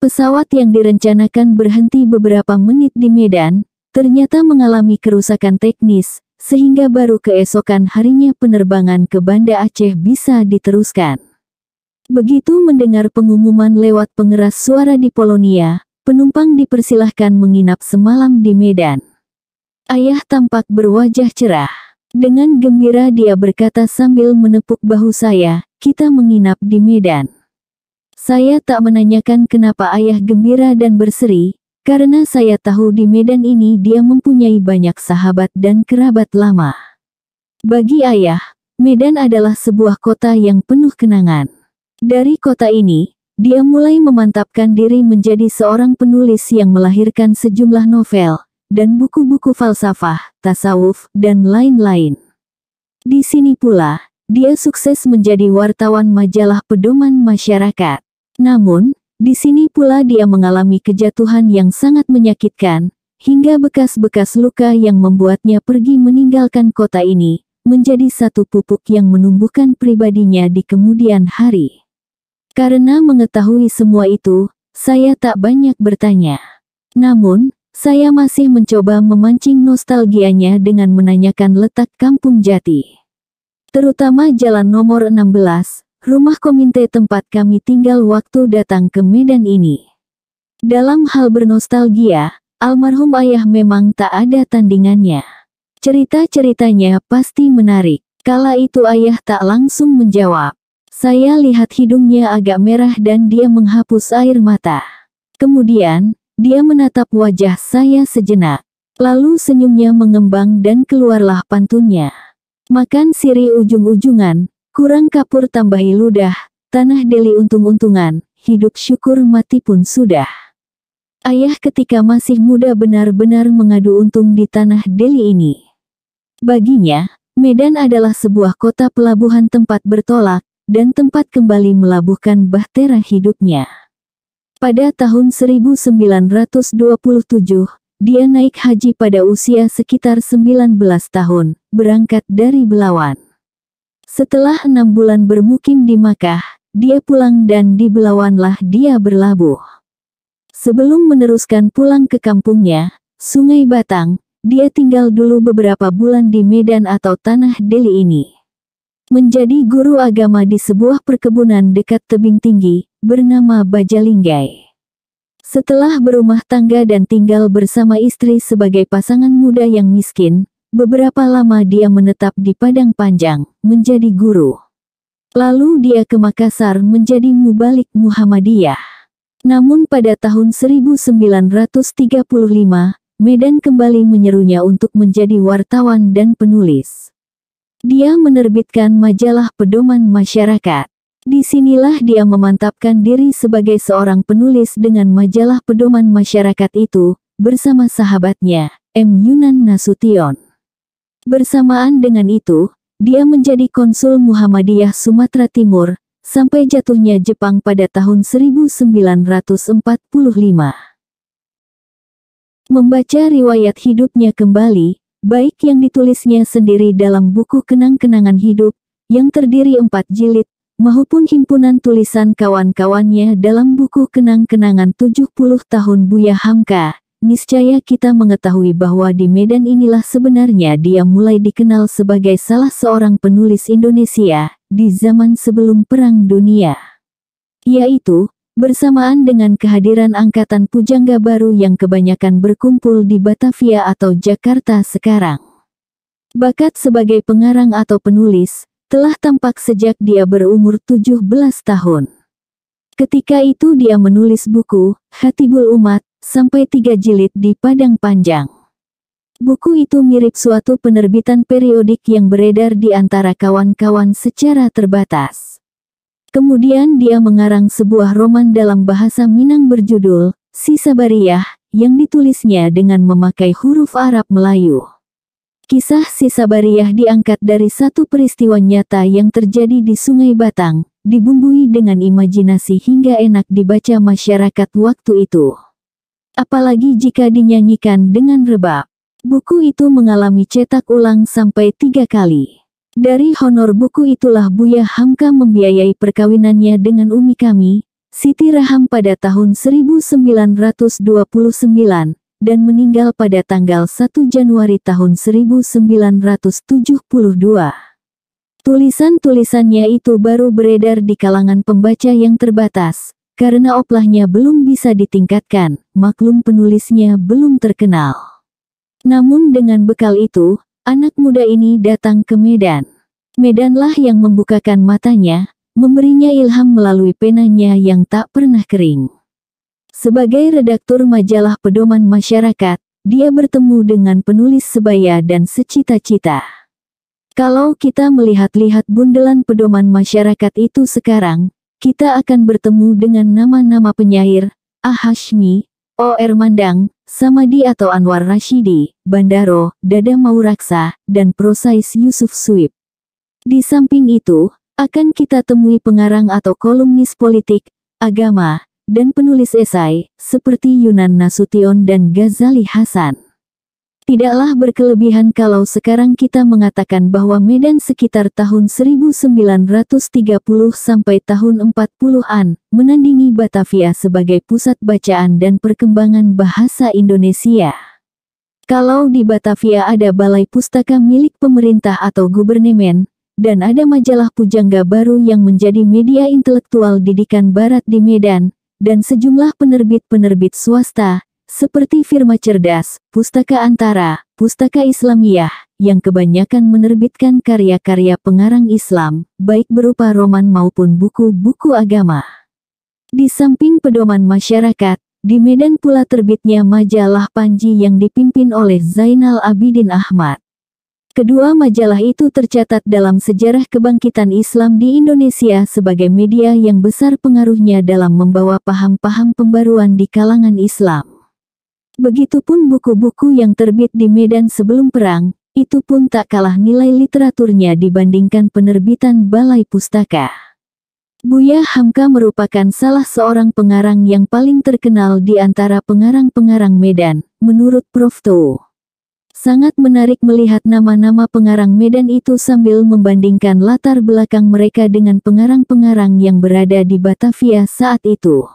Pesawat yang direncanakan berhenti beberapa menit di Medan, ternyata mengalami kerusakan teknis, sehingga baru keesokan harinya penerbangan ke Banda Aceh bisa diteruskan. Begitu mendengar pengumuman lewat pengeras suara di Polonia, penumpang dipersilahkan menginap semalam di Medan. Ayah tampak berwajah cerah. Dengan gembira dia berkata sambil menepuk bahu saya, kita menginap di Medan. Saya tak menanyakan kenapa ayah gembira dan berseri, karena saya tahu di medan ini dia mempunyai banyak sahabat dan kerabat lama. Bagi ayah, Medan adalah sebuah kota yang penuh kenangan. Dari kota ini, dia mulai memantapkan diri menjadi seorang penulis yang melahirkan sejumlah novel, dan buku-buku falsafah, tasawuf, dan lain-lain. Di sini pula, dia sukses menjadi wartawan majalah pedoman masyarakat. Namun, di sini pula dia mengalami kejatuhan yang sangat menyakitkan, hingga bekas-bekas luka yang membuatnya pergi meninggalkan kota ini, menjadi satu pupuk yang menumbuhkan pribadinya di kemudian hari. Karena mengetahui semua itu, saya tak banyak bertanya. Namun, saya masih mencoba memancing nostalgianya dengan menanyakan letak kampung jati. Terutama jalan nomor 16, rumah komite tempat kami tinggal waktu datang ke Medan ini. Dalam hal bernostalgia, almarhum ayah memang tak ada tandingannya. Cerita-ceritanya pasti menarik. Kala itu ayah tak langsung menjawab. Saya lihat hidungnya agak merah dan dia menghapus air mata. Kemudian, dia menatap wajah saya sejenak. Lalu senyumnya mengembang dan keluarlah pantunnya. Makan siri ujung-ujungan, Kurang kapur tambahi ludah, tanah deli untung-untungan, hidup syukur mati pun sudah. Ayah ketika masih muda benar-benar mengadu untung di tanah deli ini. Baginya, Medan adalah sebuah kota pelabuhan tempat bertolak, dan tempat kembali melabuhkan bahtera hidupnya. Pada tahun 1927, dia naik haji pada usia sekitar 19 tahun, berangkat dari Belawan. Setelah enam bulan bermukim di Makkah, dia pulang dan di Belawanlah dia berlabuh. Sebelum meneruskan pulang ke kampungnya, Sungai Batang, dia tinggal dulu beberapa bulan di Medan atau Tanah Deli ini. Menjadi guru agama di sebuah perkebunan dekat tebing tinggi, bernama Bajalinggai. Setelah berumah tangga dan tinggal bersama istri sebagai pasangan muda yang miskin, Beberapa lama dia menetap di Padang Panjang, menjadi guru. Lalu dia ke Makassar menjadi mubalik Muhammadiyah. Namun pada tahun 1935, Medan kembali menyerunya untuk menjadi wartawan dan penulis. Dia menerbitkan majalah pedoman masyarakat. Disinilah dia memantapkan diri sebagai seorang penulis dengan majalah pedoman masyarakat itu, bersama sahabatnya, M. Yunan Nasution. Bersamaan dengan itu, dia menjadi konsul Muhammadiyah Sumatera Timur, sampai jatuhnya Jepang pada tahun 1945. Membaca riwayat hidupnya kembali, baik yang ditulisnya sendiri dalam buku Kenang-Kenangan Hidup, yang terdiri empat jilid, maupun himpunan tulisan kawan-kawannya dalam buku Kenang-Kenangan 70 Tahun Buya Hamka, Niscaya kita mengetahui bahwa di medan inilah sebenarnya dia mulai dikenal sebagai salah seorang penulis Indonesia di zaman sebelum Perang Dunia. Yaitu, bersamaan dengan kehadiran angkatan pujangga baru yang kebanyakan berkumpul di Batavia atau Jakarta sekarang. Bakat sebagai pengarang atau penulis telah tampak sejak dia berumur 17 tahun. Ketika itu dia menulis buku, Hatibul Umat, sampai tiga jilid di Padang Panjang. Buku itu mirip suatu penerbitan periodik yang beredar di antara kawan-kawan secara terbatas. Kemudian dia mengarang sebuah roman dalam bahasa Minang berjudul Sisabariyah yang ditulisnya dengan memakai huruf Arab Melayu. Kisah Sisabariyah diangkat dari satu peristiwa nyata yang terjadi di Sungai Batang, dibumbui dengan imajinasi hingga enak dibaca masyarakat waktu itu apalagi jika dinyanyikan dengan rebab. Buku itu mengalami cetak ulang sampai tiga kali. Dari honor buku itulah Buya Hamka membiayai perkawinannya dengan Umi kami, Siti Raham pada tahun 1929, dan meninggal pada tanggal 1 Januari tahun 1972. Tulisan-tulisannya itu baru beredar di kalangan pembaca yang terbatas, karena oplahnya belum bisa ditingkatkan, maklum penulisnya belum terkenal. Namun dengan bekal itu, anak muda ini datang ke Medan. Medanlah yang membukakan matanya, memberinya ilham melalui penanya yang tak pernah kering. Sebagai redaktur majalah pedoman masyarakat, dia bertemu dengan penulis sebaya dan secita-cita. Kalau kita melihat-lihat bundelan pedoman masyarakat itu sekarang, kita akan bertemu dengan nama-nama penyair, Ahashmi, O. Ermandang, Samadi atau Anwar Rashidi, Bandaro, Dada Mauraksa, dan prosais Yusuf Suib. Di samping itu, akan kita temui pengarang atau kolumnis politik, agama, dan penulis esai, seperti Yunan Nasution dan Ghazali Hasan. Tidaklah berkelebihan kalau sekarang kita mengatakan bahwa Medan sekitar tahun 1930 sampai tahun 40-an menandingi Batavia sebagai pusat bacaan dan perkembangan bahasa Indonesia. Kalau di Batavia ada balai pustaka milik pemerintah atau gubernemen, dan ada majalah pujangga baru yang menjadi media intelektual didikan barat di Medan, dan sejumlah penerbit-penerbit swasta, seperti Firma Cerdas, Pustaka Antara, Pustaka Islamiyah, yang kebanyakan menerbitkan karya-karya pengarang Islam, baik berupa roman maupun buku-buku agama. Di samping pedoman masyarakat, di Medan pula terbitnya majalah Panji yang dipimpin oleh Zainal Abidin Ahmad. Kedua majalah itu tercatat dalam sejarah kebangkitan Islam di Indonesia sebagai media yang besar pengaruhnya dalam membawa paham-paham pembaruan di kalangan Islam. Begitupun buku-buku yang terbit di Medan sebelum perang, itu pun tak kalah nilai literaturnya dibandingkan penerbitan balai pustaka. Buya Hamka merupakan salah seorang pengarang yang paling terkenal di antara pengarang-pengarang Medan, menurut Prof. To. Sangat menarik melihat nama-nama pengarang Medan itu sambil membandingkan latar belakang mereka dengan pengarang-pengarang yang berada di Batavia saat itu.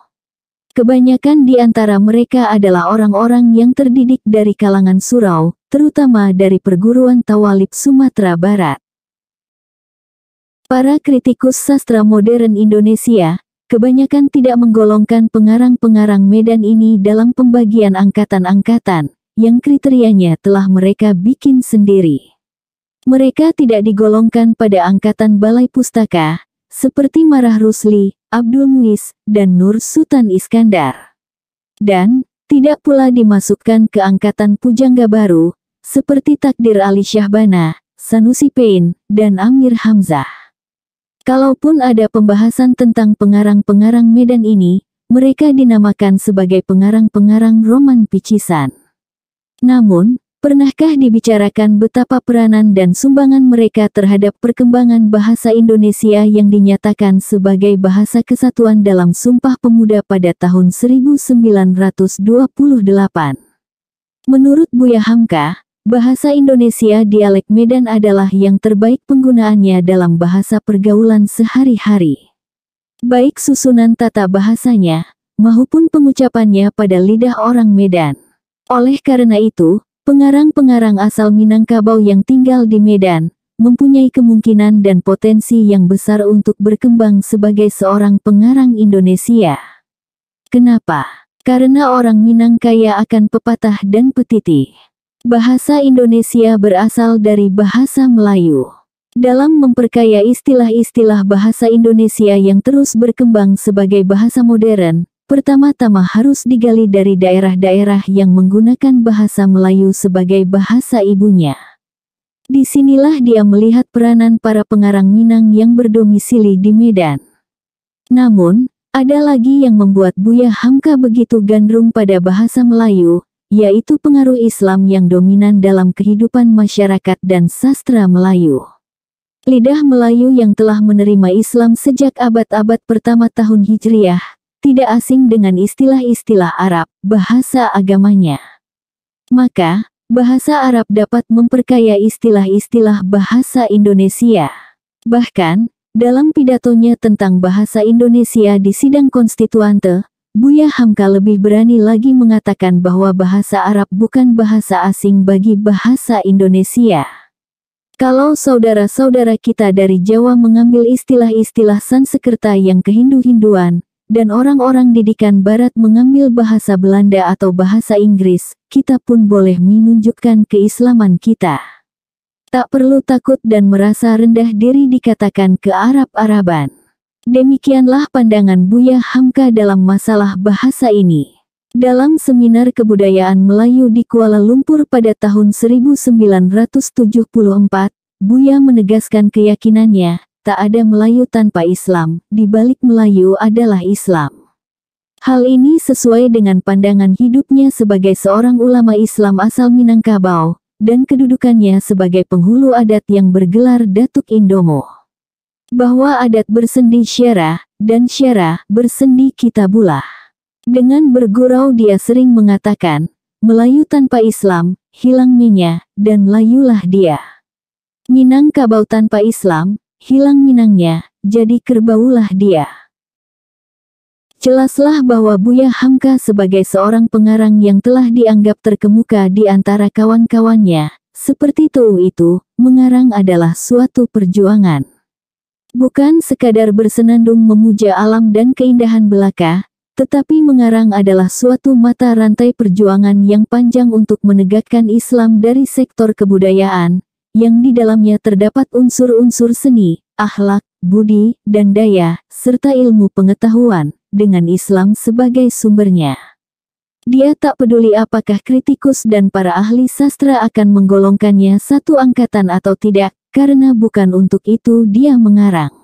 Kebanyakan di antara mereka adalah orang-orang yang terdidik dari kalangan surau, terutama dari perguruan Tawalib Sumatera Barat. Para kritikus sastra modern Indonesia, kebanyakan tidak menggolongkan pengarang-pengarang Medan ini dalam pembagian angkatan-angkatan, yang kriterianya telah mereka bikin sendiri. Mereka tidak digolongkan pada angkatan balai pustaka, seperti Marah Rusli, Abdul Muiz, dan Nur Sultan Iskandar. Dan, tidak pula dimasukkan ke angkatan pujangga baru, seperti takdir Ali Syahbana, Sanusi Pain, dan Amir Hamzah. Kalaupun ada pembahasan tentang pengarang-pengarang Medan ini, mereka dinamakan sebagai pengarang-pengarang roman picisan. Namun, Pernahkah dibicarakan betapa peranan dan sumbangan mereka terhadap perkembangan bahasa Indonesia yang dinyatakan sebagai bahasa kesatuan dalam Sumpah Pemuda pada tahun 1928? Menurut Buya Hamka, bahasa Indonesia dialek Medan adalah yang terbaik penggunaannya dalam bahasa pergaulan sehari-hari. Baik susunan tata bahasanya, maupun pengucapannya pada lidah orang Medan. Oleh karena itu, Pengarang-pengarang asal Minangkabau yang tinggal di Medan, mempunyai kemungkinan dan potensi yang besar untuk berkembang sebagai seorang pengarang Indonesia. Kenapa? Karena orang Minang kaya akan pepatah dan petiti. Bahasa Indonesia berasal dari bahasa Melayu. Dalam memperkaya istilah-istilah bahasa Indonesia yang terus berkembang sebagai bahasa modern, Pertama-tama harus digali dari daerah-daerah yang menggunakan bahasa Melayu sebagai bahasa ibunya. Disinilah dia melihat peranan para pengarang Minang yang berdomisili di Medan. Namun, ada lagi yang membuat Buya Hamka begitu gandrung pada bahasa Melayu, yaitu pengaruh Islam yang dominan dalam kehidupan masyarakat dan sastra Melayu. Lidah Melayu yang telah menerima Islam sejak abad-abad pertama tahun Hijriah, tidak asing dengan istilah-istilah Arab, bahasa agamanya. Maka, bahasa Arab dapat memperkaya istilah-istilah bahasa Indonesia. Bahkan, dalam pidatonya tentang bahasa Indonesia di sidang konstituante, Buya Hamka lebih berani lagi mengatakan bahwa bahasa Arab bukan bahasa asing bagi bahasa Indonesia. Kalau saudara-saudara kita dari Jawa mengambil istilah-istilah Sanskerta yang kehindu-hinduan, dan orang-orang didikan barat mengambil bahasa Belanda atau bahasa Inggris, kita pun boleh menunjukkan keislaman kita. Tak perlu takut dan merasa rendah diri dikatakan ke Arab-Araban. Demikianlah pandangan Buya Hamka dalam masalah bahasa ini. Dalam seminar kebudayaan Melayu di Kuala Lumpur pada tahun 1974, Buya menegaskan keyakinannya, Tak ada Melayu tanpa Islam, di balik Melayu adalah Islam. Hal ini sesuai dengan pandangan hidupnya sebagai seorang ulama Islam asal Minangkabau, dan kedudukannya sebagai penghulu adat yang bergelar Datuk Indomo. Bahwa adat bersendi syarah, dan syarah bersendi kitabullah. Dengan bergurau dia sering mengatakan, Melayu tanpa Islam, hilang minyak, dan layulah dia. Minangkabau tanpa Islam, hilang minangnya, jadi kerbaulah dia. Jelaslah bahwa Buya Hamka sebagai seorang pengarang yang telah dianggap terkemuka di antara kawan-kawannya, seperti tahu itu, mengarang adalah suatu perjuangan. Bukan sekadar bersenandung memuja alam dan keindahan belaka, tetapi mengarang adalah suatu mata rantai perjuangan yang panjang untuk menegakkan Islam dari sektor kebudayaan, yang di dalamnya terdapat unsur-unsur seni, akhlak, budi, dan daya, serta ilmu pengetahuan, dengan Islam sebagai sumbernya. Dia tak peduli apakah kritikus dan para ahli sastra akan menggolongkannya satu angkatan atau tidak, karena bukan untuk itu dia mengarang.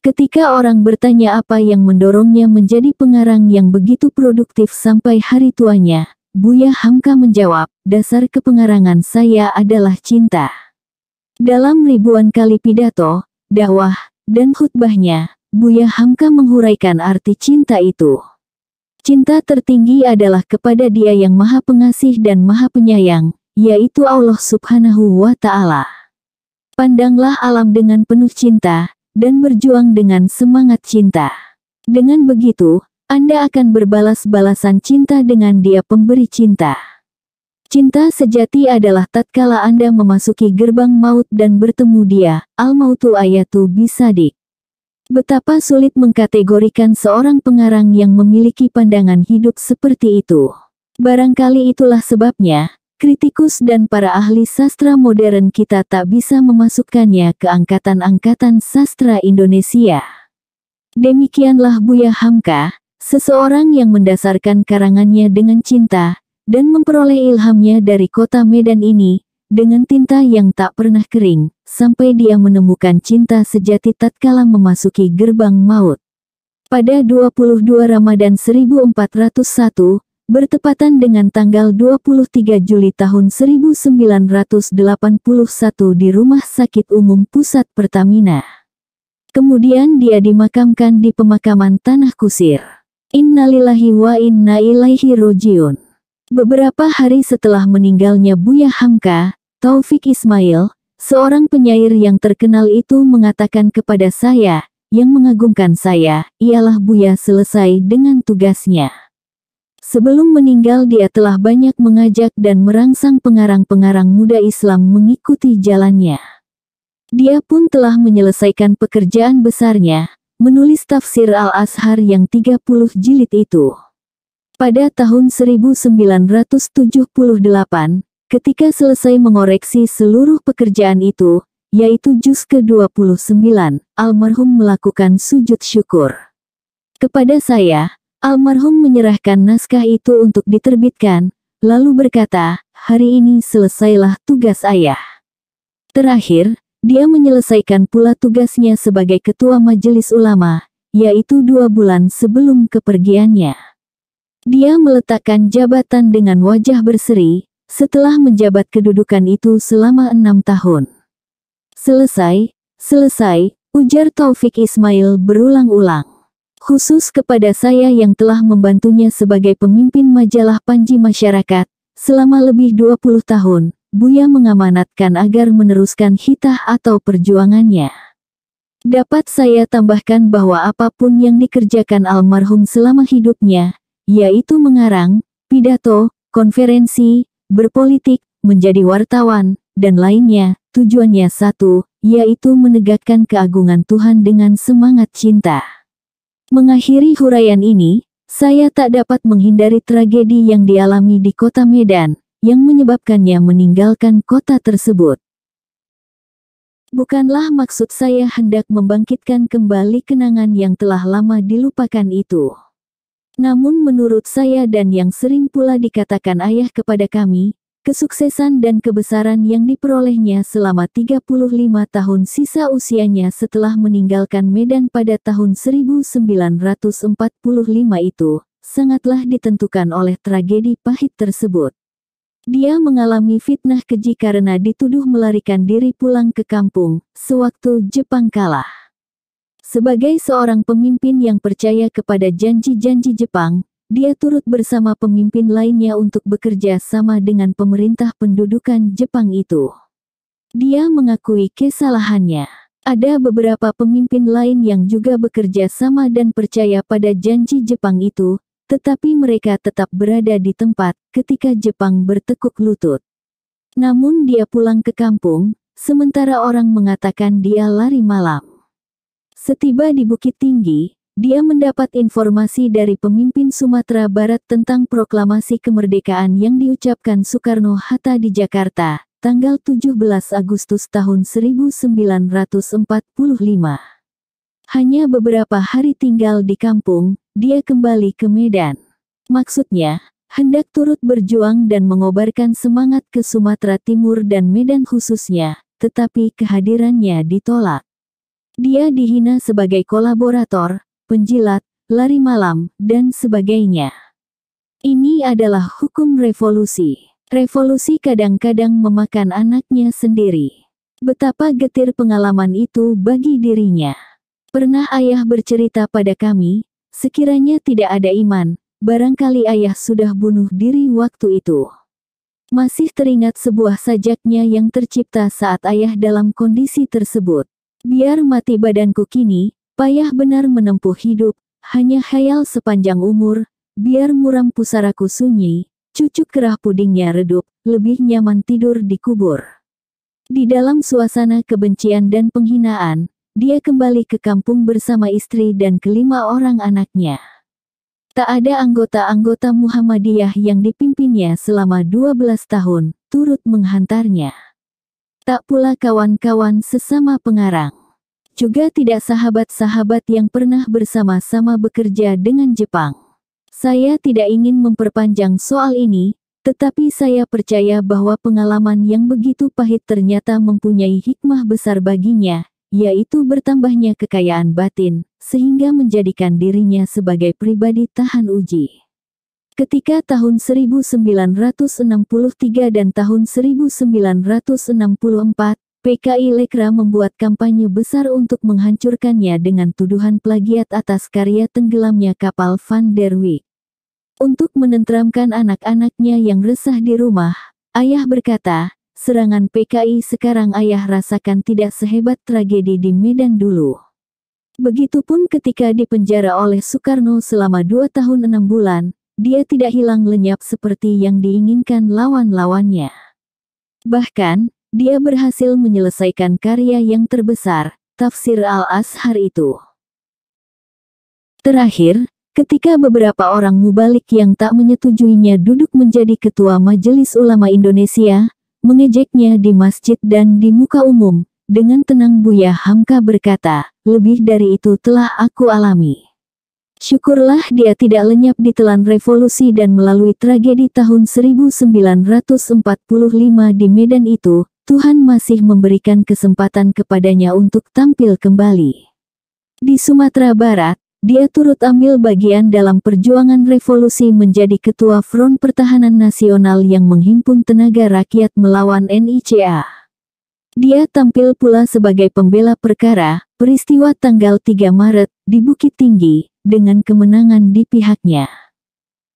Ketika orang bertanya apa yang mendorongnya menjadi pengarang yang begitu produktif sampai hari tuanya, Buya Hamka menjawab, dasar kepengarangan saya adalah cinta. Dalam ribuan kali pidato, dakwah, dan khutbahnya, Buya Hamka menghuraikan arti cinta itu. Cinta tertinggi adalah kepada dia yang maha pengasih dan maha penyayang, yaitu Allah subhanahu wa ta'ala. Pandanglah alam dengan penuh cinta, dan berjuang dengan semangat cinta. Dengan begitu, anda akan berbalas balasan cinta dengan dia pemberi cinta. Cinta sejati adalah tatkala Anda memasuki gerbang maut dan bertemu dia, Al-Mautu Ayatu Bisadik. Betapa sulit mengkategorikan seorang pengarang yang memiliki pandangan hidup seperti itu. Barangkali itulah sebabnya, kritikus dan para ahli sastra modern kita tak bisa memasukkannya ke angkatan-angkatan sastra Indonesia. Demikianlah Buya Hamka, seseorang yang mendasarkan karangannya dengan cinta, dan memperoleh ilhamnya dari kota Medan ini, dengan tinta yang tak pernah kering, sampai dia menemukan cinta sejati tatkala memasuki gerbang maut. Pada 22 Ramadan 1401, bertepatan dengan tanggal 23 Juli tahun 1981 di Rumah Sakit Umum Pusat Pertamina. Kemudian dia dimakamkan di pemakaman Tanah Kusir. Innalillahi wa inna ilaihi rojiun. Beberapa hari setelah meninggalnya Buya Hamka, Taufik Ismail, seorang penyair yang terkenal itu mengatakan kepada saya, yang mengagumkan saya, ialah Buya selesai dengan tugasnya. Sebelum meninggal dia telah banyak mengajak dan merangsang pengarang-pengarang muda Islam mengikuti jalannya. Dia pun telah menyelesaikan pekerjaan besarnya, menulis tafsir Al-Azhar yang 30 jilid itu. Pada tahun 1978, ketika selesai mengoreksi seluruh pekerjaan itu, yaitu juz ke-29, almarhum melakukan sujud syukur. Kepada saya, almarhum menyerahkan naskah itu untuk diterbitkan, lalu berkata, hari ini selesailah tugas ayah. Terakhir, dia menyelesaikan pula tugasnya sebagai ketua majelis ulama, yaitu dua bulan sebelum kepergiannya. Dia meletakkan jabatan dengan wajah berseri, setelah menjabat kedudukan itu selama enam tahun. Selesai, selesai, ujar Taufik Ismail berulang-ulang. Khusus kepada saya yang telah membantunya sebagai pemimpin majalah Panji Masyarakat, selama lebih 20 tahun, Buya mengamanatkan agar meneruskan hitah atau perjuangannya. Dapat saya tambahkan bahwa apapun yang dikerjakan almarhum selama hidupnya, yaitu mengarang, pidato, konferensi, berpolitik, menjadi wartawan, dan lainnya, tujuannya satu, yaitu menegakkan keagungan Tuhan dengan semangat cinta. Mengakhiri huraian ini, saya tak dapat menghindari tragedi yang dialami di kota Medan, yang menyebabkannya meninggalkan kota tersebut. Bukanlah maksud saya hendak membangkitkan kembali kenangan yang telah lama dilupakan itu. Namun menurut saya dan yang sering pula dikatakan ayah kepada kami, kesuksesan dan kebesaran yang diperolehnya selama 35 tahun sisa usianya setelah meninggalkan Medan pada tahun 1945 itu, sangatlah ditentukan oleh tragedi pahit tersebut. Dia mengalami fitnah keji karena dituduh melarikan diri pulang ke kampung, sewaktu Jepang kalah. Sebagai seorang pemimpin yang percaya kepada janji-janji Jepang, dia turut bersama pemimpin lainnya untuk bekerja sama dengan pemerintah pendudukan Jepang itu. Dia mengakui kesalahannya. Ada beberapa pemimpin lain yang juga bekerja sama dan percaya pada janji Jepang itu, tetapi mereka tetap berada di tempat ketika Jepang bertekuk lutut. Namun dia pulang ke kampung, sementara orang mengatakan dia lari malam. Setiba di Bukit Tinggi, dia mendapat informasi dari pemimpin Sumatera Barat tentang proklamasi kemerdekaan yang diucapkan Soekarno-Hatta di Jakarta, tanggal 17 Agustus tahun 1945. Hanya beberapa hari tinggal di kampung, dia kembali ke Medan. Maksudnya, hendak turut berjuang dan mengobarkan semangat ke Sumatera Timur dan Medan khususnya, tetapi kehadirannya ditolak. Dia dihina sebagai kolaborator, penjilat, lari malam, dan sebagainya. Ini adalah hukum revolusi. Revolusi kadang-kadang memakan anaknya sendiri. Betapa getir pengalaman itu bagi dirinya. Pernah ayah bercerita pada kami, Sekiranya tidak ada iman, barangkali ayah sudah bunuh diri waktu itu. Masih teringat sebuah sajaknya yang tercipta saat ayah dalam kondisi tersebut. Biar mati badanku kini, payah benar menempuh hidup, hanya hayal sepanjang umur, biar muram pusaraku sunyi, cucuk kerah pudingnya redup, lebih nyaman tidur di kubur. Di dalam suasana kebencian dan penghinaan, dia kembali ke kampung bersama istri dan kelima orang anaknya. Tak ada anggota-anggota Muhammadiyah yang dipimpinnya selama 12 tahun, turut menghantarnya. Tak pula kawan-kawan sesama pengarang. Juga tidak sahabat-sahabat yang pernah bersama-sama bekerja dengan Jepang. Saya tidak ingin memperpanjang soal ini, tetapi saya percaya bahwa pengalaman yang begitu pahit ternyata mempunyai hikmah besar baginya, yaitu bertambahnya kekayaan batin, sehingga menjadikan dirinya sebagai pribadi tahan uji. Ketika tahun 1963 dan tahun 1964, PKI Lekra membuat kampanye besar untuk menghancurkannya dengan tuduhan plagiat atas karya tenggelamnya kapal Van der Wijk. Untuk menenteramkan anak-anaknya yang resah di rumah, ayah berkata, Serangan PKI sekarang ayah rasakan tidak sehebat tragedi di Medan dulu. Begitupun ketika dipenjara oleh Soekarno selama dua tahun enam bulan, dia tidak hilang lenyap seperti yang diinginkan lawan-lawannya. Bahkan, dia berhasil menyelesaikan karya yang terbesar, Tafsir Al-Azhar itu. Terakhir, ketika beberapa orang mubalik yang tak menyetujuinya duduk menjadi ketua Majelis Ulama Indonesia, mengejeknya di masjid dan di muka umum. Dengan tenang Buya Hamka berkata, lebih dari itu telah aku alami. Syukurlah dia tidak lenyap di telan revolusi dan melalui tragedi tahun 1945 di Medan itu, Tuhan masih memberikan kesempatan kepadanya untuk tampil kembali. Di Sumatera Barat, dia turut ambil bagian dalam perjuangan revolusi menjadi ketua Front Pertahanan Nasional yang menghimpun tenaga rakyat melawan NICA. Dia tampil pula sebagai pembela perkara peristiwa tanggal 3 Maret di Bukit Tinggi dengan kemenangan di pihaknya.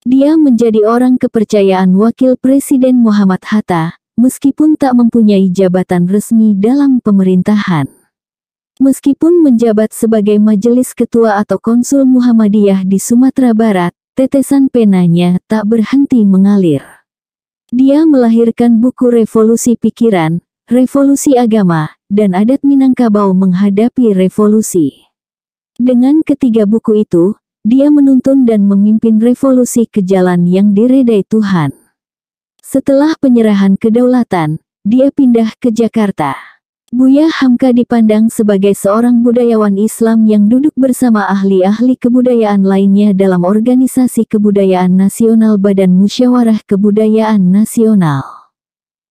Dia menjadi orang kepercayaan Wakil Presiden Muhammad Hatta meskipun tak mempunyai jabatan resmi dalam pemerintahan. Meskipun menjabat sebagai majelis ketua atau konsul Muhammadiyah di Sumatera Barat, tetesan penanya tak berhenti mengalir. Dia melahirkan buku Revolusi Pikiran, Revolusi Agama, dan Adat Minangkabau menghadapi revolusi. Dengan ketiga buku itu, dia menuntun dan memimpin revolusi ke jalan yang diredai Tuhan. Setelah penyerahan kedaulatan, dia pindah ke Jakarta. Buya Hamka dipandang sebagai seorang budayawan Islam yang duduk bersama ahli-ahli kebudayaan lainnya dalam Organisasi Kebudayaan Nasional Badan Musyawarah Kebudayaan Nasional.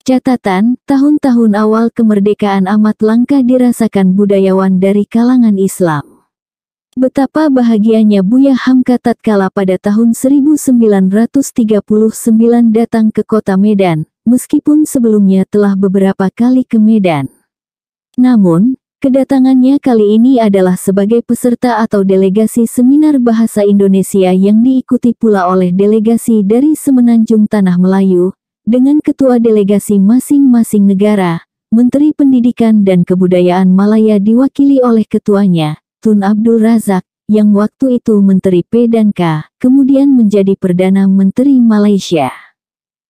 Catatan, tahun-tahun awal kemerdekaan amat langka dirasakan budayawan dari kalangan Islam. Betapa bahagianya Buya Hamka tatkala pada tahun 1939 datang ke kota Medan, meskipun sebelumnya telah beberapa kali ke Medan. Namun, kedatangannya kali ini adalah sebagai peserta atau delegasi seminar bahasa Indonesia yang diikuti pula oleh delegasi dari Semenanjung Tanah Melayu, dengan ketua delegasi masing-masing negara, Menteri Pendidikan dan Kebudayaan Malaya diwakili oleh ketuanya, Tun Abdul Razak, yang waktu itu Menteri P dan K, kemudian menjadi Perdana Menteri Malaysia.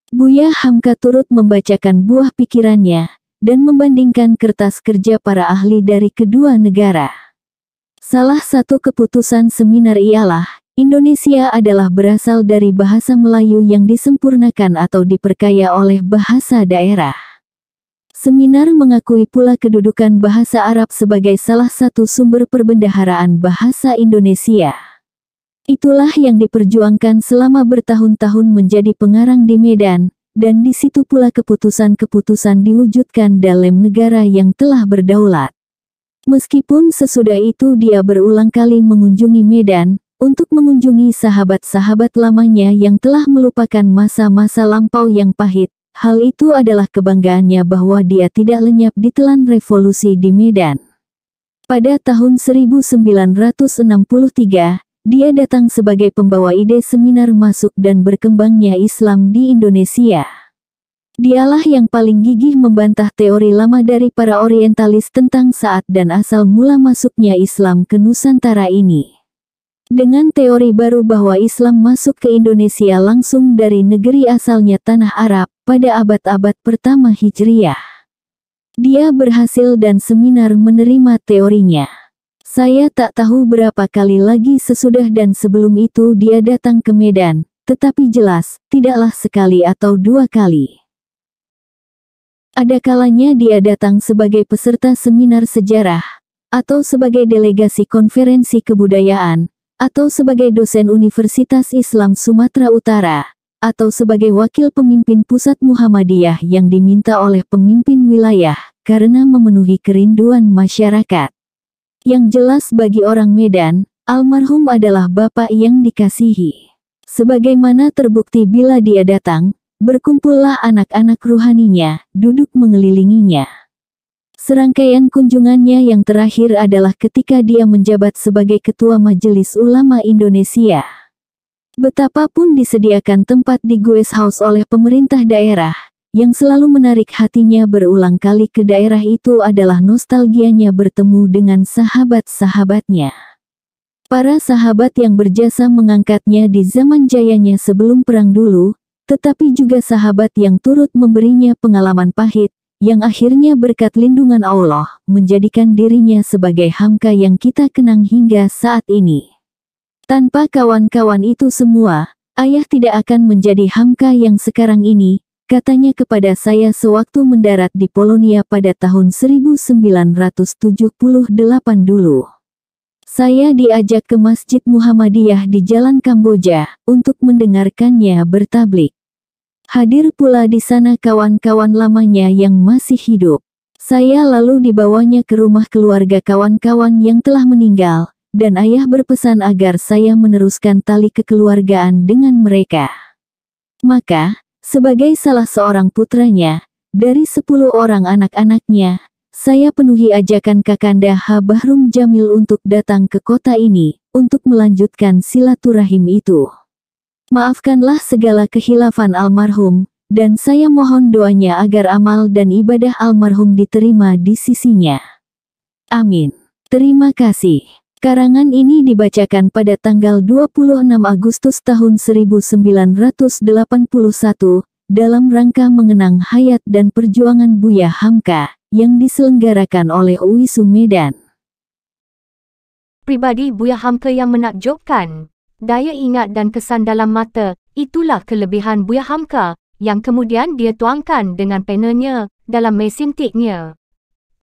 Buya Hamka turut membacakan buah pikirannya, dan membandingkan kertas kerja para ahli dari kedua negara. Salah satu keputusan seminar ialah, Indonesia adalah berasal dari bahasa Melayu yang disempurnakan atau diperkaya oleh bahasa daerah. Seminar mengakui pula kedudukan bahasa Arab sebagai salah satu sumber perbendaharaan bahasa Indonesia. Itulah yang diperjuangkan selama bertahun-tahun menjadi pengarang di Medan, dan di situ pula keputusan-keputusan diwujudkan dalam negara yang telah berdaulat. Meskipun sesudah itu dia berulang kali mengunjungi Medan, untuk mengunjungi sahabat-sahabat lamanya yang telah melupakan masa-masa lampau yang pahit, hal itu adalah kebanggaannya bahwa dia tidak lenyap ditelan revolusi di Medan. Pada tahun 1963, dia datang sebagai pembawa ide seminar masuk dan berkembangnya Islam di Indonesia. Dialah yang paling gigih membantah teori lama dari para orientalis tentang saat dan asal mula masuknya Islam ke Nusantara ini. Dengan teori baru bahwa Islam masuk ke Indonesia langsung dari negeri asalnya tanah Arab pada abad-abad pertama Hijriah. Dia berhasil dan seminar menerima teorinya. Saya tak tahu berapa kali lagi sesudah dan sebelum itu dia datang ke Medan, tetapi jelas, tidaklah sekali atau dua kali. Ada kalanya dia datang sebagai peserta seminar sejarah, atau sebagai delegasi konferensi kebudayaan, atau sebagai dosen Universitas Islam Sumatera Utara, atau sebagai wakil pemimpin pusat Muhammadiyah yang diminta oleh pemimpin wilayah karena memenuhi kerinduan masyarakat. Yang jelas bagi orang Medan, almarhum adalah bapak yang dikasihi. Sebagaimana terbukti bila dia datang, berkumpullah anak-anak ruhaninya, duduk mengelilinginya. Serangkaian kunjungannya yang terakhir adalah ketika dia menjabat sebagai Ketua Majelis Ulama Indonesia. Betapapun disediakan tempat di Guest House oleh pemerintah daerah, yang selalu menarik hatinya berulang kali ke daerah itu adalah nostalgianya bertemu dengan sahabat-sahabatnya. Para sahabat yang berjasa mengangkatnya di zaman jayanya sebelum perang dulu, tetapi juga sahabat yang turut memberinya pengalaman pahit, yang akhirnya berkat lindungan Allah, menjadikan dirinya sebagai hamka yang kita kenang hingga saat ini. Tanpa kawan-kawan itu semua, ayah tidak akan menjadi hamka yang sekarang ini, katanya kepada saya sewaktu mendarat di Polonia pada tahun 1978 dulu. Saya diajak ke Masjid Muhammadiyah di Jalan Kamboja untuk mendengarkannya bertablik. Hadir pula di sana kawan-kawan lamanya yang masih hidup. Saya lalu dibawanya ke rumah keluarga kawan-kawan yang telah meninggal, dan ayah berpesan agar saya meneruskan tali kekeluargaan dengan mereka. Maka, sebagai salah seorang putranya, dari sepuluh orang anak-anaknya, saya penuhi ajakan Kakanda Habahrum Jamil untuk datang ke kota ini, untuk melanjutkan silaturahim itu. Maafkanlah segala kehilafan almarhum, dan saya mohon doanya agar amal dan ibadah almarhum diterima di sisinya. Amin. Terima kasih. Karangan ini dibacakan pada tanggal 26 Agustus tahun 1981 dalam rangka mengenang hayat dan perjuangan Buya Hamka yang diselenggarakan oleh UISU Medan. Pribadi Buya Hamka yang menakjubkan, daya ingat dan kesan dalam mata, itulah kelebihan Buya Hamka yang kemudian dia tuangkan dengan penelnya dalam mesin tiknya.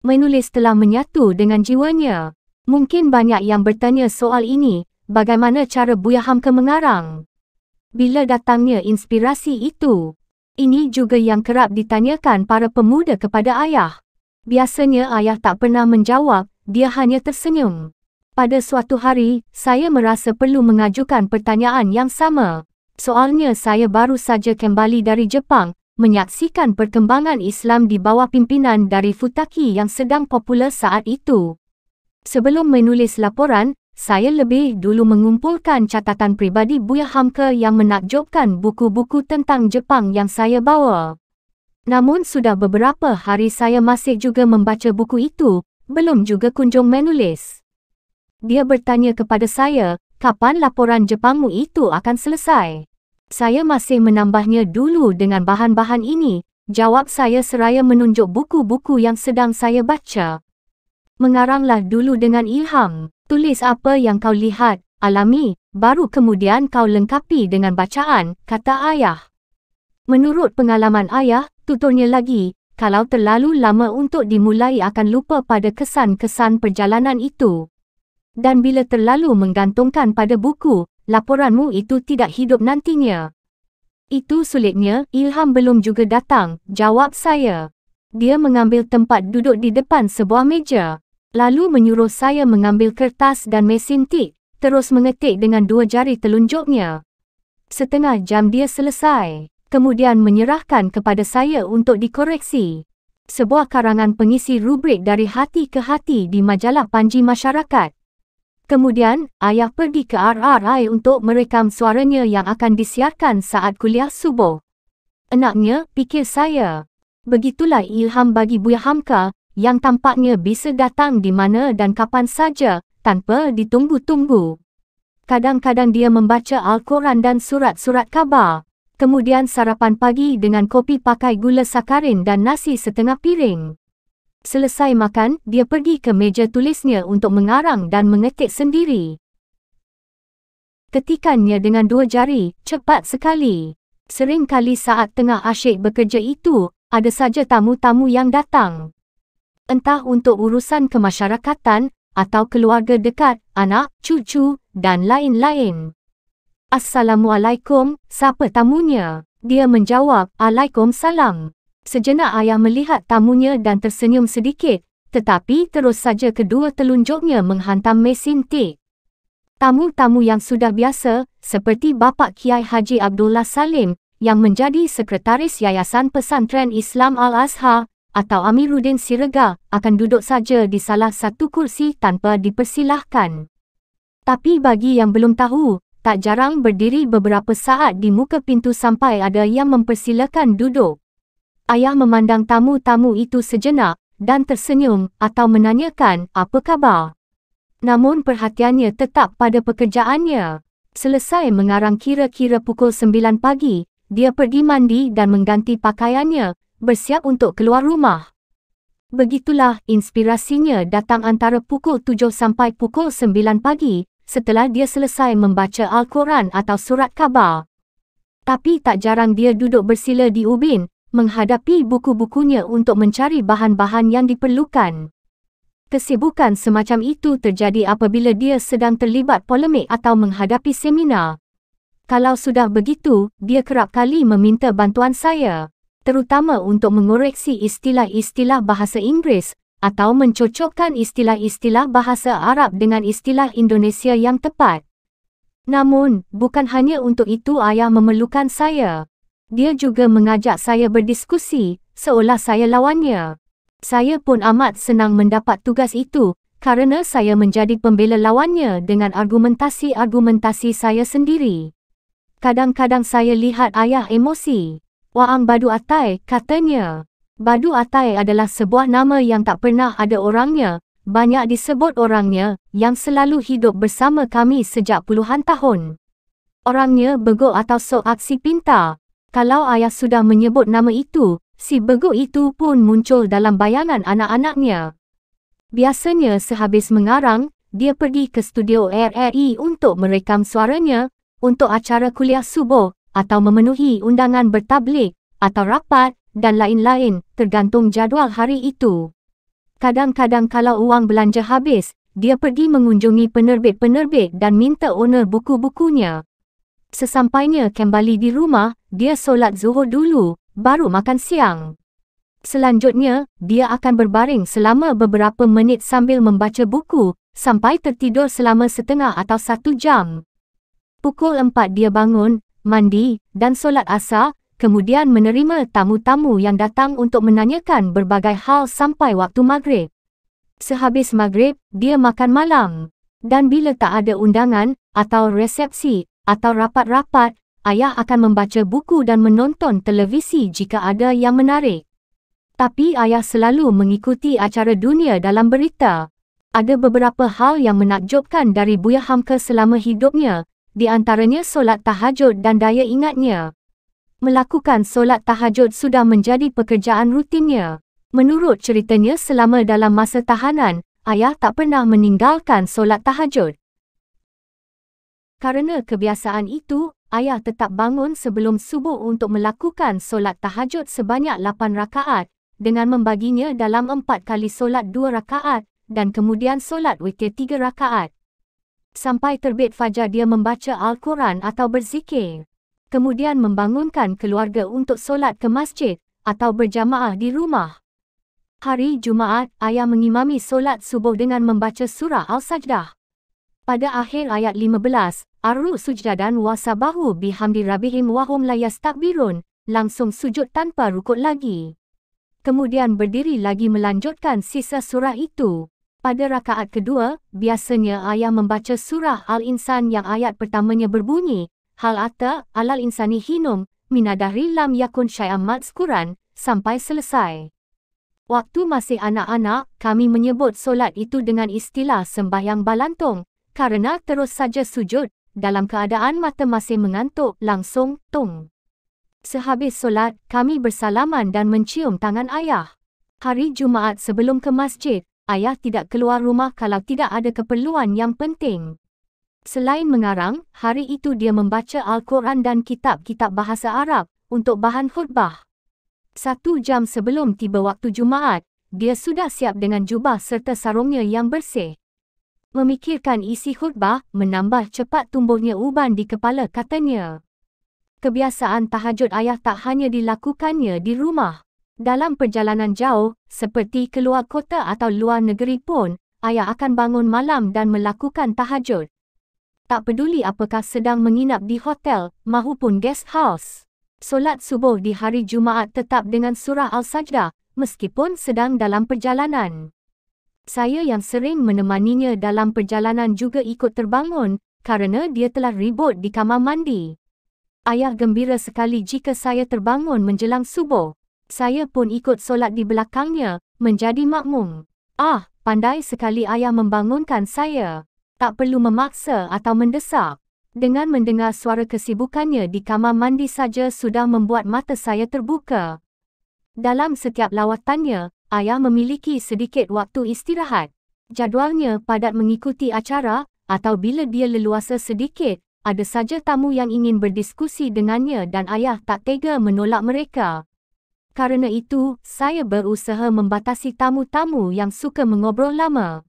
Menulis telah menyatu dengan jiwanya. Mungkin banyak yang bertanya soal ini, bagaimana cara Buya Hamka mengarang? Bila datangnya inspirasi itu? Ini juga yang kerap ditanyakan para pemuda kepada ayah. Biasanya ayah tak pernah menjawab, dia hanya tersenyum. Pada suatu hari, saya merasa perlu mengajukan pertanyaan yang sama. Soalnya saya baru saja kembali dari Jepang, menyaksikan perkembangan Islam di bawah pimpinan dari Futaki yang sedang popular saat itu. Sebelum menulis laporan, saya lebih dulu mengumpulkan catatan pribadi Buya Hamka yang menakjubkan buku-buku tentang Jepang yang saya bawa. Namun sudah beberapa hari saya masih juga membaca buku itu, belum juga kunjung menulis. Dia bertanya kepada saya, kapan laporan Jepangmu itu akan selesai? Saya masih menambahnya dulu dengan bahan-bahan ini, jawab saya seraya menunjuk buku-buku yang sedang saya baca mengaranglah dulu dengan ilham. Tulis apa yang kau lihat, alami, baru kemudian kau lengkapi dengan bacaan, kata ayah. Menurut pengalaman ayah, tuturnya lagi, kalau terlalu lama untuk dimulai akan lupa pada kesan-kesan perjalanan itu. Dan bila terlalu menggantungkan pada buku, laporanmu itu tidak hidup nantinya. Itu sulitnya, Ilham belum juga datang, jawab saya. Dia mengambil tempat duduk di depan sebuah meja lalu menyuruh saya mengambil kertas dan mesin tik, terus mengetik dengan dua jari telunjuknya. Setengah jam dia selesai, kemudian menyerahkan kepada saya untuk dikoreksi. Sebuah karangan pengisi rubrik dari hati ke hati di majalah Panji Masyarakat. Kemudian, ayah pergi ke RRI untuk merekam suaranya yang akan disiarkan saat kuliah subuh. Enaknya, pikir saya. Begitulah ilham bagi Buya Hamka yang tampaknya bisa datang di mana dan kapan saja, tanpa ditunggu-tunggu. Kadang-kadang dia membaca Al-Quran dan surat-surat khabar. Kemudian sarapan pagi dengan kopi pakai gula sakarin dan nasi setengah piring. Selesai makan, dia pergi ke meja tulisnya untuk mengarang dan mengetik sendiri. Ketikannya dengan dua jari, cepat sekali. Sering kali saat tengah asyik bekerja itu, ada saja tamu-tamu yang datang entah untuk urusan kemasyarakatan atau keluarga dekat, anak, cucu dan lain-lain. Assalamualaikum, siapa tamunya? Dia menjawab, Alaikumsalam. Sejenak ayah melihat tamunya dan tersenyum sedikit, tetapi terus saja kedua telunjuknya menghantam mesin tik. Tamu-tamu yang sudah biasa, seperti bapa Kiai Haji Abdullah Salim, yang menjadi Sekretaris Yayasan Pesantren Islam Al-Azhar, atau Amiruddin Sirega akan duduk saja di salah satu kursi tanpa dipersilahkan. Tapi bagi yang belum tahu, tak jarang berdiri beberapa saat di muka pintu sampai ada yang mempersilahkan duduk. Ayah memandang tamu-tamu itu sejenak dan tersenyum atau menanyakan apa khabar. Namun perhatiannya tetap pada pekerjaannya. Selesai mengarang kira-kira pukul 9 pagi, dia pergi mandi dan mengganti pakaiannya bersiap untuk keluar rumah. Begitulah inspirasinya datang antara pukul 7 sampai pukul 9 pagi setelah dia selesai membaca Al-Quran atau surat khabar. Tapi tak jarang dia duduk bersila di Ubin, menghadapi buku-bukunya untuk mencari bahan-bahan yang diperlukan. Kesibukan semacam itu terjadi apabila dia sedang terlibat polemik atau menghadapi seminar. Kalau sudah begitu, dia kerap kali meminta bantuan saya terutama untuk mengoreksi istilah-istilah bahasa Inggeris atau mencocokkan istilah-istilah bahasa Arab dengan istilah Indonesia yang tepat. Namun, bukan hanya untuk itu ayah memerlukan saya. Dia juga mengajak saya berdiskusi, seolah saya lawannya. Saya pun amat senang mendapat tugas itu, kerana saya menjadi pembela lawannya dengan argumentasi-argumentasi saya sendiri. Kadang-kadang saya lihat ayah emosi. Waam Badu Atai, katanya. Badu Atai adalah sebuah nama yang tak pernah ada orangnya. Banyak disebut orangnya yang selalu hidup bersama kami sejak puluhan tahun. Orangnya begok atau sok aksi pintar. Kalau ayah sudah menyebut nama itu, si begok itu pun muncul dalam bayangan anak-anaknya. Biasanya sehabis mengarang, dia pergi ke studio RRI untuk merekam suaranya untuk acara kuliah subuh atau memenuhi undangan bertablik atau rapat dan lain-lain tergantung jadual hari itu. Kadang-kadang kalau uang belanja habis, dia pergi mengunjungi penerbit-penerbit dan minta owner buku-bukunya. Sesampainya kembali di rumah, dia solat zuhur dulu, baru makan siang. Selanjutnya, dia akan berbaring selama beberapa minit sambil membaca buku, sampai tertidur selama setengah atau satu jam. Pukul empat dia bangun mandi, dan solat asar, kemudian menerima tamu-tamu yang datang untuk menanyakan berbagai hal sampai waktu maghrib. Sehabis maghrib, dia makan malam. Dan bila tak ada undangan, atau resepsi, atau rapat-rapat, ayah akan membaca buku dan menonton televisi jika ada yang menarik. Tapi ayah selalu mengikuti acara dunia dalam berita. Ada beberapa hal yang menakjubkan dari Buya Hamka selama hidupnya, di antaranya solat tahajud dan daya ingatnya. Melakukan solat tahajud sudah menjadi pekerjaan rutinnya. Menurut ceritanya selama dalam masa tahanan, ayah tak pernah meninggalkan solat tahajud. Karena kebiasaan itu, ayah tetap bangun sebelum subuh untuk melakukan solat tahajud sebanyak 8 rakaat dengan membaginya dalam 4 kali solat 2 rakaat dan kemudian solat witir 3 rakaat sampai terbit fajar dia membaca Al-Quran atau berzikir. Kemudian membangunkan keluarga untuk solat ke masjid atau berjamaah di rumah. Hari Jumaat, ayah mengimami solat subuh dengan membaca surah Al-Sajdah. Pada akhir ayat 15, Arru sujda dan wasabahu bihamdi rabihim wahum layas takbirun, langsung sujud tanpa rukuk lagi. Kemudian berdiri lagi melanjutkan sisa surah itu. Pada rakaat kedua, biasanya ayah membaca surah Al-Insan yang ayat pertamanya berbunyi, Hal ata alal insani hinum, minadari lam yakun syai'am sekuran sampai selesai. Waktu masih anak-anak, kami menyebut solat itu dengan istilah sembahyang balantung, karena terus saja sujud, dalam keadaan mata masih mengantuk, langsung, tung. Sehabis solat, kami bersalaman dan mencium tangan ayah. Hari Jumaat sebelum ke masjid, ayah tidak keluar rumah kalau tidak ada keperluan yang penting. Selain mengarang, hari itu dia membaca Al-Quran dan kitab-kitab bahasa Arab untuk bahan khutbah. Satu jam sebelum tiba waktu Jumaat, dia sudah siap dengan jubah serta sarungnya yang bersih. Memikirkan isi khutbah menambah cepat tumbuhnya uban di kepala katanya. Kebiasaan tahajud ayah tak hanya dilakukannya di rumah. Dalam perjalanan jauh, seperti keluar kota atau luar negeri pun, ayah akan bangun malam dan melakukan tahajud. Tak peduli apakah sedang menginap di hotel mahupun guest house. Solat subuh di hari Jumaat tetap dengan surah Al-Sajdah, meskipun sedang dalam perjalanan. Saya yang sering menemaninya dalam perjalanan juga ikut terbangun kerana dia telah ribut di kamar mandi. Ayah gembira sekali jika saya terbangun menjelang subuh. Saya pun ikut solat di belakangnya, menjadi makmum. Ah, pandai sekali ayah membangunkan saya. Tak perlu memaksa atau mendesak. Dengan mendengar suara kesibukannya di kamar mandi saja sudah membuat mata saya terbuka. Dalam setiap lawatannya, ayah memiliki sedikit waktu istirahat. Jadualnya padat mengikuti acara atau bila dia leluasa sedikit, ada saja tamu yang ingin berdiskusi dengannya dan ayah tak tega menolak mereka. Karena itu, saya berusaha membatasi tamu-tamu yang suka mengobrol lama.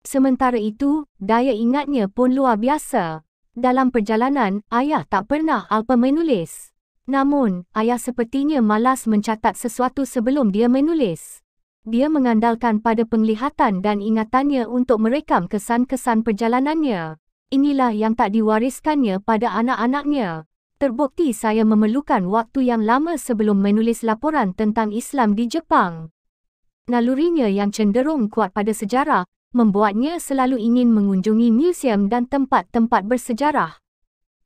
Sementara itu, daya ingatnya pun luar biasa. Dalam perjalanan, ayah tak pernah alpa menulis. Namun, ayah sepertinya malas mencatat sesuatu sebelum dia menulis. Dia mengandalkan pada penglihatan dan ingatannya untuk merekam kesan-kesan perjalanannya. Inilah yang tak diwariskannya pada anak-anaknya terbukti saya memerlukan waktu yang lama sebelum menulis laporan tentang Islam di Jepang. Nalurinya yang cenderung kuat pada sejarah, membuatnya selalu ingin mengunjungi museum dan tempat-tempat bersejarah.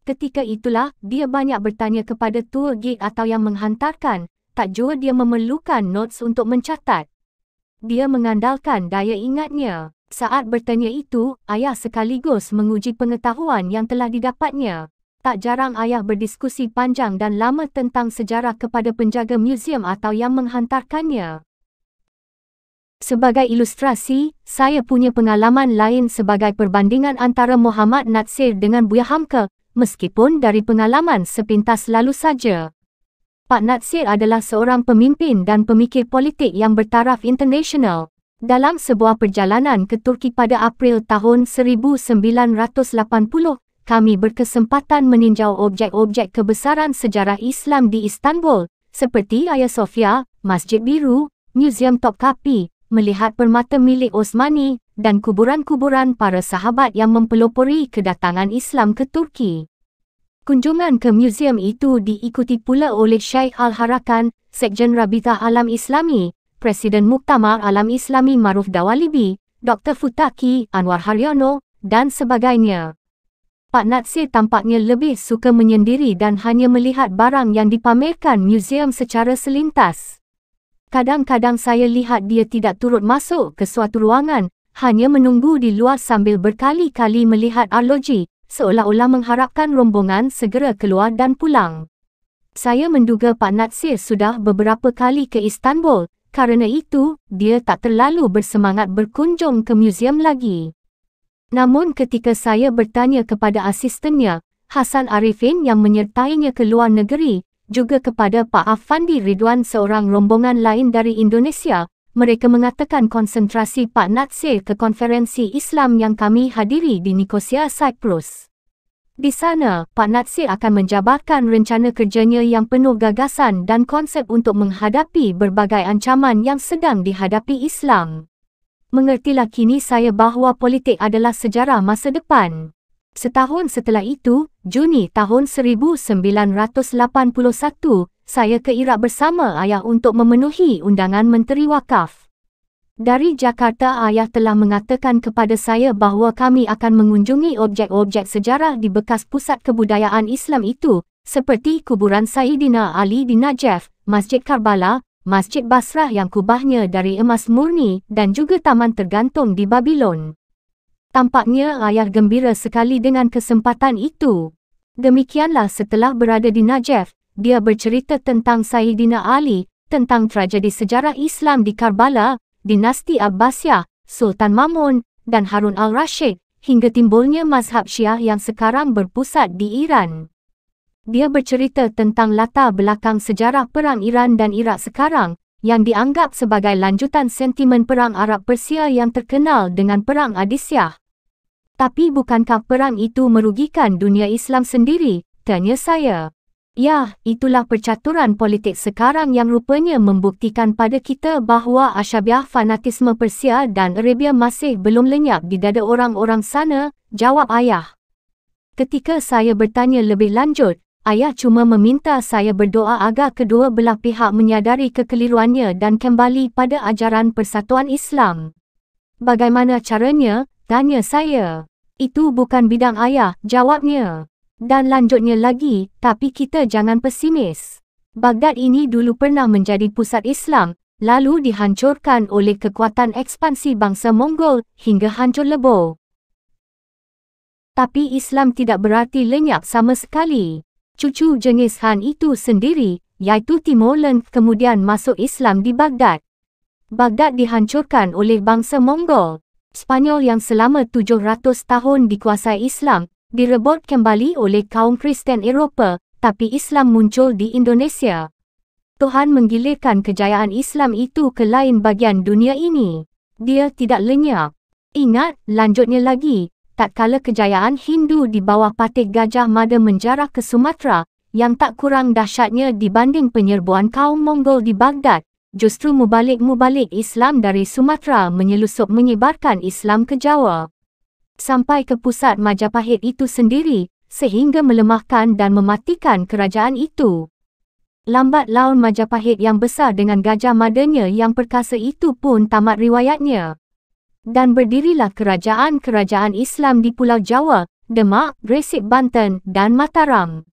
Ketika itulah, dia banyak bertanya kepada tour guide atau yang menghantarkan, tak jua dia memerlukan notes untuk mencatat. Dia mengandalkan daya ingatnya. Saat bertanya itu, ayah sekaligus menguji pengetahuan yang telah didapatnya. Tak jarang ayah berdiskusi panjang dan lama tentang sejarah kepada penjaga muzium atau yang menghantarkannya. Sebagai ilustrasi, saya punya pengalaman lain sebagai perbandingan antara Muhammad Natsir dengan Buya Hamka, meskipun dari pengalaman sepintas lalu saja. Pak Natsir adalah seorang pemimpin dan pemikir politik yang bertaraf internasional. Dalam sebuah perjalanan ke Turki pada April tahun 1980, kami berkesempatan meninjau objek-objek kebesaran sejarah Islam di Istanbul, seperti Hagia Sophia, Masjid Biru, Museum Topkapi, melihat permata milik Osmani dan kuburan-kuburan para sahabat yang mempelopori kedatangan Islam ke Turki. Kunjungan ke museum itu diikuti pula oleh Sheikh Al-Harakan, Sekjen Rabita Alam Islami, Presiden Muktamar Alam Islami Maruf Dawalibi, Dr. Futaki Anwar Haryono, dan sebagainya. Pak Natsir tampaknya lebih suka menyendiri dan hanya melihat barang yang dipamerkan muzium secara selintas. Kadang-kadang saya lihat dia tidak turut masuk ke suatu ruangan, hanya menunggu di luar sambil berkali-kali melihat arloji, seolah-olah mengharapkan rombongan segera keluar dan pulang. Saya menduga Pak Natsir sudah beberapa kali ke Istanbul, kerana itu, dia tak terlalu bersemangat berkunjung ke muzium lagi. Namun ketika saya bertanya kepada asistennya, Hasan Arifin yang menyertainya ke luar negeri, juga kepada Pak Afandi Ridwan seorang rombongan lain dari Indonesia, mereka mengatakan konsentrasi Pak Natsir ke konferensi Islam yang kami hadiri di Nikosia, Cyprus. Di sana, Pak Natsir akan menjabarkan rencana kerjanya yang penuh gagasan dan konsep untuk menghadapi berbagai ancaman yang sedang dihadapi Islam mengertilah kini saya bahawa politik adalah sejarah masa depan. Setahun setelah itu, Juni tahun 1981, saya ke Iraq bersama ayah untuk memenuhi undangan Menteri Wakaf. Dari Jakarta, ayah telah mengatakan kepada saya bahawa kami akan mengunjungi objek-objek sejarah di bekas pusat kebudayaan Islam itu, seperti kuburan Sayyidina Ali di Najaf, Masjid Karbala, Masjid Basrah yang kubahnya dari emas murni dan juga taman tergantung di Babylon. Tampaknya ayah gembira sekali dengan kesempatan itu. Demikianlah setelah berada di Najaf, dia bercerita tentang Sayyidina Ali, tentang tragedi sejarah Islam di Karbala, dinasti Abbasiyah, Sultan Mamun, dan Harun al-Rashid, hingga timbulnya mazhab Syiah yang sekarang berpusat di Iran. Dia bercerita tentang latar belakang sejarah perang Iran dan Irak sekarang yang dianggap sebagai lanjutan sentimen perang Arab Persia yang terkenal dengan perang Adisyah. Tapi bukankah perang itu merugikan dunia Islam sendiri? tanya saya. Ya, itulah percaturan politik sekarang yang rupanya membuktikan pada kita bahawa asyabiah fanatisme Persia dan Arabia masih belum lenyap di dada orang-orang sana, jawab ayah. Ketika saya bertanya lebih lanjut, Ayah cuma meminta saya berdoa agar kedua belah pihak menyadari kekeliruannya dan kembali pada ajaran persatuan Islam. Bagaimana caranya? Tanya saya. Itu bukan bidang ayah, jawabnya. Dan lanjutnya lagi, tapi kita jangan pesimis. Baghdad ini dulu pernah menjadi pusat Islam, lalu dihancurkan oleh kekuatan ekspansi bangsa Mongol hingga hancur lebur. Tapi Islam tidak berarti lenyap sama sekali cucu Genghis Khan itu sendiri, iaitu Timur Leng kemudian masuk Islam di Baghdad. Baghdad dihancurkan oleh bangsa Mongol. Spanyol yang selama 700 tahun dikuasai Islam, direbut kembali oleh kaum Kristen Eropah, tapi Islam muncul di Indonesia. Tuhan menggilirkan kejayaan Islam itu ke lain bagian dunia ini. Dia tidak lenyap. Ingat, lanjutnya lagi, tak kala kejayaan Hindu di bawah patih Gajah Mada menjarah ke Sumatera, yang tak kurang dahsyatnya dibanding penyerbuan kaum Mongol di Baghdad, justru mubalik-mubalik Islam dari Sumatera menyelusup menyebarkan Islam ke Jawa. Sampai ke pusat Majapahit itu sendiri, sehingga melemahkan dan mematikan kerajaan itu. Lambat laun Majapahit yang besar dengan gajah madanya yang perkasa itu pun tamat riwayatnya dan berdirilah kerajaan-kerajaan Islam di Pulau Jawa, Demak, Gresik Banten dan Mataram.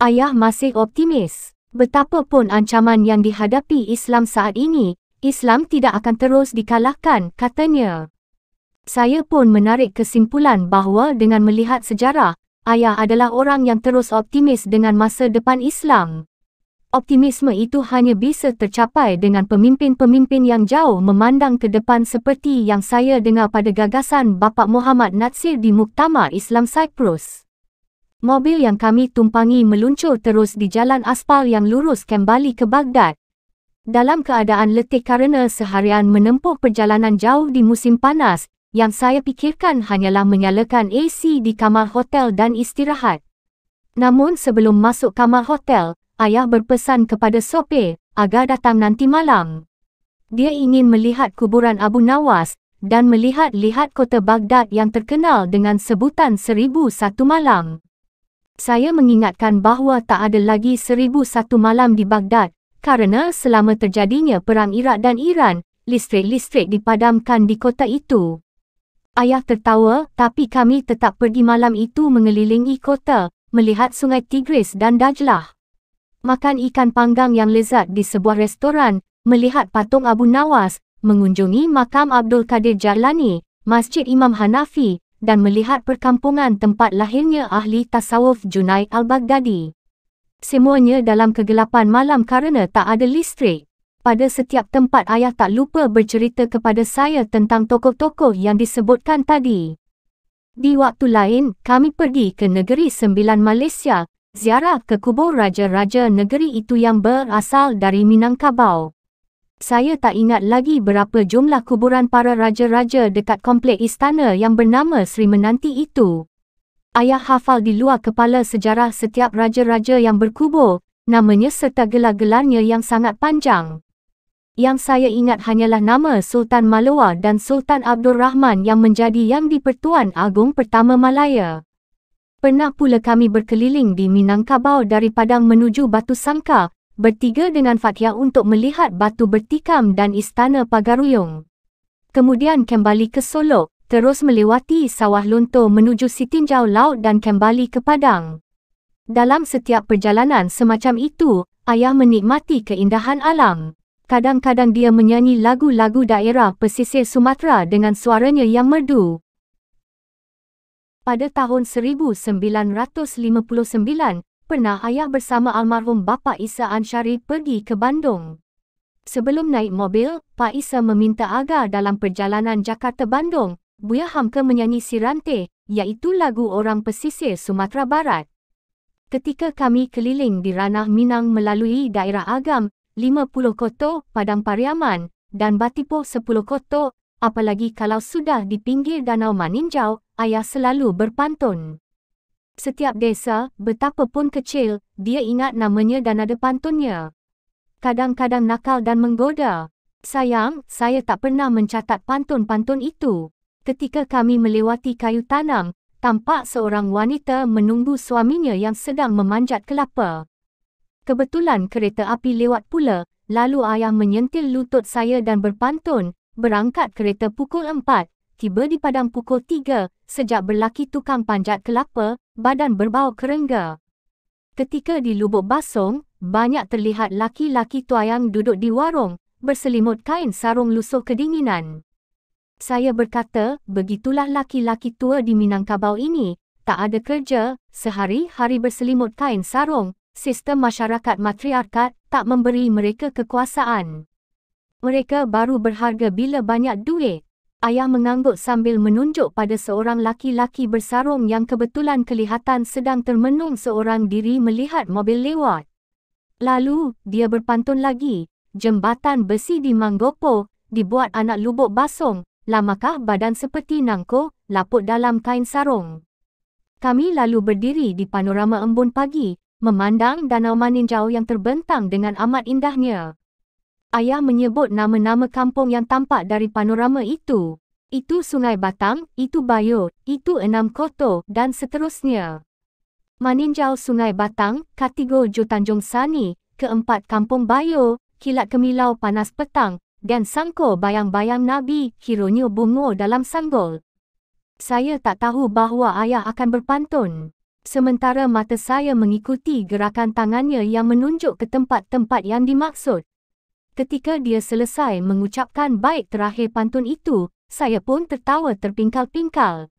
Ayah masih optimis. Betapapun ancaman yang dihadapi Islam saat ini, Islam tidak akan terus dikalahkan, katanya. Saya pun menarik kesimpulan bahawa dengan melihat sejarah, ayah adalah orang yang terus optimis dengan masa depan Islam optimisme itu hanya bisa tercapai dengan pemimpin-pemimpin yang jauh memandang ke depan seperti yang saya dengar pada gagasan Bapak Muhammad Natsir di Muktamar Islam Cyprus. Mobil yang kami tumpangi meluncur terus di jalan aspal yang lurus kembali ke Baghdad. Dalam keadaan letih kerana seharian menempuh perjalanan jauh di musim panas, yang saya pikirkan hanyalah menyalakan AC di kamar hotel dan istirahat. Namun sebelum masuk kamar hotel, Ayah berpesan kepada sopir agar datang nanti malam. Dia ingin melihat kuburan Abu Nawas dan melihat-lihat kota Baghdad yang terkenal dengan sebutan Seribu Satu Malam. Saya mengingatkan bahawa tak ada lagi Seribu Satu Malam di Baghdad kerana selama terjadinya Perang Irak dan Iran, listrik-listrik dipadamkan di kota itu. Ayah tertawa tapi kami tetap pergi malam itu mengelilingi kota, melihat sungai Tigris dan Dajlah makan ikan panggang yang lezat di sebuah restoran, melihat patung Abu Nawas, mengunjungi makam Abdul Kadir Jalani, Masjid Imam Hanafi, dan melihat perkampungan tempat lahirnya ahli tasawuf Junai Al-Baghdadi. Semuanya dalam kegelapan malam kerana tak ada listrik. Pada setiap tempat ayah tak lupa bercerita kepada saya tentang tokoh-tokoh yang disebutkan tadi. Di waktu lain, kami pergi ke Negeri Sembilan Malaysia, ziarah ke kubur raja-raja negeri itu yang berasal dari Minangkabau. Saya tak ingat lagi berapa jumlah kuburan para raja-raja dekat komplek istana yang bernama Sri Menanti itu. Ayah hafal di luar kepala sejarah setiap raja-raja yang berkubur, namanya serta gelar-gelarnya yang sangat panjang. Yang saya ingat hanyalah nama Sultan Malawa dan Sultan Abdul Rahman yang menjadi Yang di Pertuan Agung Pertama Malaya. Pernah pula kami berkeliling di Minangkabau dari Padang menuju Batu Sangka, bertiga dengan Fatihah untuk melihat batu bertikam dan istana Pagaruyung. Kemudian kembali ke Solo, terus melewati sawah lonto menuju Sitinjau Laut dan kembali ke Padang. Dalam setiap perjalanan semacam itu, ayah menikmati keindahan alam. Kadang-kadang dia menyanyi lagu-lagu daerah pesisir Sumatera dengan suaranya yang merdu pada tahun 1959, pernah ayah bersama almarhum bapa Isa Anshari pergi ke Bandung. Sebelum naik mobil, Pak Isa meminta agar dalam perjalanan Jakarta-Bandung, Buya Hamka menyanyi Sirante, iaitu lagu orang pesisir Sumatera Barat. Ketika kami keliling di Ranah Minang melalui daerah Agam, 50 Koto, Padang Pariaman, dan Batipoh 10 Koto, apalagi kalau sudah di pinggir Danau Maninjau, ayah selalu berpantun. Setiap desa, betapa pun kecil, dia ingat namanya dan ada pantunnya. Kadang-kadang nakal dan menggoda. Sayang, saya tak pernah mencatat pantun-pantun itu. Ketika kami melewati kayu tanam, tampak seorang wanita menunggu suaminya yang sedang memanjat kelapa. Kebetulan kereta api lewat pula, lalu ayah menyentil lutut saya dan berpantun, Berangkat kereta pukul 4, tiba di padang pukul 3, sejak berlaki tukang panjat kelapa, badan berbau kerengga. Ketika di lubuk basong, banyak terlihat laki-laki tua yang duduk di warung, berselimut kain sarung lusuh kedinginan. Saya berkata, begitulah laki-laki tua di Minangkabau ini, tak ada kerja, sehari-hari berselimut kain sarung, sistem masyarakat matriarkat tak memberi mereka kekuasaan. Mereka baru berharga bila banyak duit. Ayah mengangguk sambil menunjuk pada seorang laki-laki bersarung yang kebetulan kelihatan sedang termenung seorang diri melihat mobil lewat. Lalu, dia berpantun lagi, jembatan besi di Manggopo, dibuat anak lubuk basong, lamakah badan seperti nangko, laput dalam kain sarung. Kami lalu berdiri di panorama embun pagi, memandang danau manin yang terbentang dengan amat indahnya. Ayah menyebut nama-nama kampung yang tampak dari panorama itu. Itu Sungai Batang, itu Bayu, itu Enam Koto dan seterusnya. Maninjau Sungai Batang, Katigo Jutanjung Sani, keempat kampung Bayu, Kilat Kemilau Panas Petang, dan Sangko Bayang-Bayang Nabi, Hironyo Bungo dalam Sanggol. Saya tak tahu bahawa ayah akan berpantun. Sementara mata saya mengikuti gerakan tangannya yang menunjuk ke tempat-tempat yang dimaksud. Ketika dia selesai mengucapkan baik terakhir pantun itu, saya pun tertawa terpingkal-pingkal.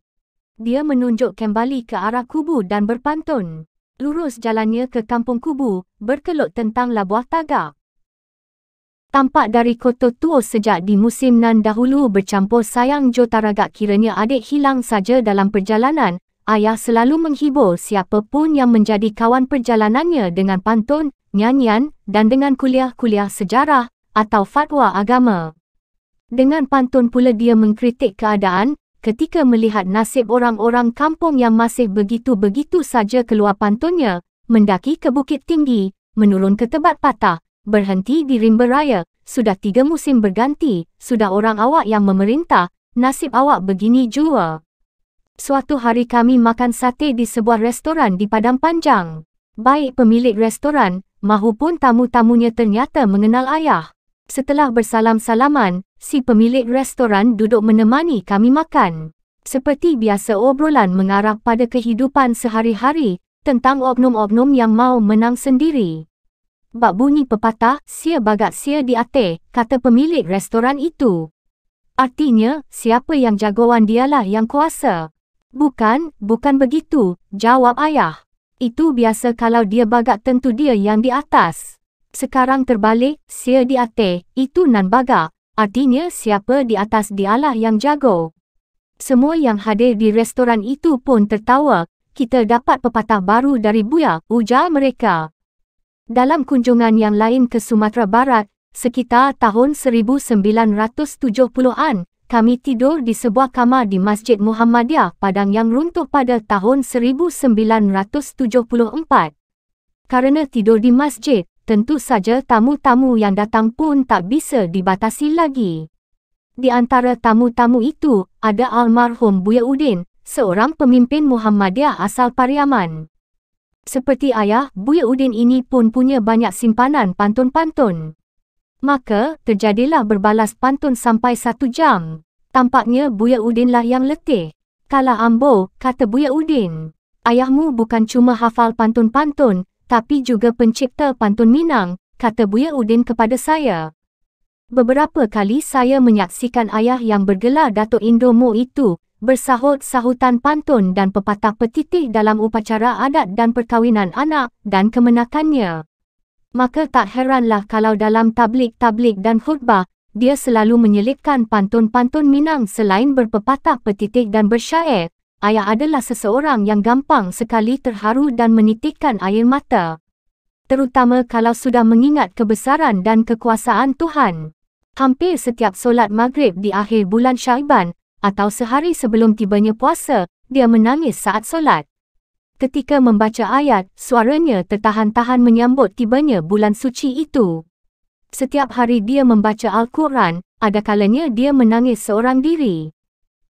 Dia menunjuk kembali ke arah kubu dan berpantun. Lurus jalannya ke kampung kubu, berkelut tentang labuah taga. Tampak dari kota tua sejak di musim nan dahulu bercampur sayang Jotaragak kiranya adik hilang saja dalam perjalanan, Ayah selalu menghibur siapapun yang menjadi kawan perjalanannya dengan pantun, nyanyian dan dengan kuliah-kuliah sejarah atau fatwa agama. Dengan pantun pula dia mengkritik keadaan ketika melihat nasib orang-orang kampung yang masih begitu-begitu saja keluar pantunnya, mendaki ke bukit tinggi, menurun ke tebat patah, berhenti di rimba raya, sudah tiga musim berganti, sudah orang awak yang memerintah, nasib awak begini jua. Suatu hari kami makan sate di sebuah restoran di Padang Panjang. Baik pemilik restoran mahupun tamu-tamunya ternyata mengenal ayah. Setelah bersalam-salaman, si pemilik restoran duduk menemani kami makan. Seperti biasa obrolan mengarah pada kehidupan sehari-hari tentang obnum-obnum yang mau menang sendiri. Bak bunyi pepatah, sia bagat sia diate, kata pemilik restoran itu. Artinya, siapa yang jagoan dialah yang kuasa. Bukan, bukan begitu, jawab ayah. Itu biasa kalau dia bagak tentu dia yang di atas. Sekarang terbalik, sia di ate, itu nan bagak. Artinya siapa di atas dialah yang jago. Semua yang hadir di restoran itu pun tertawa. Kita dapat pepatah baru dari Buya, ujar mereka. Dalam kunjungan yang lain ke Sumatera Barat, sekitar tahun 1970-an, kami tidur di sebuah kamar di Masjid Muhammadiyah Padang yang runtuh pada tahun 1974. Karena tidur di masjid, tentu saja tamu-tamu yang datang pun tak bisa dibatasi lagi. Di antara tamu-tamu itu, ada almarhum Buya Udin, seorang pemimpin Muhammadiyah asal Pariaman. Seperti ayah, Buya Udin ini pun punya banyak simpanan pantun-pantun. Maka, terjadilah berbalas pantun sampai satu jam. Tampaknya Buya Udinlah yang letih. Kalah Ambo, kata Buya Udin. Ayahmu bukan cuma hafal pantun-pantun, tapi juga pencipta pantun Minang, kata Buya Udin kepada saya. Beberapa kali saya menyaksikan ayah yang bergelar Datuk Indomo itu bersahut sahutan pantun dan pepatah petitih dalam upacara adat dan perkahwinan anak dan kemenakannya maka tak heranlah kalau dalam tablik-tablik dan khutbah, dia selalu menyelitkan pantun-pantun Minang selain berpepatah petitik dan bersyair. Ayah adalah seseorang yang gampang sekali terharu dan menitikkan air mata. Terutama kalau sudah mengingat kebesaran dan kekuasaan Tuhan. Hampir setiap solat maghrib di akhir bulan Syaiban, atau sehari sebelum tibanya puasa, dia menangis saat solat. Ketika membaca ayat, suaranya tertahan-tahan menyambut tibanya bulan suci itu. Setiap hari dia membaca Al-Quran, ada kalanya dia menangis seorang diri.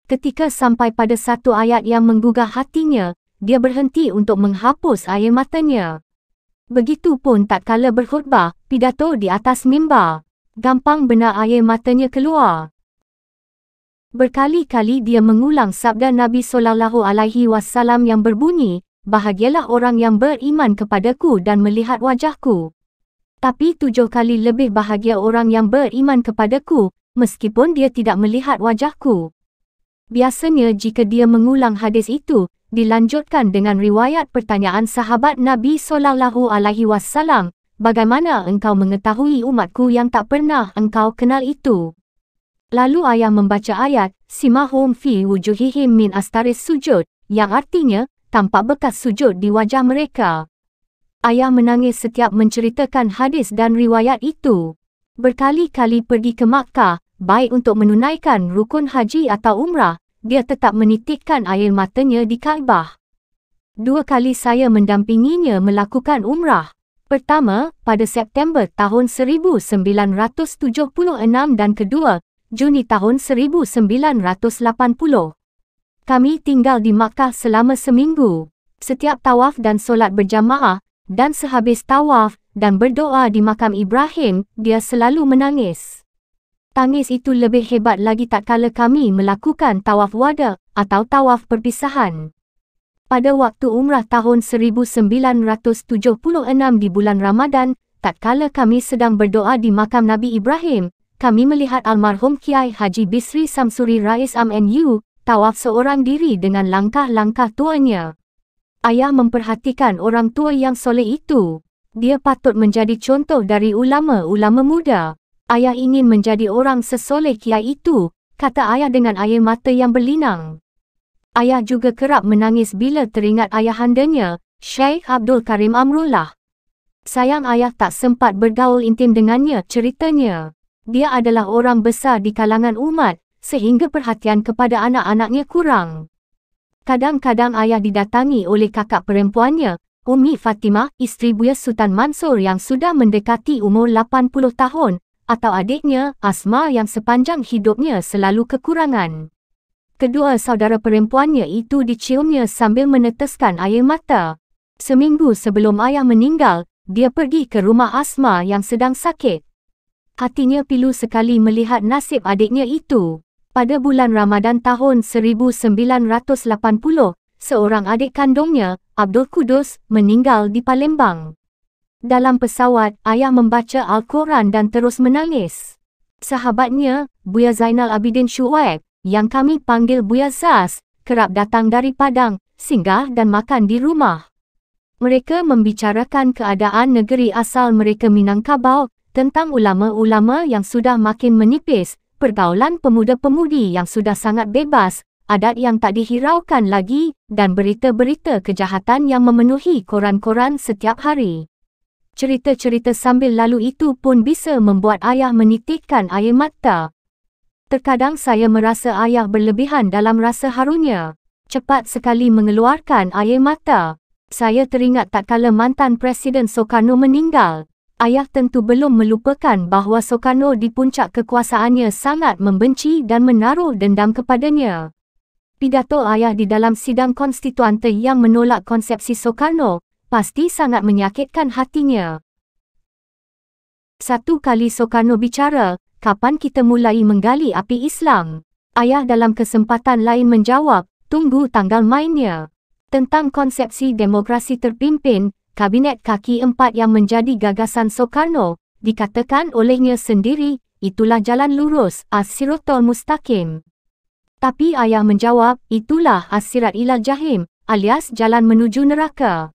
Ketika sampai pada satu ayat yang menggugah hatinya, dia berhenti untuk menghapus air matanya. Begitupun tak kala berkhutbah, pidato di atas mimbar. Gampang benar air matanya keluar. Berkali-kali dia mengulang sabda Nabi sallallahu alaihi wasallam yang berbunyi, bahagialah orang yang beriman kepadaku dan melihat wajahku. Tapi tujuh kali lebih bahagia orang yang beriman kepadaku, meskipun dia tidak melihat wajahku. Biasanya jika dia mengulang hadis itu, dilanjutkan dengan riwayat pertanyaan sahabat Nabi Sallallahu Alaihi Wasallam, bagaimana engkau mengetahui umatku yang tak pernah engkau kenal itu? Lalu ayah membaca ayat, Simahum fi wujuhihim min astaris sujud, yang artinya, tampak bekas sujud di wajah mereka. Ayah menangis setiap menceritakan hadis dan riwayat itu. Berkali-kali pergi ke Makkah, baik untuk menunaikan rukun haji atau umrah, dia tetap menitikkan air matanya di Kaabah. Dua kali saya mendampinginya melakukan umrah. Pertama, pada September tahun 1976 dan kedua, Juni tahun 1980. Kami tinggal di Makkah selama seminggu. Setiap tawaf dan solat berjamaah, dan sehabis tawaf dan berdoa di makam Ibrahim, dia selalu menangis. Tangis itu lebih hebat lagi tak kala kami melakukan tawaf wada atau tawaf perpisahan. Pada waktu umrah tahun 1976 di bulan Ramadan, tak kala kami sedang berdoa di makam Nabi Ibrahim, kami melihat almarhum Kiai Haji Bisri Samsuri Rais AMNU tawaf seorang diri dengan langkah-langkah tuanya. Ayah memperhatikan orang tua yang soleh itu. Dia patut menjadi contoh dari ulama-ulama muda. Ayah ingin menjadi orang sesoleh kiai itu, kata ayah dengan air mata yang berlinang. Ayah juga kerap menangis bila teringat ayahandanya, Sheikh Abdul Karim Amrullah. Sayang ayah tak sempat bergaul intim dengannya, ceritanya. Dia adalah orang besar di kalangan umat, sehingga perhatian kepada anak-anaknya kurang. Kadang-kadang ayah didatangi oleh kakak perempuannya, Umi Fatimah, isteri Buya Sultan Mansur yang sudah mendekati umur 80 tahun, atau adiknya, Asma yang sepanjang hidupnya selalu kekurangan. Kedua saudara perempuannya itu diciumnya sambil meneteskan air mata. Seminggu sebelum ayah meninggal, dia pergi ke rumah Asma yang sedang sakit. Hatinya pilu sekali melihat nasib adiknya itu. Pada bulan Ramadan tahun 1980, seorang adik kandungnya, Abdul Kudus, meninggal di Palembang. Dalam pesawat, ayah membaca Al-Quran dan terus menangis. Sahabatnya, Buya Zainal Abidin Shuaib, yang kami panggil Buya Zaz, kerap datang dari Padang, singgah dan makan di rumah. Mereka membicarakan keadaan negeri asal mereka Minangkabau, tentang ulama-ulama yang sudah makin menipis, pergaulan pemuda-pemudi yang sudah sangat bebas, adat yang tak dihiraukan lagi dan berita-berita kejahatan yang memenuhi koran-koran setiap hari. Cerita-cerita sambil lalu itu pun bisa membuat ayah menitikkan air mata. Terkadang saya merasa ayah berlebihan dalam rasa harunya. Cepat sekali mengeluarkan air mata. Saya teringat tak kala mantan Presiden Soekarno meninggal ayah tentu belum melupakan bahawa Sokano di puncak kekuasaannya sangat membenci dan menaruh dendam kepadanya. Pidato ayah di dalam sidang konstituante yang menolak konsepsi Sokano pasti sangat menyakitkan hatinya. Satu kali Sokano bicara, kapan kita mulai menggali api Islam? Ayah dalam kesempatan lain menjawab, tunggu tanggal mainnya. Tentang konsepsi demokrasi terpimpin, Kabinet Kaki Empat yang menjadi gagasan Soekarno, dikatakan olehnya sendiri, itulah jalan lurus, as Mustaqim. Tapi ayah menjawab, itulah asirat ilah Jahim, alias jalan menuju neraka.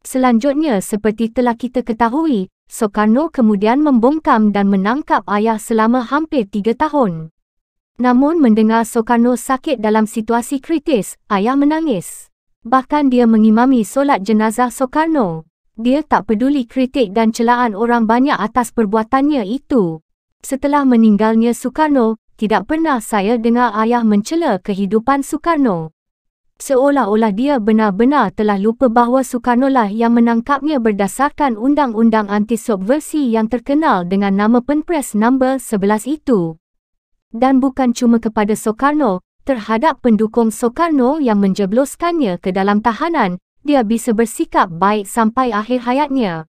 Selanjutnya seperti telah kita ketahui, Soekarno kemudian membongkam dan menangkap ayah selama hampir tiga tahun. Namun mendengar Soekarno sakit dalam situasi kritis, ayah menangis. Bahkan dia mengimami solat jenazah Soekarno. Dia tak peduli kritik dan celaan orang banyak atas perbuatannya itu. Setelah meninggalnya Soekarno, tidak pernah saya dengar ayah mencela kehidupan Soekarno. Seolah-olah dia benar-benar telah lupa bahawa lah yang menangkapnya berdasarkan undang-undang anti-subversi yang terkenal dengan nama Penpres nombor 11 itu. Dan bukan cuma kepada Soekarno, terhadap pendukung Soekarno yang menjebloskannya ke dalam tahanan, dia bisa bersikap baik sampai akhir hayatnya.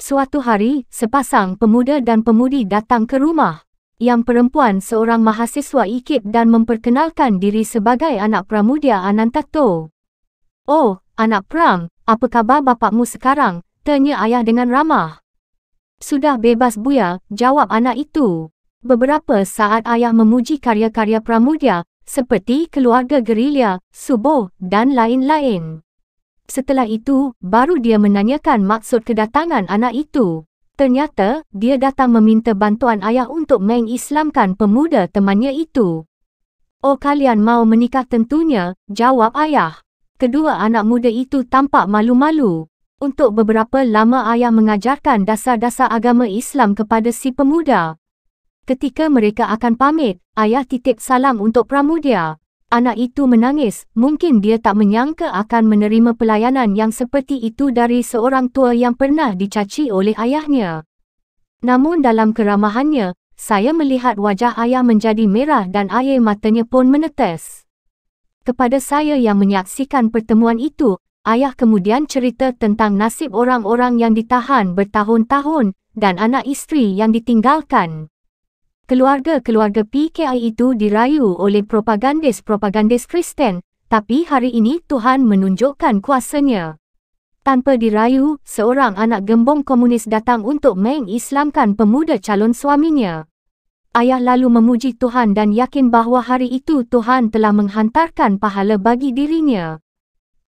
Suatu hari, sepasang pemuda dan pemudi datang ke rumah. Yang perempuan seorang mahasiswa ikip dan memperkenalkan diri sebagai anak pramudia Anantato. Oh, anak pram, apa khabar bapakmu sekarang? Tanya ayah dengan ramah. Sudah bebas buya, jawab anak itu. Beberapa saat ayah memuji karya-karya pramudia seperti keluarga gerilya, subuh, dan lain-lain. Setelah itu, baru dia menanyakan maksud kedatangan anak itu. Ternyata, dia datang meminta bantuan ayah untuk mengislamkan pemuda temannya itu. Oh kalian mau menikah tentunya, jawab ayah. Kedua anak muda itu tampak malu-malu. Untuk beberapa lama ayah mengajarkan dasar-dasar agama Islam kepada si pemuda. Ketika mereka akan pamit, ayah titip salam untuk Pramudia. Anak itu menangis, mungkin dia tak menyangka akan menerima pelayanan yang seperti itu dari seorang tua yang pernah dicaci oleh ayahnya. Namun dalam keramahannya, saya melihat wajah ayah menjadi merah dan air matanya pun menetes. Kepada saya yang menyaksikan pertemuan itu, ayah kemudian cerita tentang nasib orang-orang yang ditahan bertahun-tahun dan anak istri yang ditinggalkan. Keluarga-keluarga PKI itu dirayu oleh propagandis-propagandis Kristen, tapi hari ini Tuhan menunjukkan kuasanya. Tanpa dirayu, seorang anak gembong komunis datang untuk mengislamkan pemuda calon suaminya. Ayah lalu memuji Tuhan dan yakin bahawa hari itu Tuhan telah menghantarkan pahala bagi dirinya.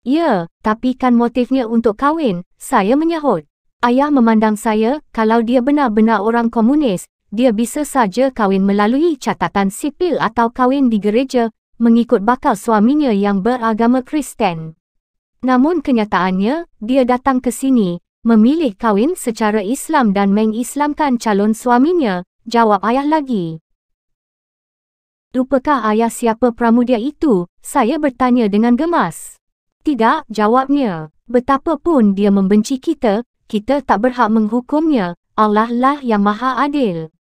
Ya, tapi kan motifnya untuk kahwin, saya menyahut. Ayah memandang saya, kalau dia benar-benar orang komunis, dia bisa saja kahwin melalui catatan sipil atau kahwin di gereja, mengikut bakal suaminya yang beragama Kristen. Namun kenyataannya, dia datang ke sini, memilih kahwin secara Islam dan mengislamkan calon suaminya, jawab ayah lagi. Rupakah ayah siapa pramudia itu? Saya bertanya dengan gemas. Tidak, jawabnya. Betapapun dia membenci kita, kita tak berhak menghukumnya. Allah lah yang maha adil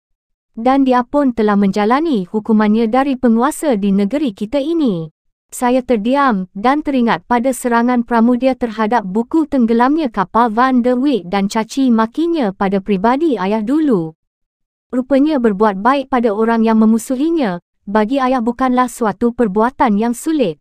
dan dia pun telah menjalani hukumannya dari penguasa di negeri kita ini. Saya terdiam dan teringat pada serangan pramudia terhadap buku tenggelamnya kapal Van der Wijk dan caci makinya pada pribadi ayah dulu. Rupanya berbuat baik pada orang yang memusuhinya, bagi ayah bukanlah suatu perbuatan yang sulit.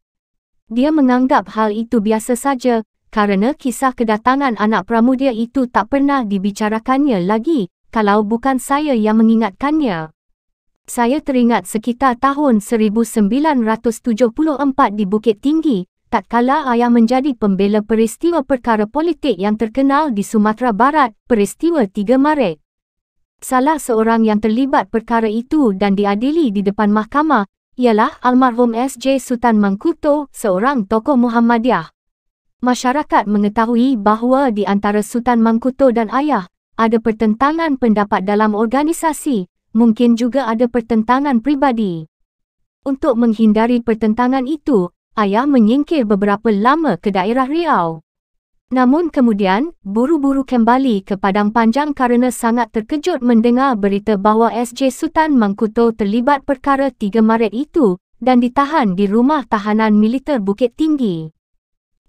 Dia menganggap hal itu biasa saja, kerana kisah kedatangan anak pramudia itu tak pernah dibicarakannya lagi kalau bukan saya yang mengingatkannya. Saya teringat sekitar tahun 1974 di Bukit Tinggi, tak kala ayah menjadi pembela peristiwa perkara politik yang terkenal di Sumatera Barat, peristiwa 3 Maret. Salah seorang yang terlibat perkara itu dan diadili di depan mahkamah ialah almarhum SJ Sultan Mangkuto, seorang tokoh Muhammadiyah. Masyarakat mengetahui bahawa di antara Sultan Mangkuto dan ayah, ada pertentangan pendapat dalam organisasi, mungkin juga ada pertentangan pribadi. Untuk menghindari pertentangan itu, ayah menyingkir beberapa lama ke daerah Riau. Namun kemudian, buru-buru kembali ke Padang Panjang kerana sangat terkejut mendengar berita bahawa SJ Sultan Mangkuto terlibat perkara 3 Maret itu dan ditahan di rumah tahanan militer Bukit Tinggi.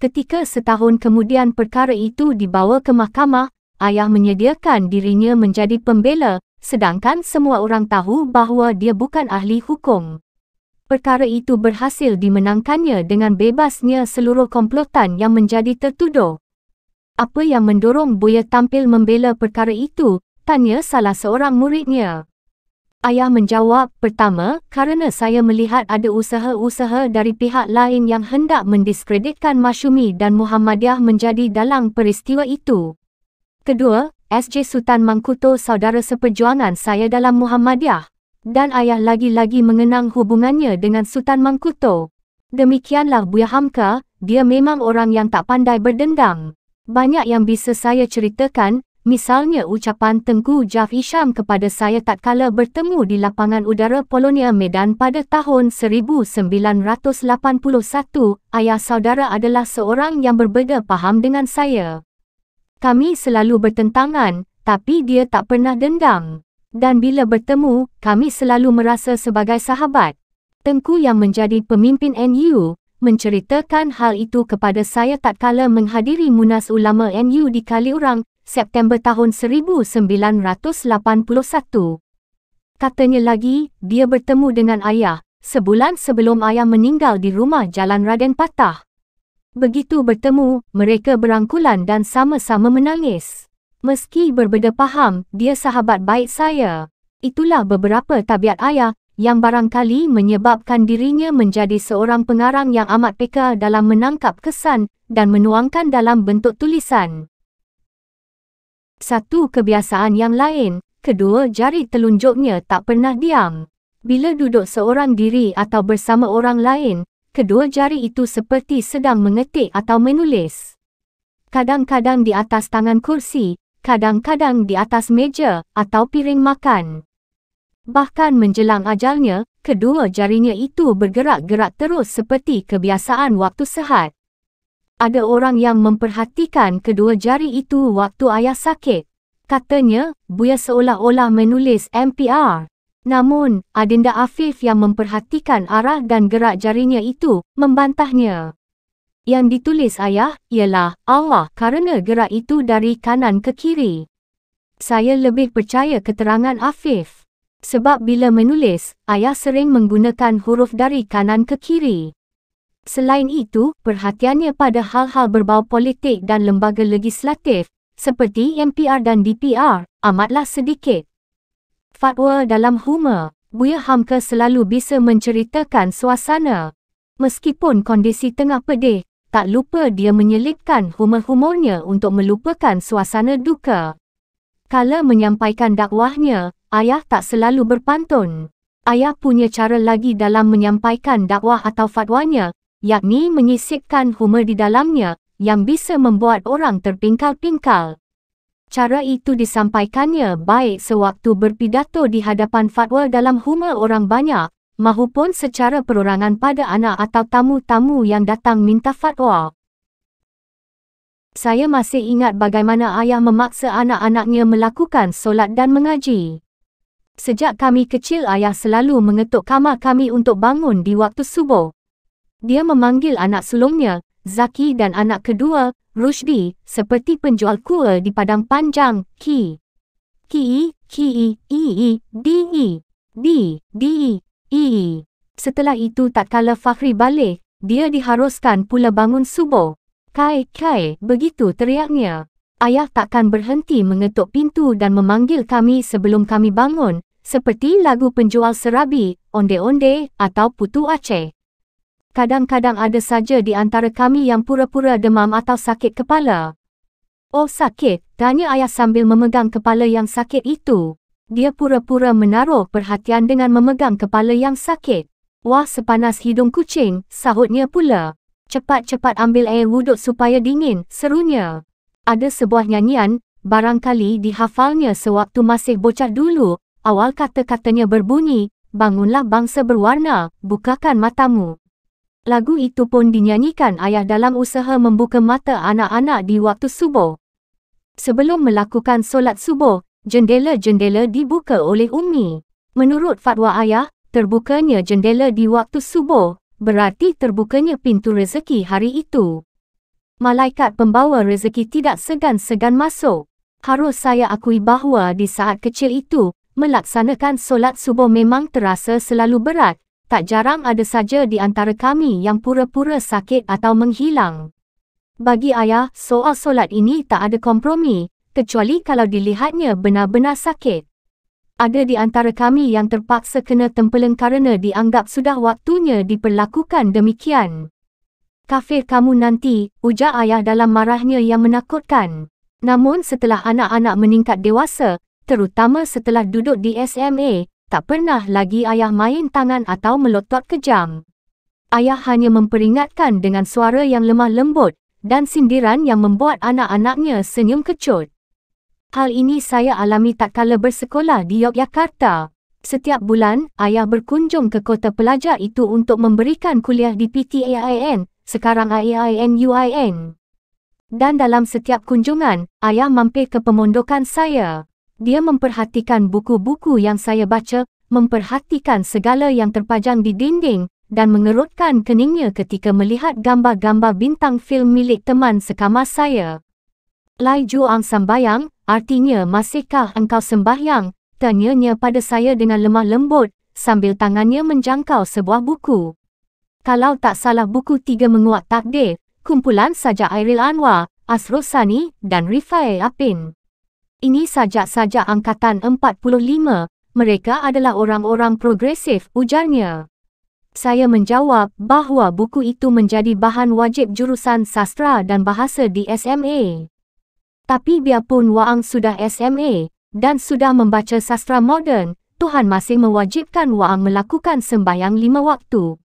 Ketika setahun kemudian perkara itu dibawa ke mahkamah, ayah menyediakan dirinya menjadi pembela, sedangkan semua orang tahu bahawa dia bukan ahli hukum. Perkara itu berhasil dimenangkannya dengan bebasnya seluruh komplotan yang menjadi tertuduh. Apa yang mendorong Buya tampil membela perkara itu, tanya salah seorang muridnya. Ayah menjawab, pertama, kerana saya melihat ada usaha-usaha dari pihak lain yang hendak mendiskreditkan Masyumi dan Muhammadiyah menjadi dalang peristiwa itu. Kedua, SJ Sultan Mangkuto saudara seperjuangan saya dalam Muhammadiyah dan ayah lagi-lagi mengenang hubungannya dengan Sultan Mangkuto. Demikianlah Buya Hamka, dia memang orang yang tak pandai berdendang. Banyak yang bisa saya ceritakan, misalnya ucapan Tengku Jaf Isham kepada saya tak tatkala bertemu di lapangan udara Polonia Medan pada tahun 1981, ayah saudara adalah seorang yang berbeda paham dengan saya. Kami selalu bertentangan, tapi dia tak pernah dendam. Dan bila bertemu, kami selalu merasa sebagai sahabat. Tengku yang menjadi pemimpin NU, menceritakan hal itu kepada saya tak kala menghadiri Munas Ulama NU di Kaliurang, September tahun 1981. Katanya lagi, dia bertemu dengan ayah, sebulan sebelum ayah meninggal di rumah Jalan Raden Patah. Begitu bertemu, mereka berangkulan dan sama-sama menangis. Meski berbeda paham, dia sahabat baik saya. Itulah beberapa tabiat ayah yang barangkali menyebabkan dirinya menjadi seorang pengarang yang amat peka dalam menangkap kesan dan menuangkan dalam bentuk tulisan. Satu kebiasaan yang lain, kedua jari telunjuknya tak pernah diam. Bila duduk seorang diri atau bersama orang lain, kedua jari itu seperti sedang mengetik atau menulis. Kadang-kadang di atas tangan kursi, kadang-kadang di atas meja atau piring makan. Bahkan menjelang ajalnya, kedua jarinya itu bergerak-gerak terus seperti kebiasaan waktu sehat. Ada orang yang memperhatikan kedua jari itu waktu ayah sakit. Katanya, Buya seolah-olah menulis MPR. Namun, Adinda Afif yang memperhatikan arah dan gerak jarinya itu, membantahnya. Yang ditulis ayah, ialah Allah karena gerak itu dari kanan ke kiri. Saya lebih percaya keterangan Afif. Sebab bila menulis, ayah sering menggunakan huruf dari kanan ke kiri. Selain itu, perhatiannya pada hal-hal berbau politik dan lembaga legislatif, seperti MPR dan DPR, amatlah sedikit. Fatwa dalam humor, Buya Hamka selalu bisa menceritakan suasana. Meskipun kondisi tengah pedih, tak lupa dia menyelipkan humor-humornya untuk melupakan suasana duka. Kala menyampaikan dakwahnya, ayah tak selalu berpantun. Ayah punya cara lagi dalam menyampaikan dakwah atau fatwanya, yakni menyisipkan humor di dalamnya yang bisa membuat orang terpingkal-pingkal. Cara itu disampaikannya baik sewaktu berpidato di hadapan fatwa dalam huma orang banyak, mahupun secara perorangan pada anak atau tamu-tamu yang datang minta fatwa. Saya masih ingat bagaimana ayah memaksa anak-anaknya melakukan solat dan mengaji. Sejak kami kecil ayah selalu mengetuk kamar kami untuk bangun di waktu subuh. Dia memanggil anak sulungnya, Zaki dan anak kedua, Rushdie, seperti penjual kue di padang panjang, ki. Ki, ki, i, i, i, di, i, di, di, i, e, i. Setelah itu tak kala Fahri balik, dia diharuskan pula bangun subuh. Kai, kai, begitu teriaknya. Ayah takkan berhenti mengetuk pintu dan memanggil kami sebelum kami bangun, seperti lagu penjual serabi, onde-onde, atau putu aceh kadang-kadang ada saja di antara kami yang pura-pura demam atau sakit kepala. Oh sakit, tanya ayah sambil memegang kepala yang sakit itu. Dia pura-pura menaruh perhatian dengan memegang kepala yang sakit. Wah sepanas hidung kucing, sahutnya pula. Cepat-cepat ambil air wuduk supaya dingin, serunya. Ada sebuah nyanyian, barangkali dihafalnya sewaktu masih bocah dulu. Awal kata-katanya berbunyi, bangunlah bangsa berwarna, bukakan matamu. Lagu itu pun dinyanyikan ayah dalam usaha membuka mata anak-anak di waktu subuh. Sebelum melakukan solat subuh, jendela-jendela dibuka oleh Umi. Menurut fatwa ayah, terbukanya jendela di waktu subuh berarti terbukanya pintu rezeki hari itu. Malaikat pembawa rezeki tidak segan-segan masuk. Harus saya akui bahawa di saat kecil itu, melaksanakan solat subuh memang terasa selalu berat, tak jarang ada saja di antara kami yang pura-pura sakit atau menghilang. Bagi ayah, soal solat ini tak ada kompromi, kecuali kalau dilihatnya benar-benar sakit. Ada di antara kami yang terpaksa kena tempeleng kerana dianggap sudah waktunya diperlakukan demikian. Kafir kamu nanti, ujar ayah dalam marahnya yang menakutkan. Namun setelah anak-anak meningkat dewasa, terutama setelah duduk di SMA, tak pernah lagi ayah main tangan atau melotot kejam. Ayah hanya memperingatkan dengan suara yang lemah lembut dan sindiran yang membuat anak-anaknya senyum kecut. Hal ini saya alami tak kala bersekolah di Yogyakarta. Setiap bulan, ayah berkunjung ke kota pelajar itu untuk memberikan kuliah di PTAIN, sekarang AIN-UIN. Dan dalam setiap kunjungan, ayah mampir ke pemondokan saya. Dia memperhatikan buku-buku yang saya baca, memperhatikan segala yang terpajang di dinding dan mengerutkan keningnya ketika melihat gambar-gambar bintang film milik teman sekamar saya. Lai Juang Sambayang, artinya masihkah engkau sembahyang? Tanyanya pada saya dengan lemah lembut sambil tangannya menjangkau sebuah buku. Kalau tak salah buku tiga menguat takdir, kumpulan saja Airil Anwar, Asrul Sani dan Rifai Apin. Ini sajak-sajak Angkatan 45, mereka adalah orang-orang progresif, ujarnya. Saya menjawab bahawa buku itu menjadi bahan wajib jurusan sastra dan bahasa di SMA. Tapi biarpun Waang sudah SMA dan sudah membaca sastra moden, Tuhan masih mewajibkan Waang melakukan sembahyang lima waktu.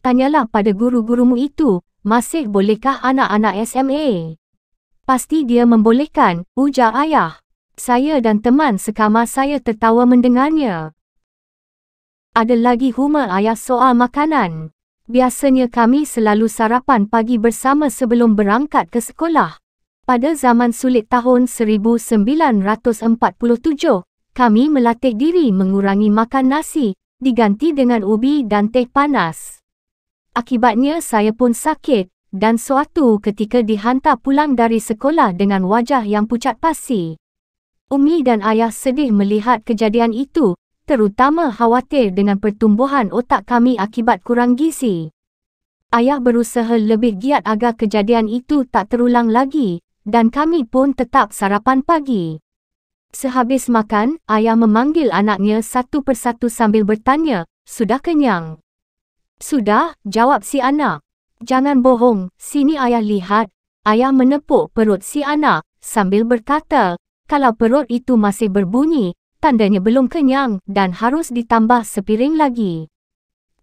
Tanyalah pada guru-gurumu itu, masih bolehkah anak-anak SMA? Pasti dia membolehkan, ujar ayah. Saya dan teman sekamar saya tertawa mendengarnya. Ada lagi humor ayah soal makanan. Biasanya kami selalu sarapan pagi bersama sebelum berangkat ke sekolah. Pada zaman sulit tahun 1947, kami melatih diri mengurangi makan nasi, diganti dengan ubi dan teh panas. Akibatnya saya pun sakit dan suatu ketika dihantar pulang dari sekolah dengan wajah yang pucat pasi. Umi dan ayah sedih melihat kejadian itu, terutama khawatir dengan pertumbuhan otak kami akibat kurang gizi. Ayah berusaha lebih giat agar kejadian itu tak terulang lagi dan kami pun tetap sarapan pagi. Sehabis makan, ayah memanggil anaknya satu persatu sambil bertanya, Sudah kenyang? Sudah, jawab si anak. Jangan bohong, sini ayah lihat. Ayah menepuk perut si anak sambil berkata, kalau perut itu masih berbunyi, tandanya belum kenyang dan harus ditambah sepiring lagi.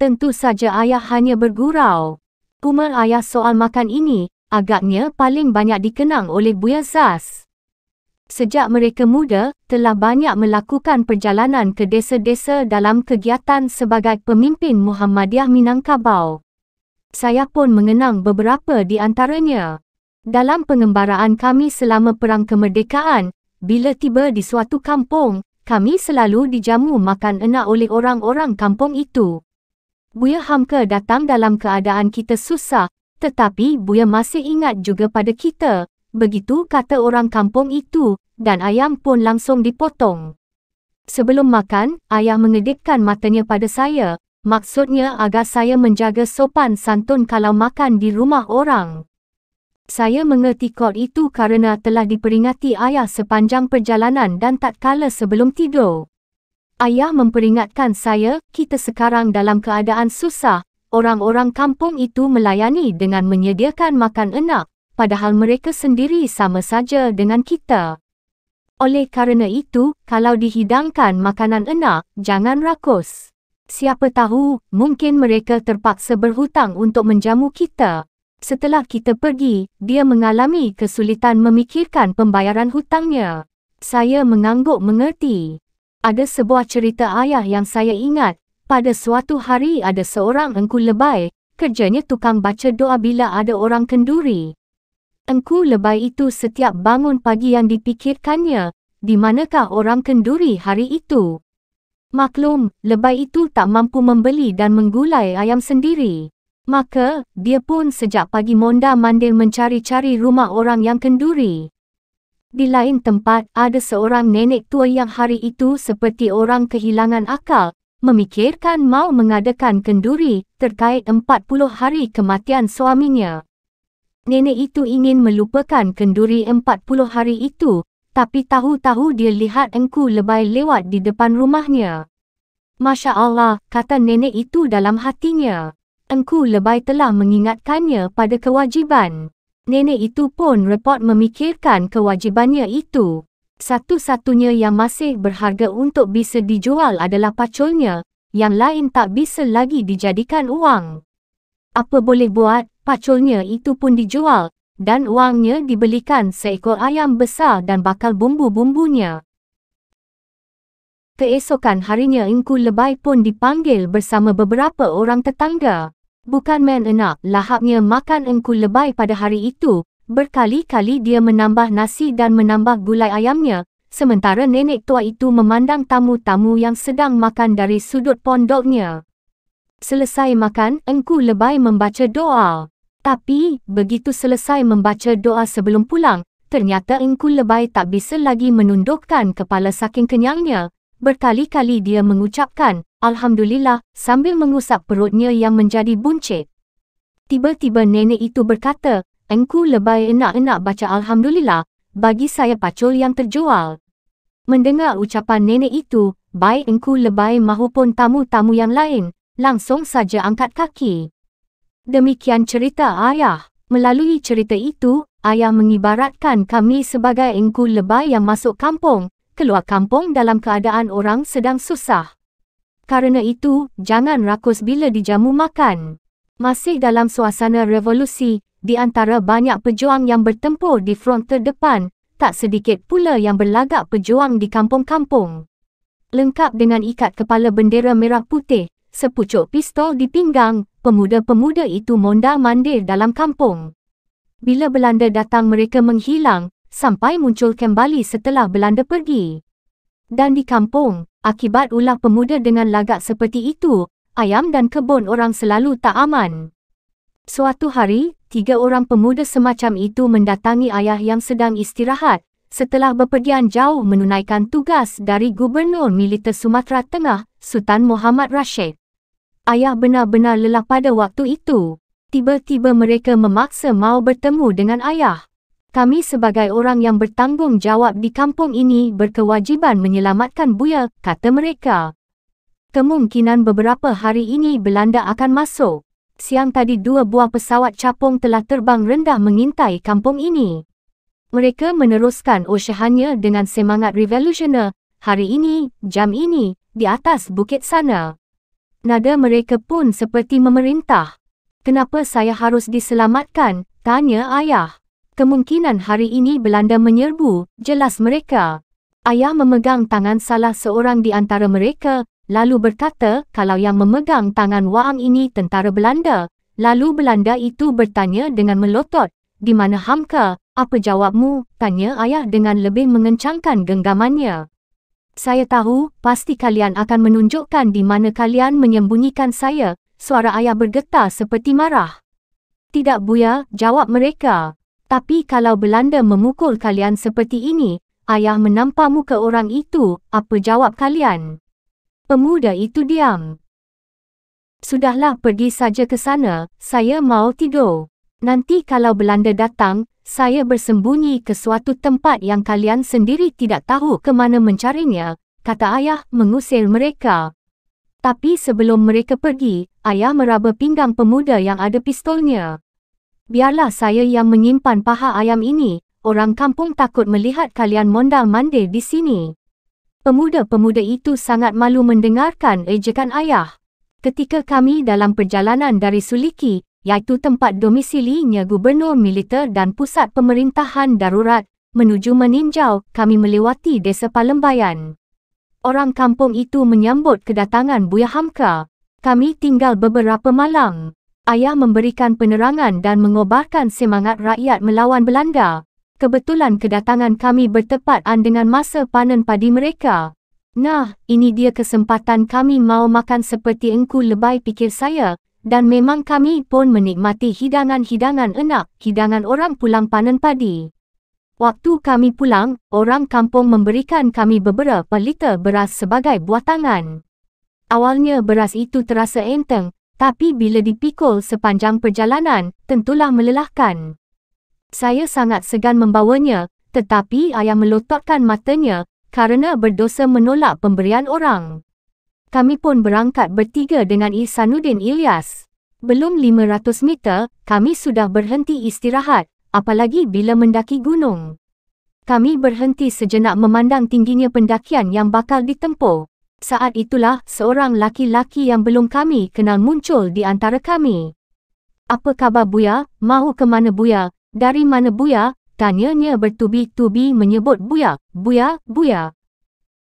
Tentu saja ayah hanya bergurau. Kumar ayah soal makan ini, agaknya paling banyak dikenang oleh Buya Zas. Sejak mereka muda, telah banyak melakukan perjalanan ke desa-desa dalam kegiatan sebagai pemimpin Muhammadiyah Minangkabau. Saya pun mengenang beberapa di antaranya. Dalam pengembaraan kami selama Perang Kemerdekaan, bila tiba di suatu kampung, kami selalu dijamu makan enak oleh orang-orang kampung itu. Buya Hamka datang dalam keadaan kita susah, tetapi Buya masih ingat juga pada kita, begitu kata orang kampung itu, dan ayam pun langsung dipotong. Sebelum makan, ayah mengedipkan matanya pada saya, maksudnya agar saya menjaga sopan santun kalau makan di rumah orang. Saya mengerti kod itu kerana telah diperingati ayah sepanjang perjalanan dan tak kala sebelum tidur. Ayah memperingatkan saya, kita sekarang dalam keadaan susah. Orang-orang kampung itu melayani dengan menyediakan makan enak, padahal mereka sendiri sama saja dengan kita. Oleh kerana itu, kalau dihidangkan makanan enak, jangan rakus. Siapa tahu, mungkin mereka terpaksa berhutang untuk menjamu kita. Setelah kita pergi, dia mengalami kesulitan memikirkan pembayaran hutangnya. Saya mengangguk mengerti. Ada sebuah cerita ayah yang saya ingat. Pada suatu hari ada seorang engku lebay, kerjanya tukang baca doa bila ada orang kenduri. Engku lebay itu setiap bangun pagi yang dipikirkannya, di manakah orang kenduri hari itu? Maklum, lebay itu tak mampu membeli dan menggulai ayam sendiri. Maka, dia pun sejak pagi monda mandil mencari-cari rumah orang yang kenduri. Di lain tempat, ada seorang nenek tua yang hari itu seperti orang kehilangan akal, memikirkan mau mengadakan kenduri terkait 40 hari kematian suaminya. Nenek itu ingin melupakan kenduri 40 hari itu, tapi tahu-tahu dia lihat engku lebay lewat di depan rumahnya. Masya Allah, kata nenek itu dalam hatinya. Engku lebay telah mengingatkannya pada kewajiban. Nenek itu pun repot memikirkan kewajibannya itu. Satu-satunya yang masih berharga untuk bisa dijual adalah paculnya, yang lain tak bisa lagi dijadikan uang. Apa boleh buat, paculnya itu pun dijual, dan uangnya dibelikan seekor ayam besar dan bakal bumbu-bumbunya. Keesokan harinya Engku Lebai pun dipanggil bersama beberapa orang tetangga. Bukan enak, lahapnya makan engku lebay pada hari itu. Berkali-kali dia menambah nasi dan menambah gulai ayamnya. Sementara nenek tua itu memandang tamu-tamu yang sedang makan dari sudut pondoknya. Selesai makan, engku lebai membaca doa. Tapi, begitu selesai membaca doa sebelum pulang, ternyata engku lebai tak bisa lagi menundukkan kepala saking kenyangnya. Berkali-kali dia mengucapkan, Alhamdulillah, sambil mengusap perutnya yang menjadi buncit. Tiba-tiba nenek itu berkata, Engku lebay enak-enak baca Alhamdulillah, bagi saya pacul yang terjual. Mendengar ucapan nenek itu, baik Engku lebay mahupun tamu-tamu yang lain, langsung saja angkat kaki. Demikian cerita ayah. Melalui cerita itu, ayah mengibaratkan kami sebagai Engku lebay yang masuk kampung, keluar kampung dalam keadaan orang sedang susah. Karena itu, jangan rakus bila dijamu makan. Masih dalam suasana revolusi, di antara banyak pejuang yang bertempur di front terdepan, tak sedikit pula yang berlagak pejuang di kampung-kampung. Lengkap dengan ikat kepala bendera merah putih, sepucuk pistol di pinggang, pemuda-pemuda itu mondar-mandir dalam kampung. Bila Belanda datang mereka menghilang, sampai muncul kembali setelah Belanda pergi. Dan di kampung, Akibat ulah pemuda dengan lagak seperti itu, ayam dan kebun orang selalu tak aman. Suatu hari, tiga orang pemuda semacam itu mendatangi ayah yang sedang istirahat setelah berpergian jauh menunaikan tugas dari Gubernur Militer Sumatera Tengah, Sultan Muhammad Rashid. Ayah benar-benar lelah pada waktu itu. Tiba-tiba mereka memaksa mau bertemu dengan ayah. Kami sebagai orang yang bertanggungjawab di kampung ini berkewajiban menyelamatkan Buya, kata mereka. Kemungkinan beberapa hari ini Belanda akan masuk. Siang tadi dua buah pesawat capung telah terbang rendah mengintai kampung ini. Mereka meneruskan usahanya dengan semangat revolusioner, hari ini, jam ini, di atas bukit sana. Nada mereka pun seperti memerintah. Kenapa saya harus diselamatkan, tanya ayah kemungkinan hari ini Belanda menyerbu, jelas mereka. Ayah memegang tangan salah seorang di antara mereka, lalu berkata kalau yang memegang tangan Waang ini tentara Belanda. Lalu Belanda itu bertanya dengan melotot, di mana Hamka, apa jawabmu, tanya ayah dengan lebih mengencangkan genggamannya. Saya tahu, pasti kalian akan menunjukkan di mana kalian menyembunyikan saya, suara ayah bergetar seperti marah. Tidak buya, jawab mereka. Tapi kalau Belanda memukul kalian seperti ini, ayah menampak muka orang itu, apa jawab kalian? Pemuda itu diam. Sudahlah pergi saja ke sana, saya mau tidur. Nanti kalau Belanda datang, saya bersembunyi ke suatu tempat yang kalian sendiri tidak tahu ke mana mencarinya, kata ayah mengusir mereka. Tapi sebelum mereka pergi, ayah meraba pinggang pemuda yang ada pistolnya. Biarlah saya yang menyimpan paha ayam ini. Orang kampung takut melihat kalian mondar-mandir di sini. Pemuda-pemuda itu sangat malu mendengarkan ejekan ayah. Ketika kami dalam perjalanan dari Suliki, iaitu tempat domisilinya gubernur militer dan pusat pemerintahan darurat, menuju meninjau, kami melewati desa Palembayan. Orang kampung itu menyambut kedatangan Buya Hamka. Kami tinggal beberapa malam. Ayah memberikan penerangan dan mengobarkan semangat rakyat melawan Belanda. Kebetulan kedatangan kami bertepatan dengan masa panen padi mereka. Nah, ini dia kesempatan kami mau makan seperti engku lebay pikir saya. Dan memang kami pun menikmati hidangan-hidangan enak, hidangan orang pulang panen padi. Waktu kami pulang, orang kampung memberikan kami beberapa liter beras sebagai tangan. Awalnya beras itu terasa enteng, tapi bila dipikul sepanjang perjalanan, tentulah melelahkan. Saya sangat segan membawanya, tetapi ayah melototkan matanya kerana berdosa menolak pemberian orang. Kami pun berangkat bertiga dengan Ihsanuddin Ilyas. Belum 500 meter, kami sudah berhenti istirahat, apalagi bila mendaki gunung. Kami berhenti sejenak memandang tingginya pendakian yang bakal ditempuh. Saat itulah seorang laki-laki yang belum kami kenal muncul di antara kami. Apa khabar Buya? Mahu ke mana Buya? Dari mana Buya? Tanyanya bertubi-tubi menyebut Buya, Buya, Buya.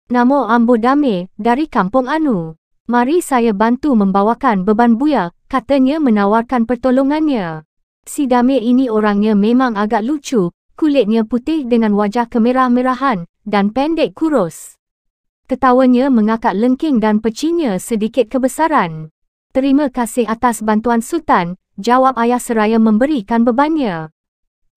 Namo Ambo Dame, dari Kampung Anu. Mari saya bantu membawakan beban Buya, katanya menawarkan pertolongannya. Si Dame ini orangnya memang agak lucu, kulitnya putih dengan wajah kemerah-merahan, dan pendek kurus. Ketawanya mengakak lengking dan pecinya sedikit kebesaran. Terima kasih atas bantuan Sultan, jawab ayah seraya memberikan bebannya.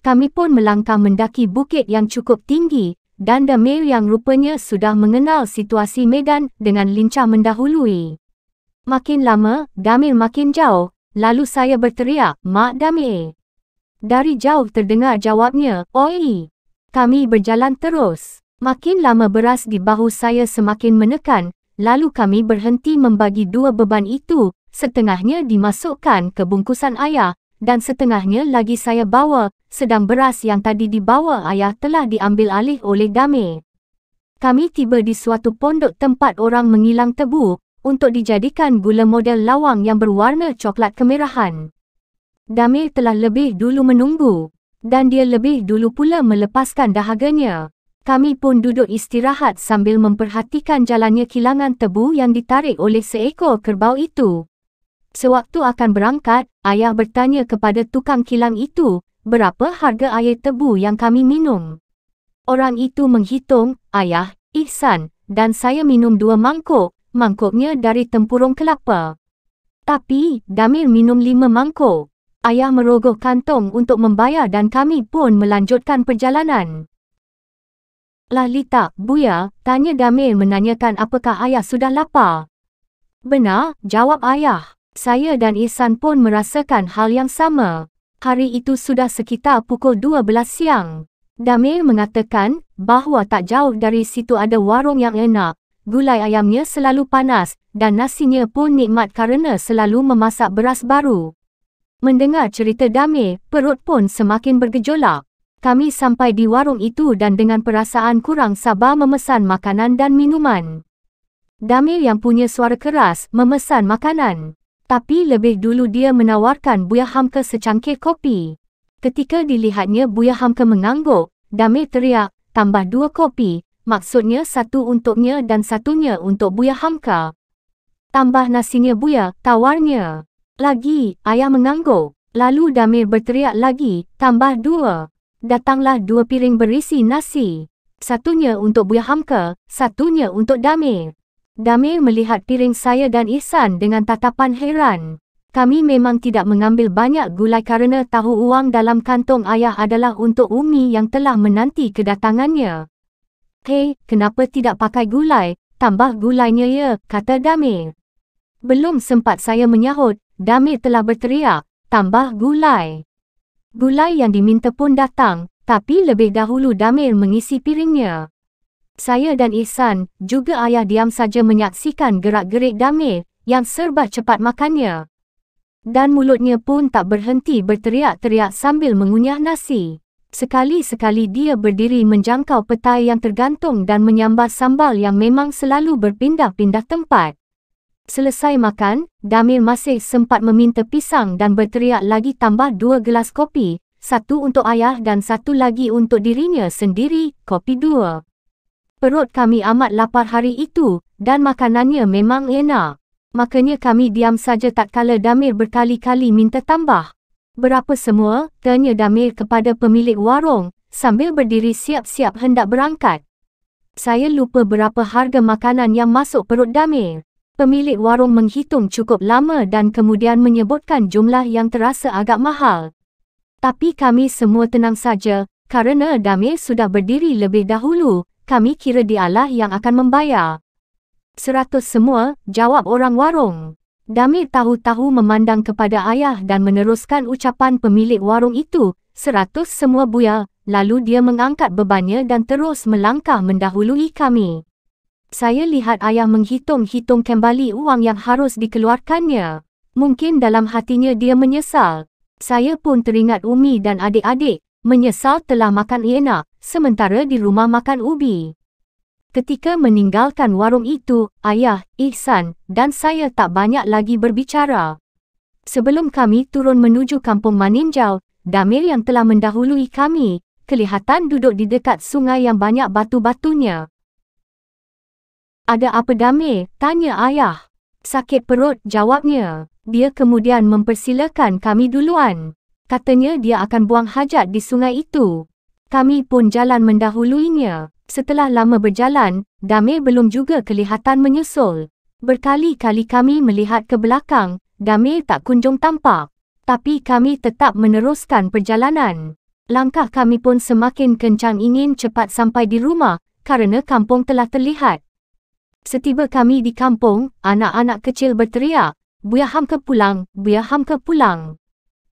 Kami pun melangkah mendaki bukit yang cukup tinggi dan Demir yang rupanya sudah mengenal situasi medan dengan lincah mendahului. Makin lama, Damir makin jauh, lalu saya berteriak, Mak Damir. Dari jauh terdengar jawabnya, Oi, kami berjalan terus. Makin lama beras di bahu saya semakin menekan, lalu kami berhenti membagi dua beban itu, setengahnya dimasukkan ke bungkusan ayah, dan setengahnya lagi saya bawa, sedang beras yang tadi dibawa ayah telah diambil alih oleh Game. Kami tiba di suatu pondok tempat orang mengilang tebu, untuk dijadikan gula model lawang yang berwarna coklat kemerahan. Damir telah lebih dulu menunggu, dan dia lebih dulu pula melepaskan dahaganya kami pun duduk istirahat sambil memperhatikan jalannya kilangan tebu yang ditarik oleh seekor kerbau itu. Sewaktu akan berangkat, ayah bertanya kepada tukang kilang itu, berapa harga air tebu yang kami minum. Orang itu menghitung, ayah, Ihsan, dan saya minum dua mangkuk, mangkuknya dari tempurung kelapa. Tapi, Damir minum lima mangkuk. Ayah merogoh kantong untuk membayar dan kami pun melanjutkan perjalanan. Lalita, Buya, tanya Damir menanyakan apakah ayah sudah lapar. Benar, jawab ayah. Saya dan Ihsan pun merasakan hal yang sama. Hari itu sudah sekitar pukul 12 siang. Damir mengatakan bahawa tak jauh dari situ ada warung yang enak. Gulai ayamnya selalu panas dan nasinya pun nikmat kerana selalu memasak beras baru. Mendengar cerita Damir, perut pun semakin bergejolak. Kami sampai di warung itu dan dengan perasaan kurang sabar memesan makanan dan minuman. Damir yang punya suara keras memesan makanan. Tapi lebih dulu dia menawarkan Buya Hamka secangkir kopi. Ketika dilihatnya Buya Hamka mengangguk, Damir teriak, tambah dua kopi, maksudnya satu untuknya dan satunya untuk Buya Hamka. Tambah nasinya Buya, tawarnya. Lagi, ayah mengangguk. Lalu Damir berteriak lagi, tambah dua datanglah dua piring berisi nasi. Satunya untuk Buya Hamka, satunya untuk Damir. Damir melihat piring saya dan Ihsan dengan tatapan heran. Kami memang tidak mengambil banyak gulai kerana tahu uang dalam kantong ayah adalah untuk Umi yang telah menanti kedatangannya. Hei, kenapa tidak pakai gulai? Tambah gulainya ya, kata Damir. Belum sempat saya menyahut, Damir telah berteriak, tambah gulai. Gulai yang diminta pun datang, tapi lebih dahulu Damir mengisi piringnya. Saya dan Ihsan, juga ayah diam saja menyaksikan gerak-gerik Damir yang serba cepat makannya. Dan mulutnya pun tak berhenti berteriak-teriak sambil mengunyah nasi. Sekali-sekali dia berdiri menjangkau petai yang tergantung dan menyambar sambal yang memang selalu berpindah-pindah tempat. Selesai makan, Damir masih sempat meminta pisang dan berteriak lagi tambah dua gelas kopi, satu untuk ayah dan satu lagi untuk dirinya sendiri, kopi dua. Perut kami amat lapar hari itu dan makanannya memang enak. Makanya kami diam saja tak kala Damir berkali-kali minta tambah. Berapa semua? Tanya Damir kepada pemilik warung sambil berdiri siap-siap hendak berangkat. Saya lupa berapa harga makanan yang masuk perut Damir. Pemilik warung menghitung cukup lama dan kemudian menyebutkan jumlah yang terasa agak mahal. Tapi kami semua tenang saja, karena Damir sudah berdiri lebih dahulu, kami kira dialah yang akan membayar. Seratus semua, jawab orang warung. Damir tahu-tahu memandang kepada ayah dan meneruskan ucapan pemilik warung itu, seratus semua buya, lalu dia mengangkat bebannya dan terus melangkah mendahului kami. Saya lihat ayah menghitung-hitung kembali uang yang harus dikeluarkannya. Mungkin dalam hatinya dia menyesal. Saya pun teringat Umi dan adik-adik menyesal telah makan enak sementara di rumah makan ubi. Ketika meninggalkan warung itu, ayah, Ihsan dan saya tak banyak lagi berbicara. Sebelum kami turun menuju kampung Maninjau, Damir yang telah mendahului kami, kelihatan duduk di dekat sungai yang banyak batu-batunya. Ada apa Dame? Tanya ayah. Sakit perut, jawabnya. Dia kemudian mempersilakan kami duluan. Katanya dia akan buang hajat di sungai itu. Kami pun jalan mendahuluinya. Setelah lama berjalan, Dame belum juga kelihatan menyusul. Berkali-kali kami melihat ke belakang, Dame tak kunjung tampak. Tapi kami tetap meneruskan perjalanan. Langkah kami pun semakin kencang ingin cepat sampai di rumah, karena kampung telah terlihat. Setiba kami di kampung, anak-anak kecil berteriak, Buah Hamka pulang, Buah Hamka pulang.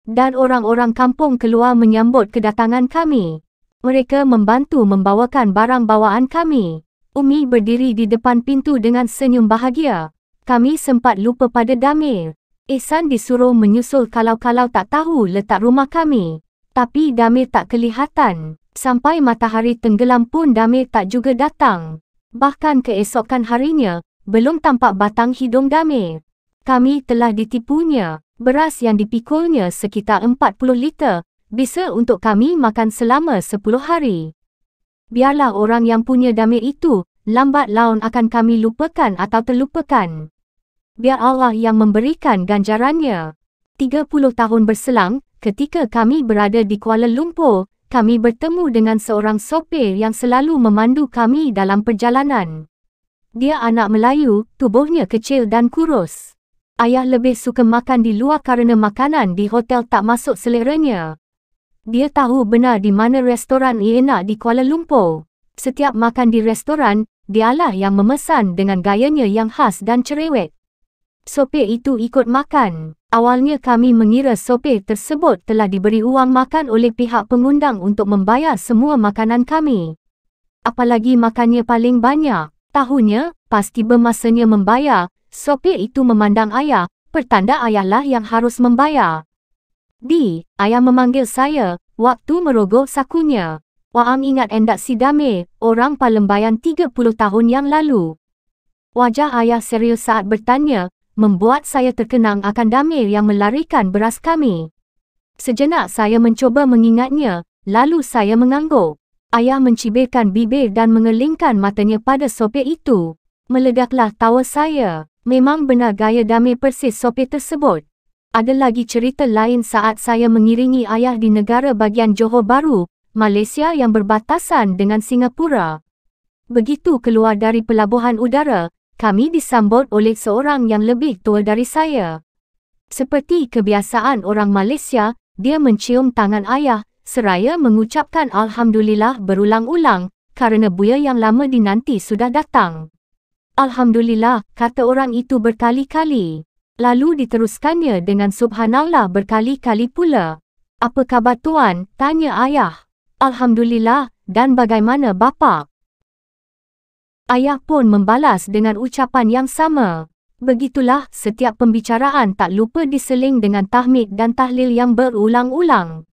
Dan orang-orang kampung keluar menyambut kedatangan kami. Mereka membantu membawakan barang bawaan kami. Umi berdiri di depan pintu dengan senyum bahagia. Kami sempat lupa pada Damir. Ihsan disuruh menyusul kalau-kalau tak tahu letak rumah kami. Tapi Damir tak kelihatan. Sampai matahari tenggelam pun Damir tak juga datang. Bahkan keesokan harinya, belum tampak batang hidung Damir. Kami telah ditipunya. Beras yang dipikulnya sekitar 40 liter, bisa untuk kami makan selama 10 hari. Biarlah orang yang punya Damir itu, lambat laun akan kami lupakan atau terlupakan. Biar Allah yang memberikan ganjarannya. 30 tahun berselang, ketika kami berada di Kuala Lumpur, kami bertemu dengan seorang sopir yang selalu memandu kami dalam perjalanan. Dia anak Melayu, tubuhnya kecil dan kurus. Ayah lebih suka makan di luar kerana makanan di hotel tak masuk seleranya. Dia tahu benar di mana restoran enak di Kuala Lumpur. Setiap makan di restoran, dialah yang memesan dengan gayanya yang khas dan cerewet. Sopir itu ikut makan. Awalnya kami mengira sopir tersebut telah diberi uang makan oleh pihak pengundang untuk membayar semua makanan kami. Apalagi makannya paling banyak. Tahunya, pasti bermasanya membayar. Sopir itu memandang ayah, pertanda ayahlah yang harus membayar. Di, ayah memanggil saya, waktu merogoh sakunya. Waam ingat Endak Sidame, orang Palembayan 30 tahun yang lalu. Wajah ayah serius saat bertanya, membuat saya terkenang akan damir yang melarikan beras kami. Sejenak saya mencoba mengingatnya, lalu saya mengangguk. Ayah mencibirkan bibir dan mengelingkan matanya pada sopir itu. Meledaklah tawa saya. Memang benar gaya damir persis sopir tersebut. Ada lagi cerita lain saat saya mengiringi ayah di negara bagian Johor Baru, Malaysia yang berbatasan dengan Singapura. Begitu keluar dari pelabuhan udara, kami disambut oleh seorang yang lebih tua dari saya. Seperti kebiasaan orang Malaysia, dia mencium tangan ayah, seraya mengucapkan Alhamdulillah berulang-ulang, kerana buaya yang lama dinanti sudah datang. Alhamdulillah, kata orang itu berkali-kali. Lalu diteruskannya dengan Subhanallah berkali-kali pula. Apa khabar tuan? Tanya ayah. Alhamdulillah, dan bagaimana bapak? Ayah pun membalas dengan ucapan yang sama. Begitulah setiap pembicaraan tak lupa diseling dengan tahmid dan tahlil yang berulang-ulang.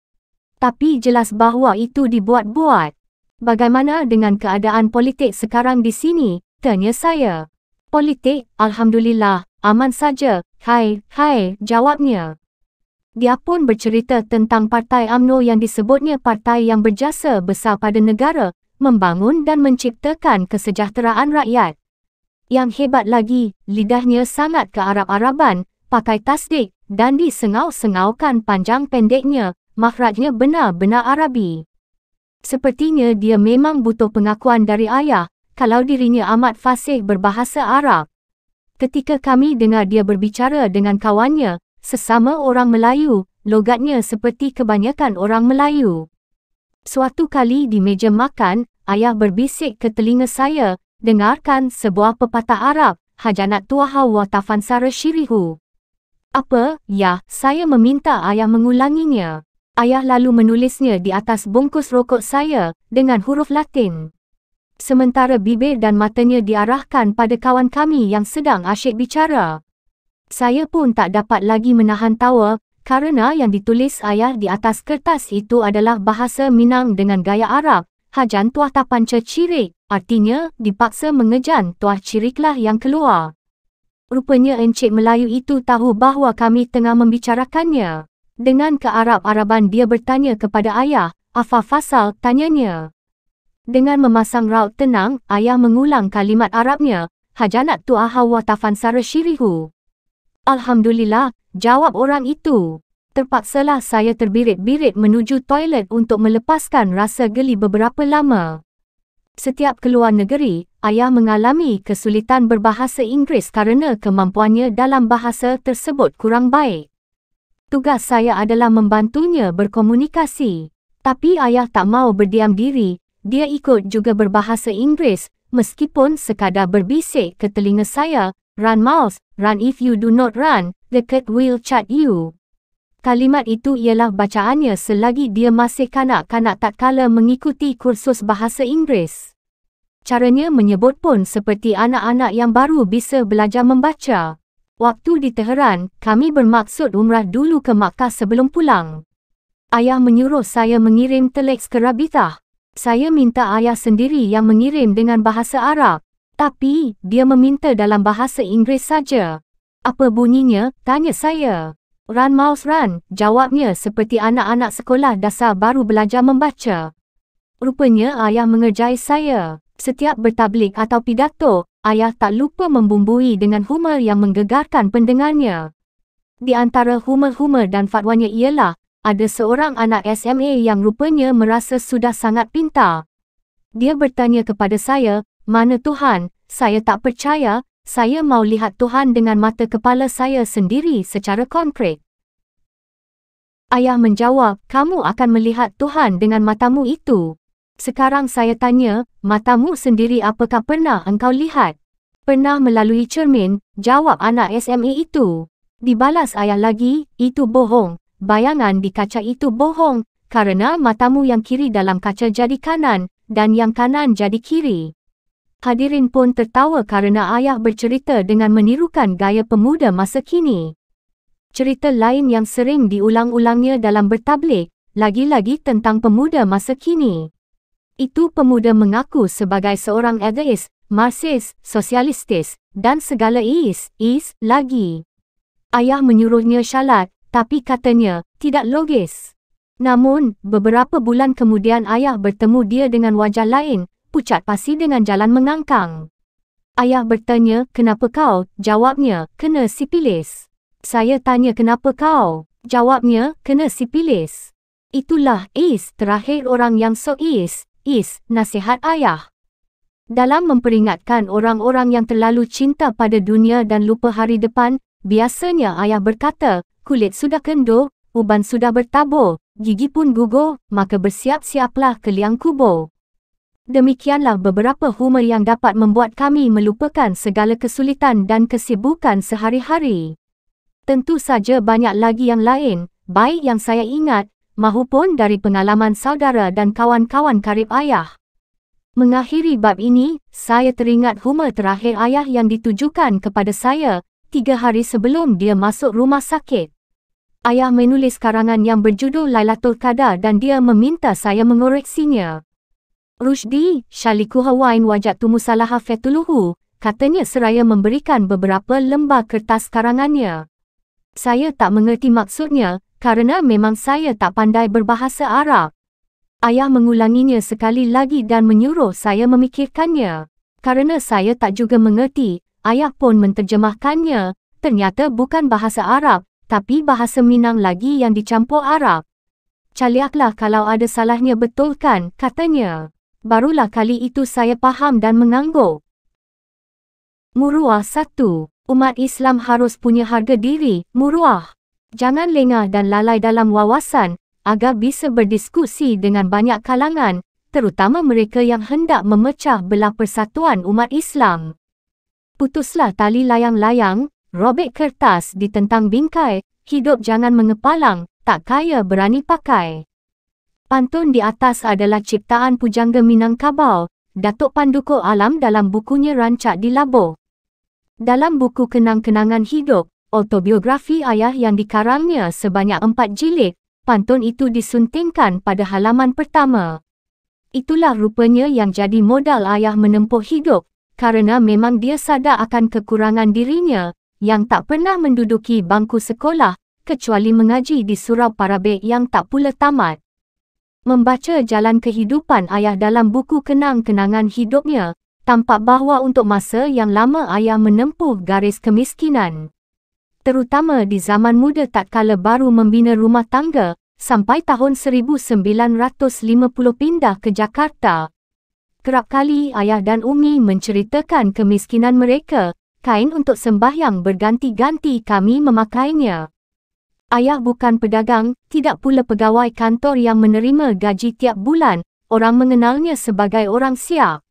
Tapi jelas bahawa itu dibuat-buat. Bagaimana dengan keadaan politik sekarang di sini, tanya saya. Politik, Alhamdulillah, aman saja, hai, hai, jawabnya. Dia pun bercerita tentang Partai AMNO yang disebutnya partai yang berjasa besar pada negara, membangun dan menciptakan kesejahteraan rakyat. Yang hebat lagi, lidahnya sangat ke Arab-Araban, pakai tasdik, dan disengau-sengaukan panjang pendeknya, mahrajnya benar-benar Arabi. Sepertinya dia memang butuh pengakuan dari ayah, kalau dirinya amat fasih berbahasa Arab. Ketika kami dengar dia berbicara dengan kawannya, sesama orang Melayu, logatnya seperti kebanyakan orang Melayu. Suatu kali di meja makan, Ayah berbisik ke telinga saya, dengarkan sebuah pepatah Arab, Hajanat Tuaha wa Tafansara Shirihu. Apa, ya, saya meminta ayah mengulanginya. Ayah lalu menulisnya di atas bungkus rokok saya, dengan huruf latin. Sementara bibir dan matanya diarahkan pada kawan kami yang sedang asyik bicara. Saya pun tak dapat lagi menahan tawa, kerana yang ditulis ayah di atas kertas itu adalah bahasa Minang dengan gaya Arab, Hajan tuah tapanca cirik, artinya dipaksa mengejan tuah ciriklah yang keluar. Rupanya Encik Melayu itu tahu bahawa kami tengah membicarakannya. Dengan kearab-araban dia bertanya kepada ayah, apa fasal tanyanya. Dengan memasang raut tenang, ayah mengulang kalimat Arabnya, Hajanat tuah hawa tafansara syirihu. Alhamdulillah, jawab orang itu terpaksalah saya terbirit-birit menuju toilet untuk melepaskan rasa geli beberapa lama. Setiap keluar negeri, ayah mengalami kesulitan berbahasa Inggeris kerana kemampuannya dalam bahasa tersebut kurang baik. Tugas saya adalah membantunya berkomunikasi. Tapi ayah tak mau berdiam diri, dia ikut juga berbahasa Inggeris meskipun sekadar berbisik ke telinga saya, Run mouse, run if you do not run, the cat will chat you. Kalimat itu ialah bacaannya selagi dia masih kanak-kanak tak kala mengikuti kursus bahasa Inggeris. Caranya menyebut pun seperti anak-anak yang baru bisa belajar membaca. Waktu di Teheran, kami bermaksud umrah dulu ke Makkah sebelum pulang. Ayah menyuruh saya mengirim teleks ke Rabithah. Saya minta ayah sendiri yang mengirim dengan bahasa Arab. Tapi, dia meminta dalam bahasa Inggeris saja. Apa bunyinya? Tanya saya. Run Mouse Run, jawabnya seperti anak-anak sekolah dasar baru belajar membaca. Rupanya ayah mengerjai saya. Setiap bertablik atau pidato, ayah tak lupa membumbui dengan humor yang menggegarkan pendengarnya. Di antara humor-humor dan fatwanya ialah, ada seorang anak SMA yang rupanya merasa sudah sangat pintar. Dia bertanya kepada saya, mana Tuhan, saya tak percaya, saya mau lihat Tuhan dengan mata kepala saya sendiri secara konkret. Ayah menjawab, kamu akan melihat Tuhan dengan matamu itu. Sekarang saya tanya, matamu sendiri apakah pernah engkau lihat? Pernah melalui cermin, jawab anak SME itu. Dibalas ayah lagi, itu bohong. Bayangan di kaca itu bohong, karena matamu yang kiri dalam kaca jadi kanan, dan yang kanan jadi kiri hadirin pun tertawa kerana ayah bercerita dengan menirukan gaya pemuda masa kini. Cerita lain yang sering diulang-ulangnya dalam bertablik, lagi-lagi tentang pemuda masa kini. Itu pemuda mengaku sebagai seorang atheist, marxist, sosialistis, dan segala is, is, lagi. Ayah menyuruhnya syalat, tapi katanya, tidak logis. Namun, beberapa bulan kemudian ayah bertemu dia dengan wajah lain, pucat pasi dengan jalan mengangkang. Ayah bertanya, kenapa kau? Jawabnya, kena sipilis. Saya tanya kenapa kau? Jawabnya, kena sipilis. Itulah, Is, terakhir orang yang so Is, Is, nasihat ayah. Dalam memperingatkan orang-orang yang terlalu cinta pada dunia dan lupa hari depan, biasanya ayah berkata, kulit sudah kendur, uban sudah bertabur, gigi pun gugur, maka bersiap-siaplah ke liang kubur. Demikianlah beberapa humor yang dapat membuat kami melupakan segala kesulitan dan kesibukan sehari-hari. Tentu saja banyak lagi yang lain, baik yang saya ingat, mahupun dari pengalaman saudara dan kawan-kawan karib ayah. Mengakhiri bab ini, saya teringat humor terakhir ayah yang ditujukan kepada saya, tiga hari sebelum dia masuk rumah sakit. Ayah menulis karangan yang berjudul Lailatul Qadar dan dia meminta saya mengoreksinya. Rushdi, Shaliku Hawain Wajak Tumu Salaha Fetuluhu, katanya seraya memberikan beberapa lembar kertas karangannya. Saya tak mengerti maksudnya, karena memang saya tak pandai berbahasa Arab. Ayah mengulanginya sekali lagi dan menyuruh saya memikirkannya. Karena saya tak juga mengerti, ayah pun menterjemahkannya, ternyata bukan bahasa Arab, tapi bahasa Minang lagi yang dicampur Arab. Caliaklah kalau ada salahnya betulkan, katanya. Barulah kali itu saya faham dan mengangguk. Muruah satu, umat Islam harus punya harga diri, muruah. Jangan lengah dan lalai dalam wawasan, agar bisa berdiskusi dengan banyak kalangan, terutama mereka yang hendak memecah belah persatuan umat Islam. Putuslah tali layang-layang, robek kertas di tentang bingkai, hidup jangan mengepalang, tak kaya berani pakai. Pantun di atas adalah ciptaan pujangga Minangkabau, Datuk Panduko Alam dalam bukunya Rancak di Labo. Dalam buku Kenang-Kenangan Hidup, autobiografi ayah yang dikarangnya sebanyak empat jilid, pantun itu disuntingkan pada halaman pertama. Itulah rupanya yang jadi modal ayah menempuh hidup, kerana memang dia sadar akan kekurangan dirinya, yang tak pernah menduduki bangku sekolah, kecuali mengaji di surau parabek yang tak pula tamat. Membaca jalan kehidupan ayah dalam buku kenang-kenangan hidupnya, tampak bahawa untuk masa yang lama ayah menempuh garis kemiskinan. Terutama di zaman muda tak kala baru membina rumah tangga, sampai tahun 1950 pindah ke Jakarta. Kerap kali ayah dan Umi menceritakan kemiskinan mereka, kain untuk sembahyang berganti-ganti kami memakainya. Ayah bukan pedagang, tidak pula pegawai kantor yang menerima gaji tiap bulan. Orang mengenalnya sebagai orang siap.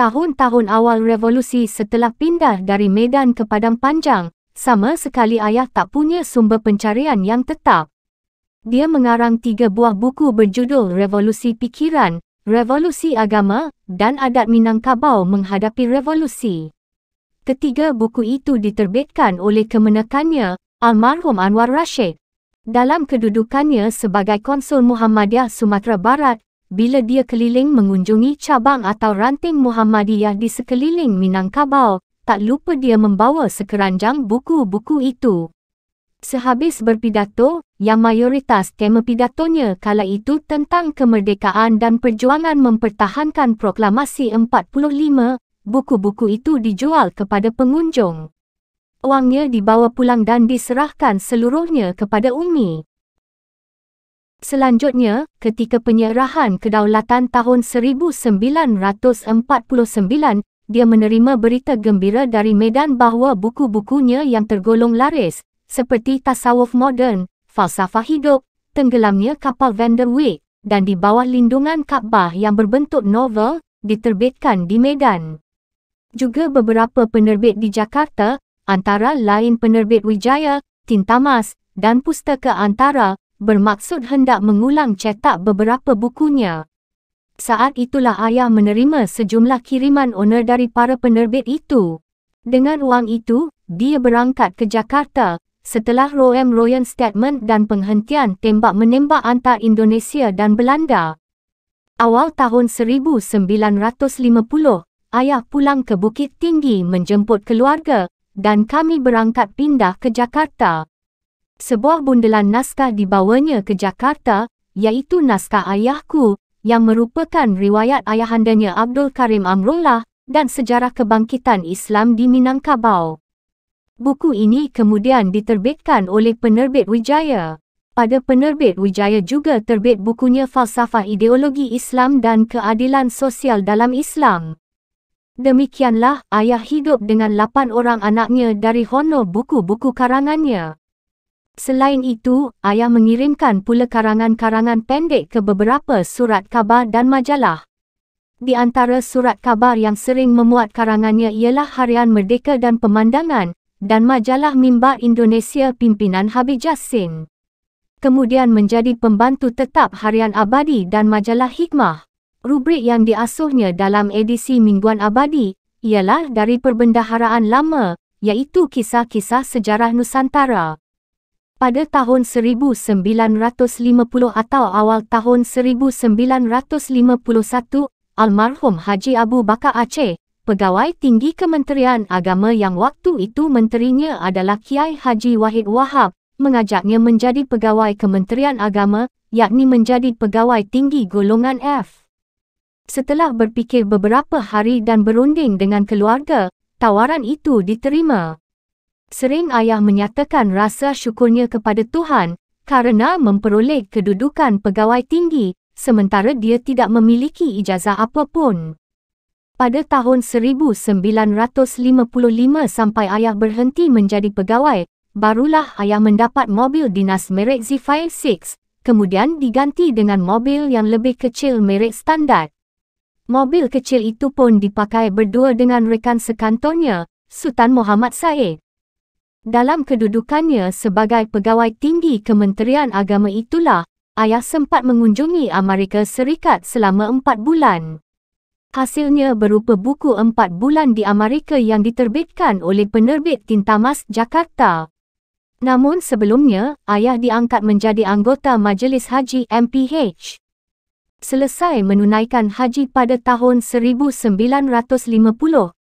Tahun-tahun awal revolusi setelah pindah dari Medan ke Padang Panjang, sama sekali ayah tak punya sumber pencarian yang tetap. Dia mengarang tiga buah buku berjudul Revolusi Pikiran, Revolusi Agama, dan Adat Minangkabau Menghadapi Revolusi. Ketiga buku itu diterbitkan oleh kemenakannya almarhum Anwar Rashid. Dalam kedudukannya sebagai Konsul Muhammadiyah Sumatera Barat, bila dia keliling mengunjungi cabang atau ranting Muhammadiyah di sekeliling Minangkabau, tak lupa dia membawa sekeranjang buku-buku itu. Sehabis berpidato, yang mayoritas tema pidatonya kala itu tentang kemerdekaan dan perjuangan mempertahankan proklamasi 45, buku-buku itu dijual kepada pengunjung. Uangnya dibawa pulang dan diserahkan seluruhnya kepada Umi. Selanjutnya, ketika penyerahan kedaulatan tahun 1949, dia menerima berita gembira dari medan bahawa buku-bukunya yang tergolong laris, seperti Tasawuf Modern, Falsafah Hidup, Tenggelamnya Kapal Vanderwijk, dan di bawah lindungan Kaabah yang berbentuk novel, diterbitkan di medan. Juga beberapa penerbit di Jakarta, antara lain penerbit Wijaya, Tintamas, dan Pustaka Antara, bermaksud hendak mengulang cetak beberapa bukunya. Saat itulah ayah menerima sejumlah kiriman owner dari para penerbit itu. Dengan wang itu, dia berangkat ke Jakarta setelah Roem royan Statement dan penghentian tembak-menembak antar Indonesia dan Belanda. Awal tahun 1950, ayah pulang ke Bukit Tinggi menjemput keluarga dan kami berangkat pindah ke Jakarta. Sebuah bundelan naskah dibawanya ke Jakarta, iaitu naskah ayahku, yang merupakan riwayat ayahandanya Abdul Karim Amrullah dan sejarah kebangkitan Islam di Minangkabau. Buku ini kemudian diterbitkan oleh penerbit Wijaya. Pada penerbit Wijaya juga terbit bukunya Falsafah Ideologi Islam dan Keadilan Sosial dalam Islam. Demikianlah ayah hidup dengan lapan orang anaknya dari hono buku-buku karangannya. Selain itu, ayah mengirimkan pula karangan-karangan pendek ke beberapa surat kabar dan majalah. Di antara surat kabar yang sering memuat karangannya ialah Harian Merdeka dan Pemandangan dan majalah Mimbar Indonesia pimpinan Habib Jassin. Kemudian menjadi pembantu tetap Harian Abadi dan majalah Hikmah. Rubrik yang diasuhnya dalam edisi Mingguan Abadi ialah dari perbendaharaan lama iaitu kisah-kisah sejarah Nusantara. Pada tahun 1950 atau awal tahun 1951, almarhum Haji Abu Bakar Aceh, pegawai tinggi Kementerian Agama yang waktu itu menterinya adalah Kiai Haji Wahid Wahab, mengajaknya menjadi pegawai Kementerian Agama, yakni menjadi pegawai tinggi golongan F. Setelah berfikir beberapa hari dan berunding dengan keluarga, tawaran itu diterima. Sering ayah menyatakan rasa syukurnya kepada Tuhan kerana memperoleh kedudukan pegawai tinggi sementara dia tidak memiliki ijazah apapun. Pada tahun 1955 sampai ayah berhenti menjadi pegawai, barulah ayah mendapat mobil dinas merek Z56, kemudian diganti dengan mobil yang lebih kecil merek standard. Mobil kecil itu pun dipakai berdua dengan rekan sekantornya, Sultan Muhammad Said. Dalam kedudukannya sebagai pegawai tinggi Kementerian Agama itulah, ayah sempat mengunjungi Amerika Serikat selama empat bulan. Hasilnya berupa buku empat bulan di Amerika yang diterbitkan oleh penerbit Tintamas Jakarta. Namun sebelumnya, ayah diangkat menjadi anggota Majlis Haji MPH. Selesai menunaikan haji pada tahun 1950,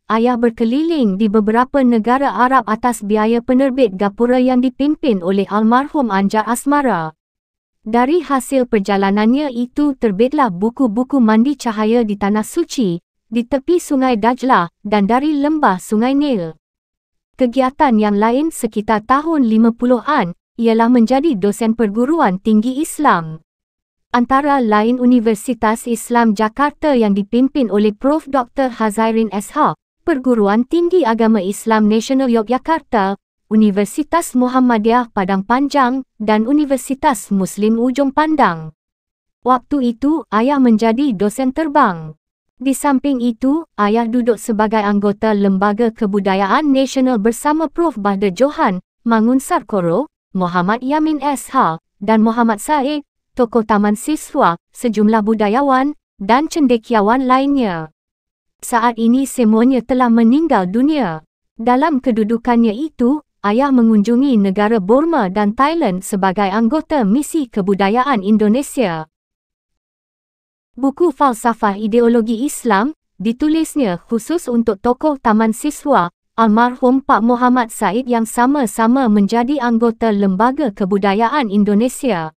ayah berkeliling di beberapa negara Arab atas biaya penerbit Gapura yang dipimpin oleh almarhum Anjar Asmara. Dari hasil perjalanannya itu terbitlah buku-buku mandi cahaya di Tanah Suci, di tepi Sungai Dajlah dan dari lembah Sungai Nil. Kegiatan yang lain sekitar tahun 50-an ialah menjadi dosen perguruan tinggi Islam antara lain Universitas Islam Jakarta yang dipimpin oleh Prof. Dr. Hazairin SH, Perguruan Tinggi Agama Islam Nasional Yogyakarta, Universitas Muhammadiyah Padang Panjang dan Universitas Muslim Ujung Pandang. Waktu itu, ayah menjadi dosen terbang. Di samping itu, ayah duduk sebagai anggota Lembaga Kebudayaan Nasional bersama Prof. Bahda Johan, Mangun Sarkoro, Muhammad Yamin SH, dan Muhammad Said, tokoh taman siswa, sejumlah budayawan dan cendekiawan lainnya. Saat ini semuanya telah meninggal dunia. Dalam kedudukannya itu, ayah mengunjungi negara Burma dan Thailand sebagai anggota misi kebudayaan Indonesia. Buku Falsafah Ideologi Islam ditulisnya khusus untuk tokoh taman siswa, almarhum Pak Muhammad Said yang sama-sama menjadi anggota Lembaga Kebudayaan Indonesia.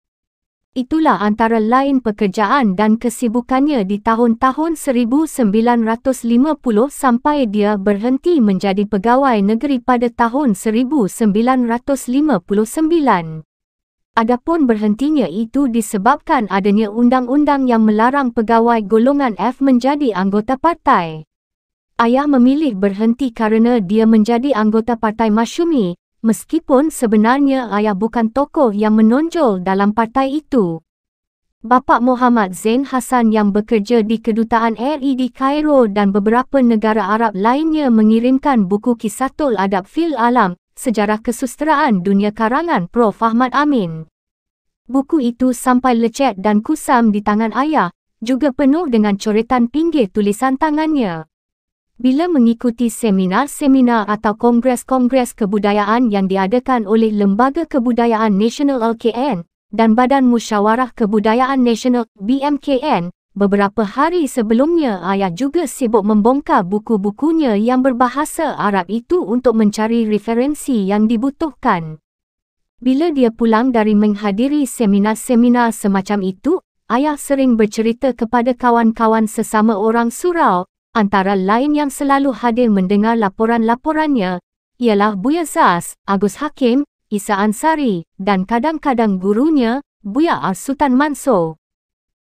Itulah antara lain pekerjaan dan kesibukannya di tahun-tahun 1950 sampai dia berhenti menjadi pegawai negeri pada tahun 1959. Adapun berhentinya itu disebabkan adanya undang-undang yang melarang pegawai golongan F menjadi anggota partai. Ayah memilih berhenti kerana dia menjadi anggota partai Masyumi, meskipun sebenarnya ayah bukan tokoh yang menonjol dalam parti itu. Bapa Muhammad Zain Hassan yang bekerja di kedutaan RI di Kairo dan beberapa negara Arab lainnya mengirimkan buku Kisatul Adab Fil Alam, Sejarah Kesusteraan Dunia Karangan Prof. Ahmad Amin. Buku itu sampai lecet dan kusam di tangan ayah, juga penuh dengan coretan pinggir tulisan tangannya bila mengikuti seminar-seminar atau kongres-kongres kebudayaan yang diadakan oleh Lembaga Kebudayaan Nasional LKN dan Badan Musyawarah Kebudayaan Nasional BMKN, beberapa hari sebelumnya ayah juga sibuk membongkar buku-bukunya yang berbahasa Arab itu untuk mencari referensi yang dibutuhkan. Bila dia pulang dari menghadiri seminar-seminar semacam itu, ayah sering bercerita kepada kawan-kawan sesama orang surau Antara lain yang selalu hadir mendengar laporan-laporannya ialah Buya Zaz, Agus Hakim, Isa Ansari dan kadang-kadang gurunya, Buya Arsutan Manso.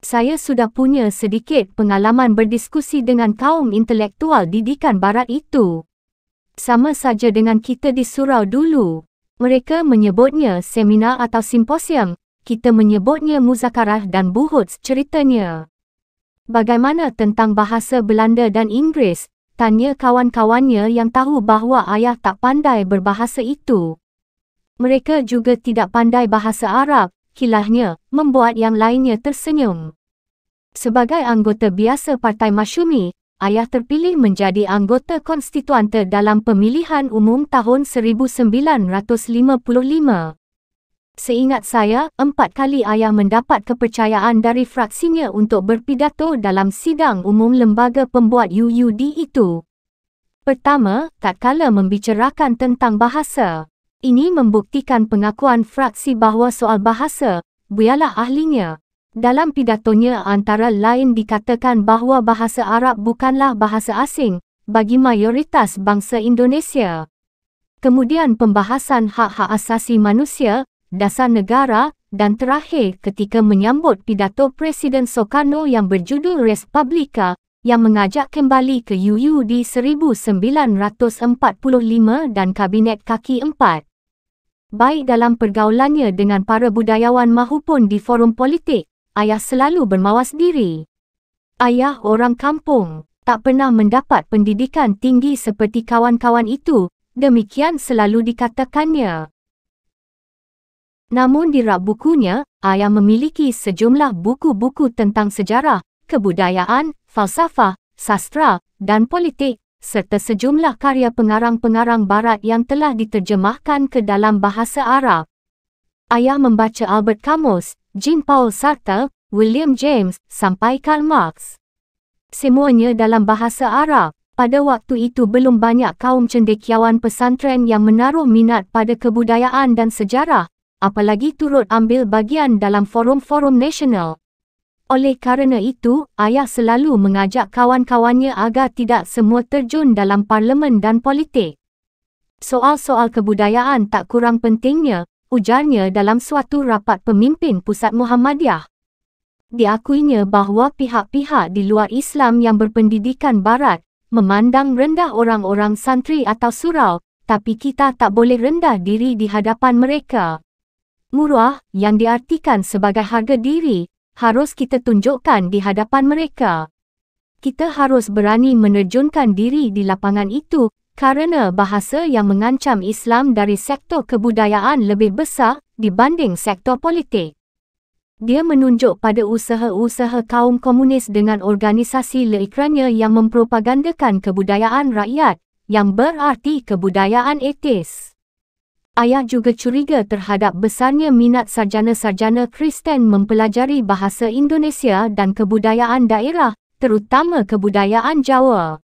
Saya sudah punya sedikit pengalaman berdiskusi dengan kaum intelektual didikan barat itu. Sama saja dengan kita di surau dulu. Mereka menyebutnya seminar atau simposium, kita menyebutnya muzakarah dan buhut ceritanya. Bagaimana tentang bahasa Belanda dan Inggeris? Tanya kawan-kawannya yang tahu bahawa ayah tak pandai berbahasa itu. Mereka juga tidak pandai bahasa Arab, kilahnya, membuat yang lainnya tersenyum. Sebagai anggota biasa Partai Masyumi, ayah terpilih menjadi anggota konstituante dalam pemilihan umum tahun 1955. Seingat saya, empat kali ayah mendapat kepercayaan dari fraksinya untuk berpidato dalam sidang umum lembaga pembuat UUD itu. Pertama, tak tatkala membicarakan tentang bahasa. Ini membuktikan pengakuan fraksi bahawa soal bahasa, buialah ahlinya. Dalam pidatonya antara lain dikatakan bahawa bahasa Arab bukanlah bahasa asing bagi mayoritas bangsa Indonesia. Kemudian pembahasan hak-hak asasi manusia dasar negara dan terakhir ketika menyambut pidato Presiden Sokarno yang berjudul Respublika yang mengajak kembali ke UUD 1945 dan Kabinet Kaki Empat Baik dalam pergaulannya dengan para budayawan mahupun di forum politik, ayah selalu bermawas diri. Ayah orang kampung tak pernah mendapat pendidikan tinggi seperti kawan-kawan itu, demikian selalu dikatakannya. Namun di rak bukunya, ayah memiliki sejumlah buku-buku tentang sejarah, kebudayaan, falsafah, sastra, dan politik, serta sejumlah karya pengarang-pengarang barat yang telah diterjemahkan ke dalam bahasa Arab. Ayah membaca Albert Camus, Jean-Paul Sartre, William James, sampai Karl Marx. Semuanya dalam bahasa Arab. Pada waktu itu belum banyak kaum cendekiawan pesantren yang menaruh minat pada kebudayaan dan sejarah, apalagi turut ambil bagian dalam forum-forum nasional. Oleh kerana itu, ayah selalu mengajak kawan-kawannya agar tidak semua terjun dalam parlimen dan politik. Soal-soal kebudayaan tak kurang pentingnya, ujarnya dalam suatu rapat pemimpin pusat Muhammadiyah. Diakuinya bahawa pihak-pihak di luar Islam yang berpendidikan barat memandang rendah orang-orang santri atau surau, tapi kita tak boleh rendah diri di hadapan mereka. Murah, yang diartikan sebagai harga diri, harus kita tunjukkan di hadapan mereka. Kita harus berani menerjunkan diri di lapangan itu kerana bahasa yang mengancam Islam dari sektor kebudayaan lebih besar dibanding sektor politik. Dia menunjuk pada usaha-usaha kaum komunis dengan organisasi leikrannya yang mempropagandakan kebudayaan rakyat, yang berarti kebudayaan etis. Ayah juga curiga terhadap besarnya minat sarjana-sarjana Kristen mempelajari bahasa Indonesia dan kebudayaan daerah, terutama kebudayaan Jawa.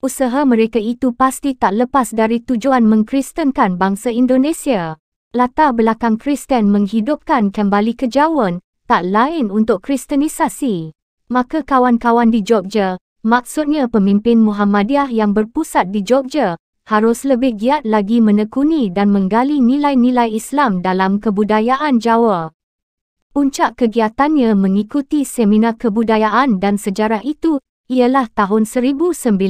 Usaha mereka itu pasti tak lepas dari tujuan mengkristenkan bangsa Indonesia. Latar belakang Kristen menghidupkan kembali ke Jawa, tak lain untuk kristenisasi. Maka kawan-kawan di Jogja, maksudnya pemimpin Muhammadiyah yang berpusat di Jogja, harus lebih giat lagi menekuni dan menggali nilai-nilai Islam dalam kebudayaan Jawa. Puncak kegiatannya mengikuti seminar kebudayaan dan sejarah itu ialah tahun 1963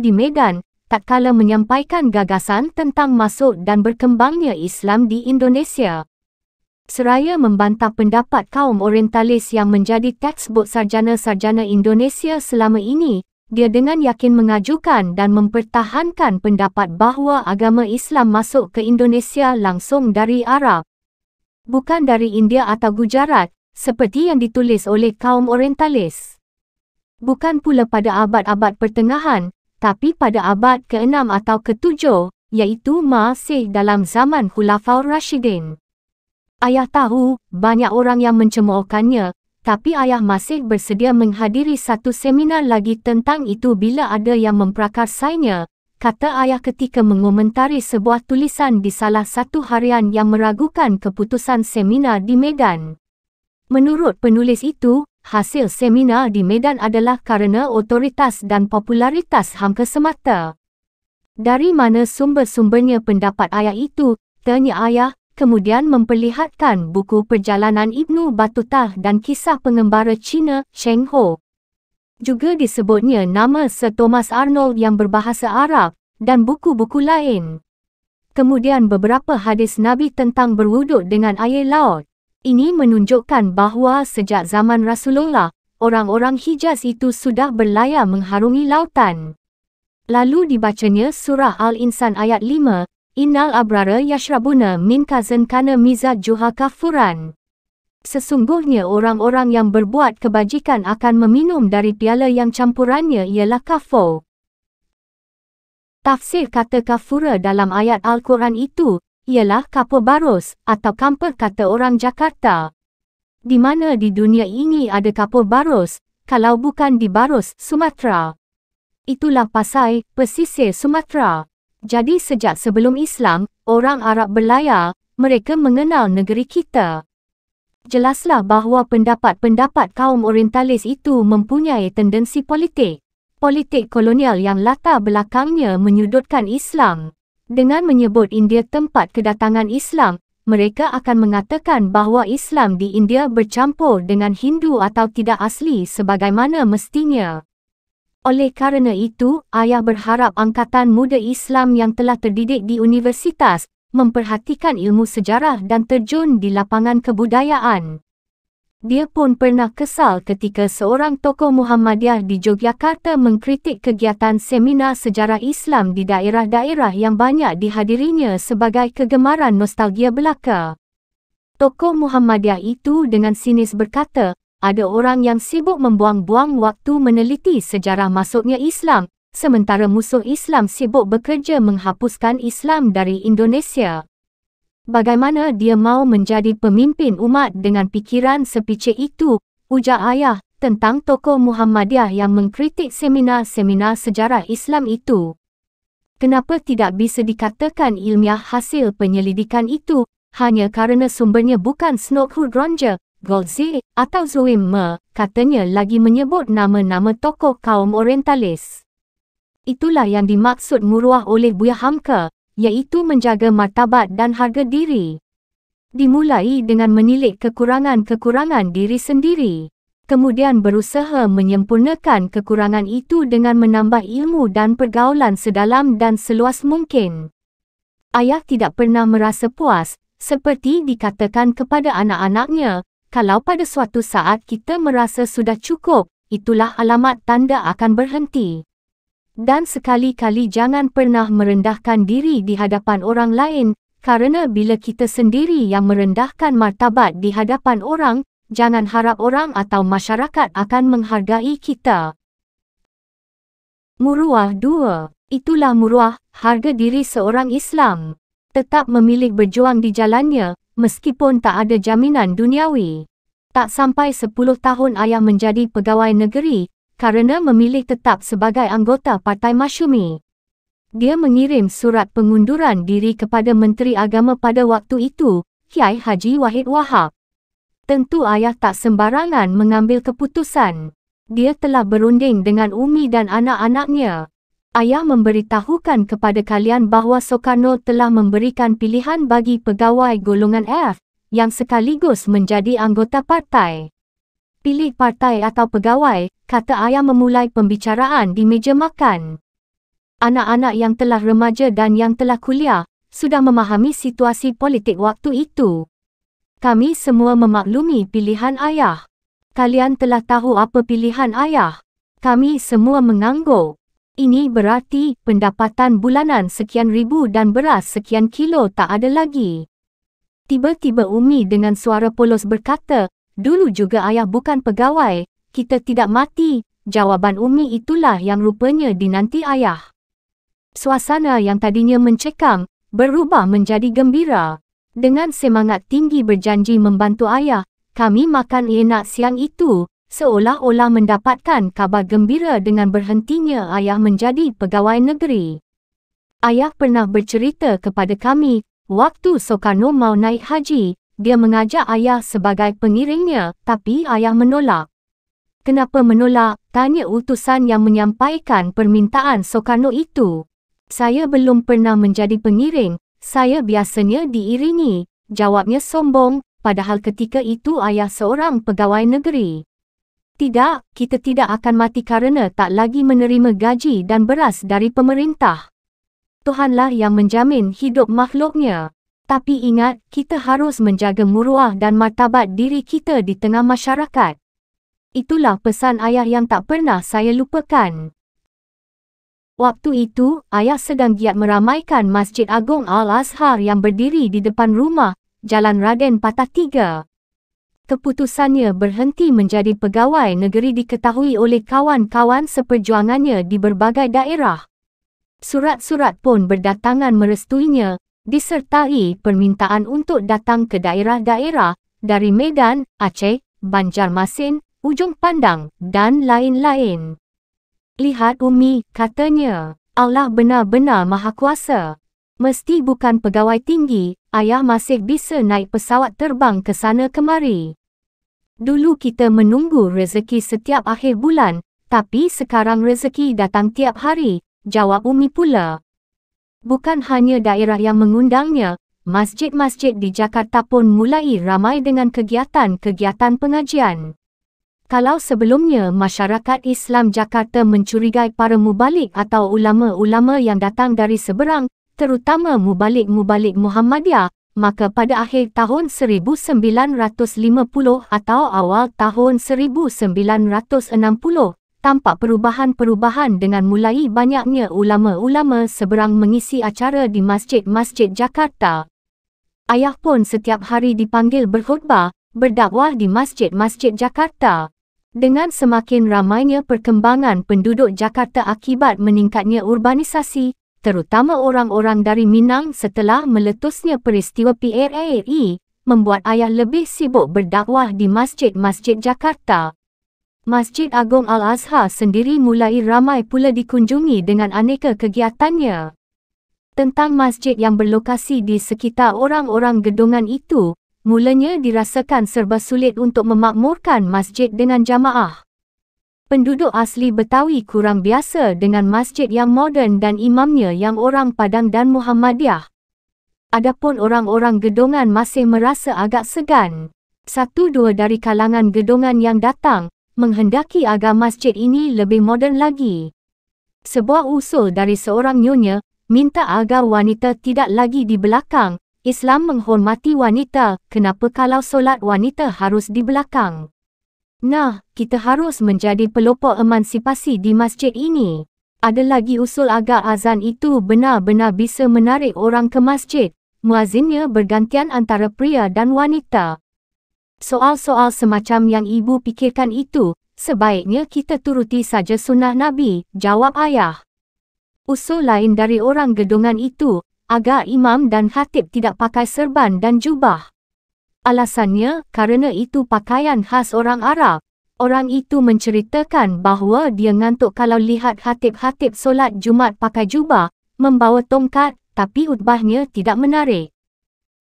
di Medan, tak kala menyampaikan gagasan tentang masuk dan berkembangnya Islam di Indonesia. Seraya membantah pendapat kaum orientalis yang menjadi teks sarjana-sarjana Indonesia selama ini, dia dengan yakin mengajukan dan mempertahankan pendapat bahawa agama Islam masuk ke Indonesia langsung dari Arab, bukan dari India atau Gujarat, seperti yang ditulis oleh kaum Orientalis. Bukan pula pada abad-abad pertengahan, tapi pada abad ke-6 atau ke-7, iaitu masih dalam zaman Khulafaur Rashidin. Ayah tahu, banyak orang yang mencemoohkannya, tapi ayah masih bersedia menghadiri satu seminar lagi tentang itu bila ada yang memprakarsainya, kata ayah ketika mengomentari sebuah tulisan di salah satu harian yang meragukan keputusan seminar di Medan. Menurut penulis itu, hasil seminar di Medan adalah kerana otoritas dan popularitas hamka semata. Dari mana sumber-sumbernya pendapat ayah itu? Tanya ayah, kemudian memperlihatkan buku perjalanan Ibnu Batutah dan kisah pengembara Cina Cheng Ho. Juga disebutnya nama Sir Thomas Arnold yang berbahasa Arab dan buku-buku lain. Kemudian beberapa hadis Nabi tentang berwuduk dengan air laut. Ini menunjukkan bahawa sejak zaman Rasulullah, orang-orang Hijaz itu sudah berlayar mengharungi lautan. Lalu dibacanya surah Al-Insan ayat Innal abrara yashrabuna min kazan kana miza juha kafuran. Sesungguhnya orang-orang yang berbuat kebajikan akan meminum dari piala yang campurannya ialah kafur. Tafsir kata kafura dalam ayat Al-Quran itu ialah kapur barus atau kampur kata orang Jakarta. Di mana di dunia ini ada kapur barus, kalau bukan di Baros, Sumatera. Itulah pasai pesisir Sumatera. Jadi sejak sebelum Islam, orang Arab berlayar, mereka mengenal negeri kita. Jelaslah bahawa pendapat-pendapat kaum orientalis itu mempunyai tendensi politik. Politik kolonial yang latar belakangnya menyudutkan Islam. Dengan menyebut India tempat kedatangan Islam, mereka akan mengatakan bahawa Islam di India bercampur dengan Hindu atau tidak asli sebagaimana mestinya. Oleh kerana itu, ayah berharap angkatan muda Islam yang telah terdidik di universitas memperhatikan ilmu sejarah dan terjun di lapangan kebudayaan. Dia pun pernah kesal ketika seorang tokoh Muhammadiyah di Yogyakarta mengkritik kegiatan seminar sejarah Islam di daerah-daerah yang banyak dihadirinya sebagai kegemaran nostalgia belaka. Tokoh Muhammadiyah itu dengan sinis berkata, ada orang yang sibuk membuang-buang waktu meneliti sejarah masuknya Islam, sementara musuh Islam sibuk bekerja menghapuskan Islam dari Indonesia. Bagaimana dia mau menjadi pemimpin umat dengan pikiran sepicik itu, ujar ayah tentang tokoh Muhammadiyah yang mengkritik seminar-seminar sejarah Islam itu. Kenapa tidak bisa dikatakan ilmiah hasil penyelidikan itu, hanya kerana sumbernya bukan Snoke Ranger, Golzi atau Zuimme, katanya lagi menyebut nama-nama tokoh kaum Orientalis. Itulah yang dimaksud muruah oleh Buya Hamka, iaitu menjaga martabat dan harga diri. Dimulai dengan menilik kekurangan-kekurangan diri sendiri. Kemudian berusaha menyempurnakan kekurangan itu dengan menambah ilmu dan pergaulan sedalam dan seluas mungkin. Ayah tidak pernah merasa puas, seperti dikatakan kepada anak-anaknya, kalau pada suatu saat kita merasa sudah cukup, itulah alamat tanda akan berhenti. Dan sekali-kali jangan pernah merendahkan diri di hadapan orang lain, kerana bila kita sendiri yang merendahkan martabat di hadapan orang, jangan harap orang atau masyarakat akan menghargai kita. Muruah 2. Itulah muruah, harga diri seorang Islam. Tetap memilih berjuang di jalannya, meskipun tak ada jaminan duniawi. Tak sampai 10 tahun ayah menjadi pegawai negeri kerana memilih tetap sebagai anggota Partai Masyumi. Dia mengirim surat pengunduran diri kepada Menteri Agama pada waktu itu, Kiai Haji Wahid Wahab. Tentu ayah tak sembarangan mengambil keputusan. Dia telah berunding dengan Umi dan anak-anaknya. Ayah memberitahukan kepada kalian bahawa Soekarno telah memberikan pilihan bagi pegawai golongan F yang sekaligus menjadi anggota partai. Pilih partai atau pegawai, kata ayah memulai pembicaraan di meja makan. Anak-anak yang telah remaja dan yang telah kuliah sudah memahami situasi politik waktu itu. Kami semua memaklumi pilihan ayah. Kalian telah tahu apa pilihan ayah. Kami semua mengangguk. Ini berarti pendapatan bulanan sekian ribu dan beras sekian kilo tak ada lagi. Tiba-tiba Umi dengan suara polos berkata, dulu juga ayah bukan pegawai, kita tidak mati. Jawaban Umi itulah yang rupanya dinanti ayah. Suasana yang tadinya mencekam, berubah menjadi gembira. Dengan semangat tinggi berjanji membantu ayah, kami makan enak siang itu, seolah-olah mendapatkan kabar gembira dengan berhentinya ayah menjadi pegawai negeri. Ayah pernah bercerita kepada kami, waktu Soekarno mau naik haji, dia mengajak ayah sebagai pengiringnya, tapi ayah menolak. Kenapa menolak? Tanya utusan yang menyampaikan permintaan Soekarno itu. Saya belum pernah menjadi pengiring, saya biasanya diiringi, jawabnya sombong, padahal ketika itu ayah seorang pegawai negeri. Tidak, kita tidak akan mati karena tak lagi menerima gaji dan beras dari pemerintah. Tuhanlah yang menjamin hidup makhluknya. Tapi ingat, kita harus menjaga muruah dan martabat diri kita di tengah masyarakat. Itulah pesan ayah yang tak pernah saya lupakan. Waktu itu, ayah sedang giat meramaikan Masjid Agong Al-Azhar yang berdiri di depan rumah, Jalan Raden Patah Tiga keputusannya berhenti menjadi pegawai negeri diketahui oleh kawan-kawan seperjuangannya di berbagai daerah. Surat-surat pun berdatangan merestuinya, disertai permintaan untuk datang ke daerah-daerah dari Medan, Aceh, Banjarmasin, Ujung Pandang dan lain-lain. Lihat Umi, katanya, Allah benar-benar Maha Kuasa. Mesti bukan pegawai tinggi, ayah masih bisa naik pesawat terbang ke sana kemari. Dulu kita menunggu rezeki setiap akhir bulan, tapi sekarang rezeki datang tiap hari, jawab Umi pula. Bukan hanya daerah yang mengundangnya, masjid-masjid di Jakarta pun mulai ramai dengan kegiatan-kegiatan pengajian. Kalau sebelumnya masyarakat Islam Jakarta mencurigai para mubalik atau ulama-ulama yang datang dari seberang, terutama Mubalik-Mubalik Muhammadiyah, maka pada akhir tahun 1950 atau awal tahun 1960, tampak perubahan-perubahan dengan mulai banyaknya ulama-ulama seberang mengisi acara di masjid-masjid Jakarta. Ayah pun setiap hari dipanggil berkhutbah, berdakwah di masjid-masjid Jakarta. Dengan semakin ramainya perkembangan penduduk Jakarta akibat meningkatnya urbanisasi, terutama orang-orang dari Minang setelah meletusnya peristiwa PRRI, membuat ayah lebih sibuk berdakwah di masjid-masjid Jakarta. Masjid Agong Al-Azhar sendiri mulai ramai pula dikunjungi dengan aneka kegiatannya. Tentang masjid yang berlokasi di sekitar orang-orang gedungan itu, mulanya dirasakan serba sulit untuk memakmurkan masjid dengan jamaah. Penduduk asli Betawi kurang biasa dengan masjid yang moden dan imamnya yang orang Padang dan Muhammadiyah. Adapun orang-orang gedongan masih merasa agak segan. Satu dua dari kalangan gedongan yang datang, menghendaki agar masjid ini lebih moden lagi. Sebuah usul dari seorang nyonya, minta agar wanita tidak lagi di belakang. Islam menghormati wanita, kenapa kalau solat wanita harus di belakang? Nah, kita harus menjadi pelopor emansipasi di masjid ini. Ada lagi usul agar azan itu benar-benar bisa menarik orang ke masjid. Muazzinnya bergantian antara pria dan wanita. Soal-soal semacam yang ibu pikirkan itu, sebaiknya kita turuti saja sunnah Nabi, jawab ayah. Usul lain dari orang gedungan itu, agar imam dan khatib tidak pakai serban dan jubah. Alasannya, kerana itu pakaian khas orang Arab. Orang itu menceritakan bahawa dia ngantuk kalau lihat hatib-hatib solat Jumat pakai jubah, membawa tongkat, tapi utbahnya tidak menarik.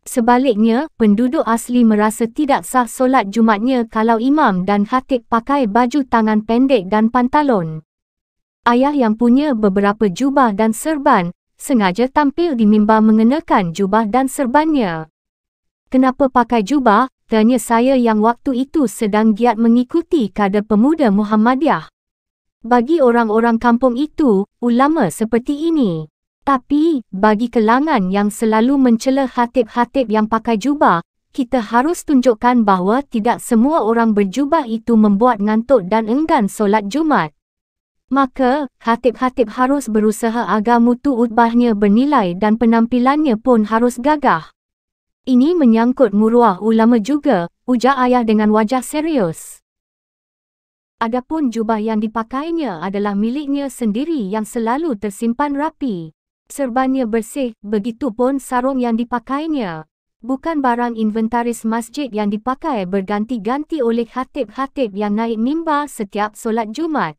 Sebaliknya, penduduk asli merasa tidak sah solat Jumatnya kalau imam dan hatib pakai baju tangan pendek dan pantalon. Ayah yang punya beberapa jubah dan serban, sengaja tampil di mimbar mengenakan jubah dan serbannya kenapa pakai jubah? Tanya saya yang waktu itu sedang giat mengikuti kader pemuda Muhammadiyah. Bagi orang-orang kampung itu, ulama seperti ini. Tapi, bagi kelangan yang selalu mencela khatib-khatib yang pakai jubah, kita harus tunjukkan bahawa tidak semua orang berjubah itu membuat ngantuk dan enggan solat Jumat. Maka, khatib-khatib harus berusaha agar mutu utbahnya bernilai dan penampilannya pun harus gagah. Ini menyangkut muruah ulama juga, ujar ayah dengan wajah serius. Adapun jubah yang dipakainya adalah miliknya sendiri yang selalu tersimpan rapi. Serbannya bersih, begitu pun sarung yang dipakainya. Bukan barang inventaris masjid yang dipakai berganti-ganti oleh khatib-khatib yang naik mimbar setiap solat Jumat.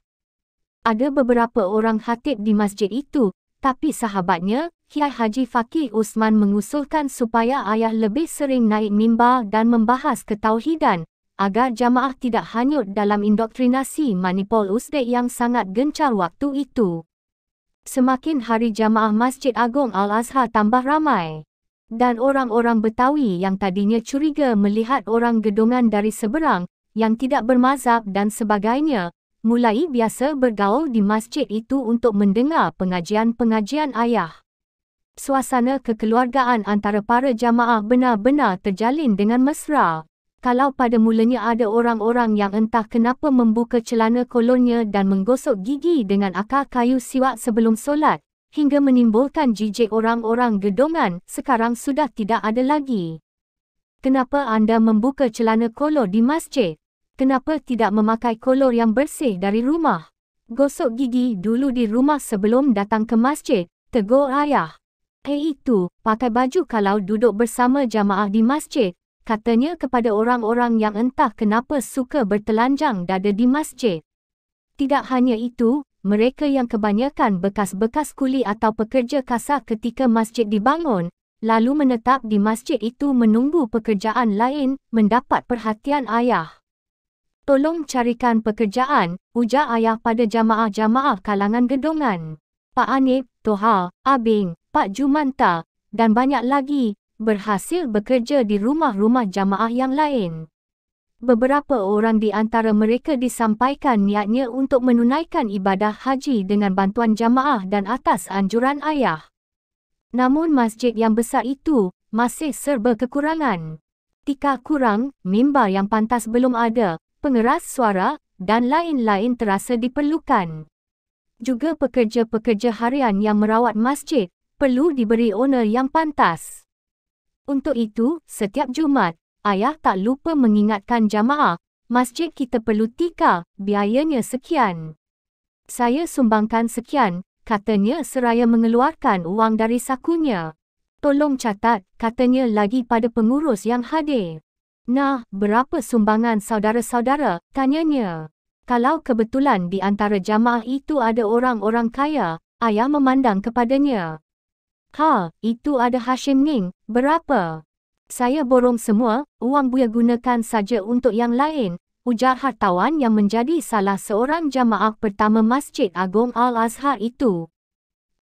Ada beberapa orang khatib di masjid itu, tapi sahabatnya, Kiai Haji Fakih Usman mengusulkan supaya ayah lebih sering naik mimbar dan membahas ketauhidan, agar jamaah tidak hanyut dalam indoktrinasi manipul usdek yang sangat gencar waktu itu. Semakin hari jamaah Masjid Agong Al-Azhar tambah ramai. Dan orang-orang Betawi yang tadinya curiga melihat orang gedungan dari seberang, yang tidak bermazhab dan sebagainya, mulai biasa bergaul di masjid itu untuk mendengar pengajian-pengajian ayah. Suasana kekeluargaan antara para jamaah benar-benar terjalin dengan mesra. Kalau pada mulanya ada orang-orang yang entah kenapa membuka celana kolonya dan menggosok gigi dengan akar kayu siwak sebelum solat, hingga menimbulkan jijik orang-orang gedongan, sekarang sudah tidak ada lagi. Kenapa anda membuka celana kolo di masjid? kenapa tidak memakai kolor yang bersih dari rumah? Gosok gigi dulu di rumah sebelum datang ke masjid, tegur ayah. Hei eh, itu, pakai baju kalau duduk bersama jamaah di masjid. Katanya kepada orang-orang yang entah kenapa suka bertelanjang dada di masjid. Tidak hanya itu, mereka yang kebanyakan bekas-bekas kuli atau pekerja kasar ketika masjid dibangun, lalu menetap di masjid itu menunggu pekerjaan lain, mendapat perhatian ayah. Tolong carikan pekerjaan, ujar ayah pada jamaah-jamaah kalangan gedongan. Pak Anip, Toha, Abing, Pak Jumanta dan banyak lagi berhasil bekerja di rumah-rumah jamaah yang lain. Beberapa orang di antara mereka disampaikan niatnya untuk menunaikan ibadah haji dengan bantuan jamaah dan atas anjuran ayah. Namun masjid yang besar itu masih serba kekurangan. Tika kurang, mimbar yang pantas belum ada, pengeras suara dan lain-lain terasa diperlukan. Juga pekerja-pekerja harian yang merawat masjid perlu diberi owner yang pantas. Untuk itu, setiap Jumaat ayah tak lupa mengingatkan jamaah, masjid kita perlu tika, biayanya sekian. Saya sumbangkan sekian, katanya seraya mengeluarkan uang dari sakunya. Tolong catat, katanya lagi pada pengurus yang hadir. Nah, berapa sumbangan saudara-saudara? Tanyanya. Kalau kebetulan di antara jamaah itu ada orang-orang kaya, ayah memandang kepadanya. Ha, itu ada Hashim Ning, berapa? Saya borong semua, uang buya gunakan saja untuk yang lain, ujar hartawan yang menjadi salah seorang jamaah pertama Masjid Agong Al-Azhar itu.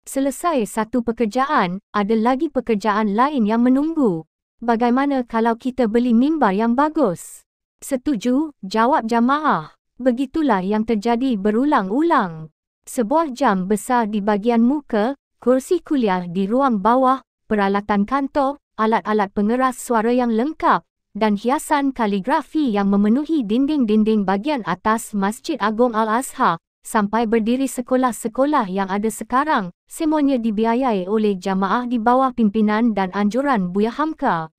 Selesai satu pekerjaan, ada lagi pekerjaan lain yang menunggu. Bagaimana kalau kita beli mimbar yang bagus? Setuju, jawab jamaah. Begitulah yang terjadi berulang-ulang. Sebuah jam besar di bahagian muka, kursi kuliah di ruang bawah, peralatan kantor, alat-alat pengeras suara yang lengkap dan hiasan kaligrafi yang memenuhi dinding-dinding bahagian atas Masjid Agong Al-Azhar Sampai berdiri sekolah-sekolah yang ada sekarang, semuanya dibiayai oleh jamaah di bawah pimpinan dan anjuran Buya Hamka.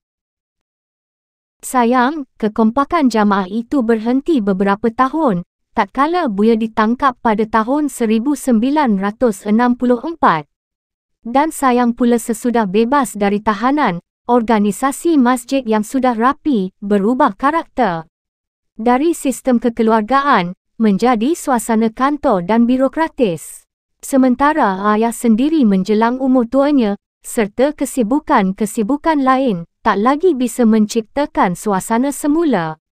Sayang, kekompakan jamaah itu berhenti beberapa tahun, tak kala Buya ditangkap pada tahun 1964. Dan sayang pula sesudah bebas dari tahanan, organisasi masjid yang sudah rapi berubah karakter. Dari sistem kekeluargaan, menjadi suasana kantor dan birokratis. Sementara ayah sendiri menjelang umur tuanya, serta kesibukan-kesibukan lain, tak lagi bisa menciptakan suasana semula.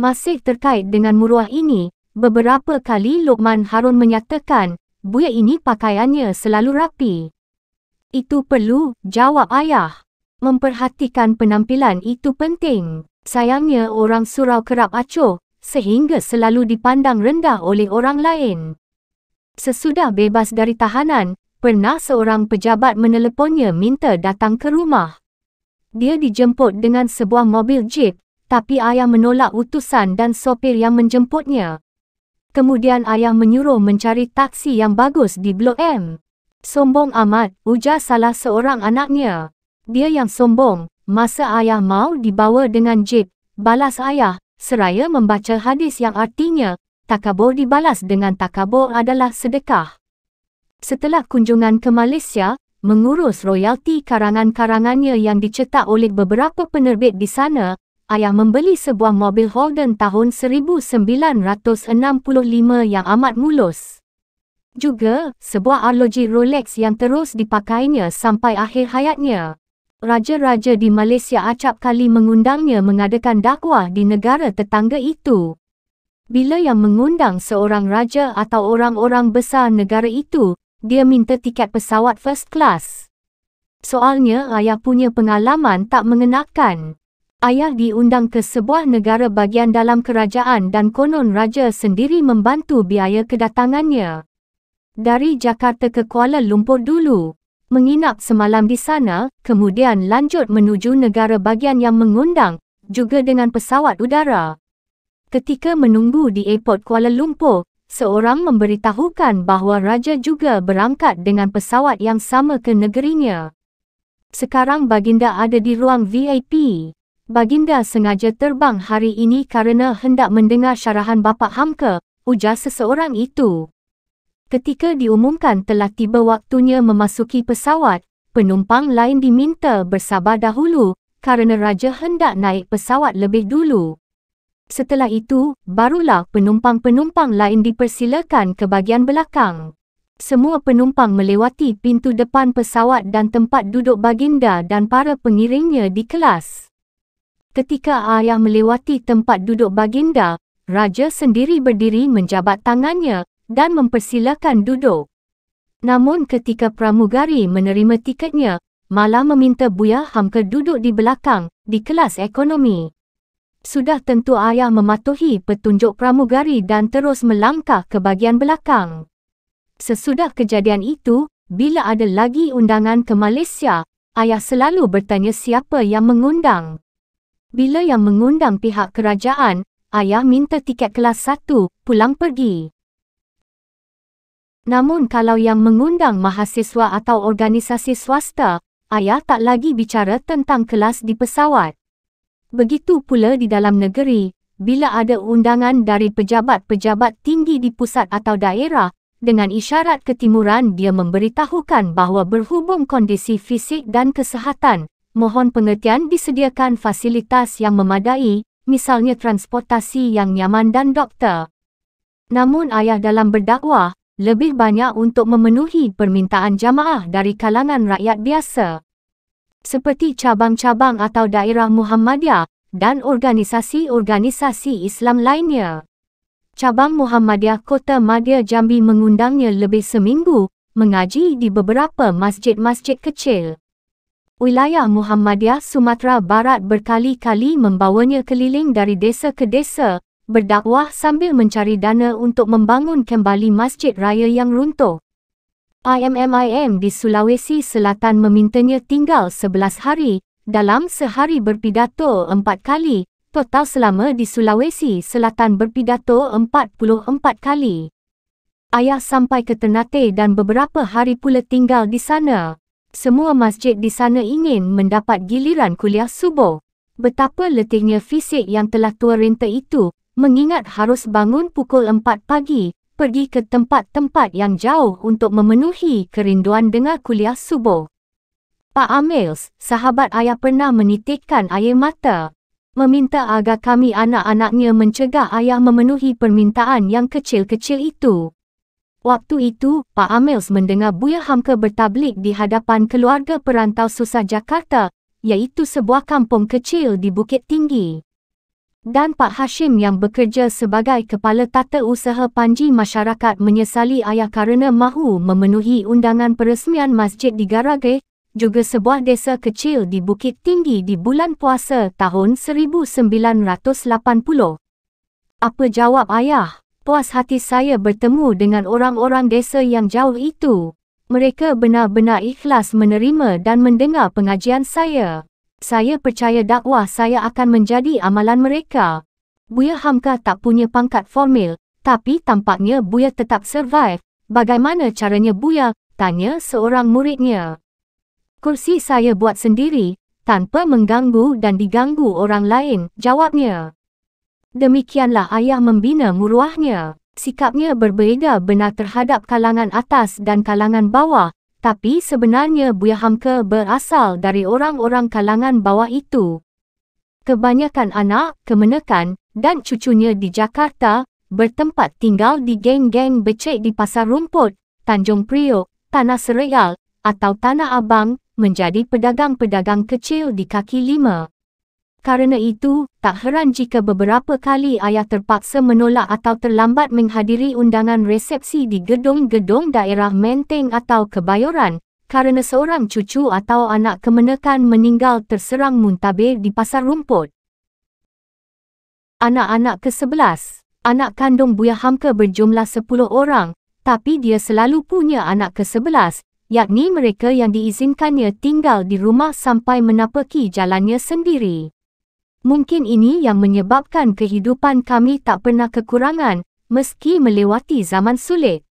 Masih terkait dengan muruah ini, beberapa kali Lokman Harun menyatakan, buaya ini pakaiannya selalu rapi. Itu perlu, jawab ayah. Memperhatikan penampilan itu penting. Sayangnya orang surau kerap acuh, sehingga selalu dipandang rendah oleh orang lain. Sesudah bebas dari tahanan, pernah seorang pejabat meneleponnya minta datang ke rumah. Dia dijemput dengan sebuah mobil jeep, tapi ayah menolak utusan dan sopir yang menjemputnya. Kemudian ayah menyuruh mencari taksi yang bagus di Blok M. Sombong amat, ujar salah seorang anaknya. Dia yang sombong, masa ayah mau dibawa dengan jeep, balas ayah, Seraya membaca hadis yang artinya, takabur dibalas dengan takabur adalah sedekah. Setelah kunjungan ke Malaysia, mengurus royalti karangan-karangannya yang dicetak oleh beberapa penerbit di sana, ayah membeli sebuah mobil Holden tahun 1965 yang amat mulus. Juga, sebuah arloji Rolex yang terus dipakainya sampai akhir hayatnya raja-raja di Malaysia acap kali mengundangnya mengadakan dakwah di negara tetangga itu. Bila yang mengundang seorang raja atau orang-orang besar negara itu, dia minta tiket pesawat first class. Soalnya ayah punya pengalaman tak mengenakan. Ayah diundang ke sebuah negara bagian dalam kerajaan dan konon raja sendiri membantu biaya kedatangannya. Dari Jakarta ke Kuala Lumpur dulu menginap semalam di sana, kemudian lanjut menuju negara bagian yang mengundang, juga dengan pesawat udara. Ketika menunggu di airport Kuala Lumpur, seorang memberitahukan bahawa Raja juga berangkat dengan pesawat yang sama ke negerinya. Sekarang Baginda ada di ruang VIP. Baginda sengaja terbang hari ini kerana hendak mendengar syarahan Bapak Hamka, ujar seseorang itu. Ketika diumumkan telah tiba waktunya memasuki pesawat, penumpang lain diminta bersabar dahulu kerana raja hendak naik pesawat lebih dulu. Setelah itu, barulah penumpang-penumpang lain dipersilakan ke bahagian belakang. Semua penumpang melewati pintu depan pesawat dan tempat duduk baginda dan para pengiringnya di kelas. Ketika ayah melewati tempat duduk baginda, raja sendiri berdiri menjabat tangannya dan mempersilakan duduk. Namun ketika pramugari menerima tiketnya, malah meminta Buya Hamka duduk di belakang, di kelas ekonomi. Sudah tentu ayah mematuhi petunjuk pramugari dan terus melangkah ke bagian belakang. Sesudah kejadian itu, bila ada lagi undangan ke Malaysia, ayah selalu bertanya siapa yang mengundang. Bila yang mengundang pihak kerajaan, ayah minta tiket kelas 1, pulang pergi. Namun kalau yang mengundang mahasiswa atau organisasi swasta, ayah tak lagi bicara tentang kelas di pesawat. Begitu pula di dalam negeri, bila ada undangan dari pejabat-pejabat tinggi di pusat atau daerah, dengan isyarat ketimuran dia memberitahukan bahawa berhubung kondisi fisik dan kesehatan, mohon pengertian disediakan fasilitas yang memadai, misalnya transportasi yang nyaman dan doktor. Namun ayah dalam berdakwah, lebih banyak untuk memenuhi permintaan jamaah dari kalangan rakyat biasa. Seperti cabang-cabang atau daerah Muhammadiyah dan organisasi-organisasi Islam lainnya. Cabang Muhammadiyah Kota Madia Jambi mengundangnya lebih seminggu mengaji di beberapa masjid-masjid kecil. Wilayah Muhammadiyah Sumatera Barat berkali-kali membawanya keliling dari desa ke desa berdakwah sambil mencari dana untuk membangun kembali masjid raya yang runtuh. IMMIM di Sulawesi Selatan memintanya tinggal 11 hari, dalam sehari berpidato 4 kali, total selama di Sulawesi Selatan berpidato 44 kali. Ayah sampai ke Ternate dan beberapa hari pula tinggal di sana. Semua masjid di sana ingin mendapat giliran kuliah subuh. Betapa letihnya fisik yang telah tua renta itu, mengingat harus bangun pukul 4 pagi, pergi ke tempat-tempat yang jauh untuk memenuhi kerinduan dengar kuliah subuh. Pak Amils, sahabat ayah pernah menitikkan air mata, meminta agar kami anak-anaknya mencegah ayah memenuhi permintaan yang kecil-kecil itu. Waktu itu, Pak Amils mendengar Buya Hamka bertablik di hadapan keluarga perantau susah Jakarta, iaitu sebuah kampung kecil di Bukit Tinggi dan Pak Hashim yang bekerja sebagai kepala tata usaha panji masyarakat menyesali ayah kerana mahu memenuhi undangan peresmian masjid di Garage, juga sebuah desa kecil di Bukit Tinggi di bulan puasa tahun 1980. Apa jawab ayah? Puas hati saya bertemu dengan orang-orang desa yang jauh itu. Mereka benar-benar ikhlas menerima dan mendengar pengajian saya saya percaya dakwah saya akan menjadi amalan mereka. Buya Hamka tak punya pangkat formal, tapi tampaknya Buya tetap survive. Bagaimana caranya Buya? Tanya seorang muridnya. Kursi saya buat sendiri, tanpa mengganggu dan diganggu orang lain, jawabnya. Demikianlah ayah membina muruahnya. Sikapnya berbeza benar terhadap kalangan atas dan kalangan bawah, tapi sebenarnya Buya Hamka berasal dari orang-orang kalangan bawah itu. Kebanyakan anak, kemenekan dan cucunya di Jakarta bertempat tinggal di geng-geng becek di Pasar Rumput, Tanjung Priok, Tanah Serial atau Tanah Abang menjadi pedagang-pedagang kecil di kaki lima. Karena itu, tak heran jika beberapa kali ayah terpaksa menolak atau terlambat menghadiri undangan resepsi di gedung-gedung daerah Menteng atau Kebayoran, karena seorang cucu atau anak kemenekan meninggal terserang muntabir di pasar rumput. Anak-anak ke-11, anak kandung Buya Hamka berjumlah 10 orang, tapi dia selalu punya anak ke-11, yakni mereka yang diizinkannya tinggal di rumah sampai menapaki jalannya sendiri. Mungkin ini yang menyebabkan kehidupan kami tak pernah kekurangan, meski melewati zaman sulit.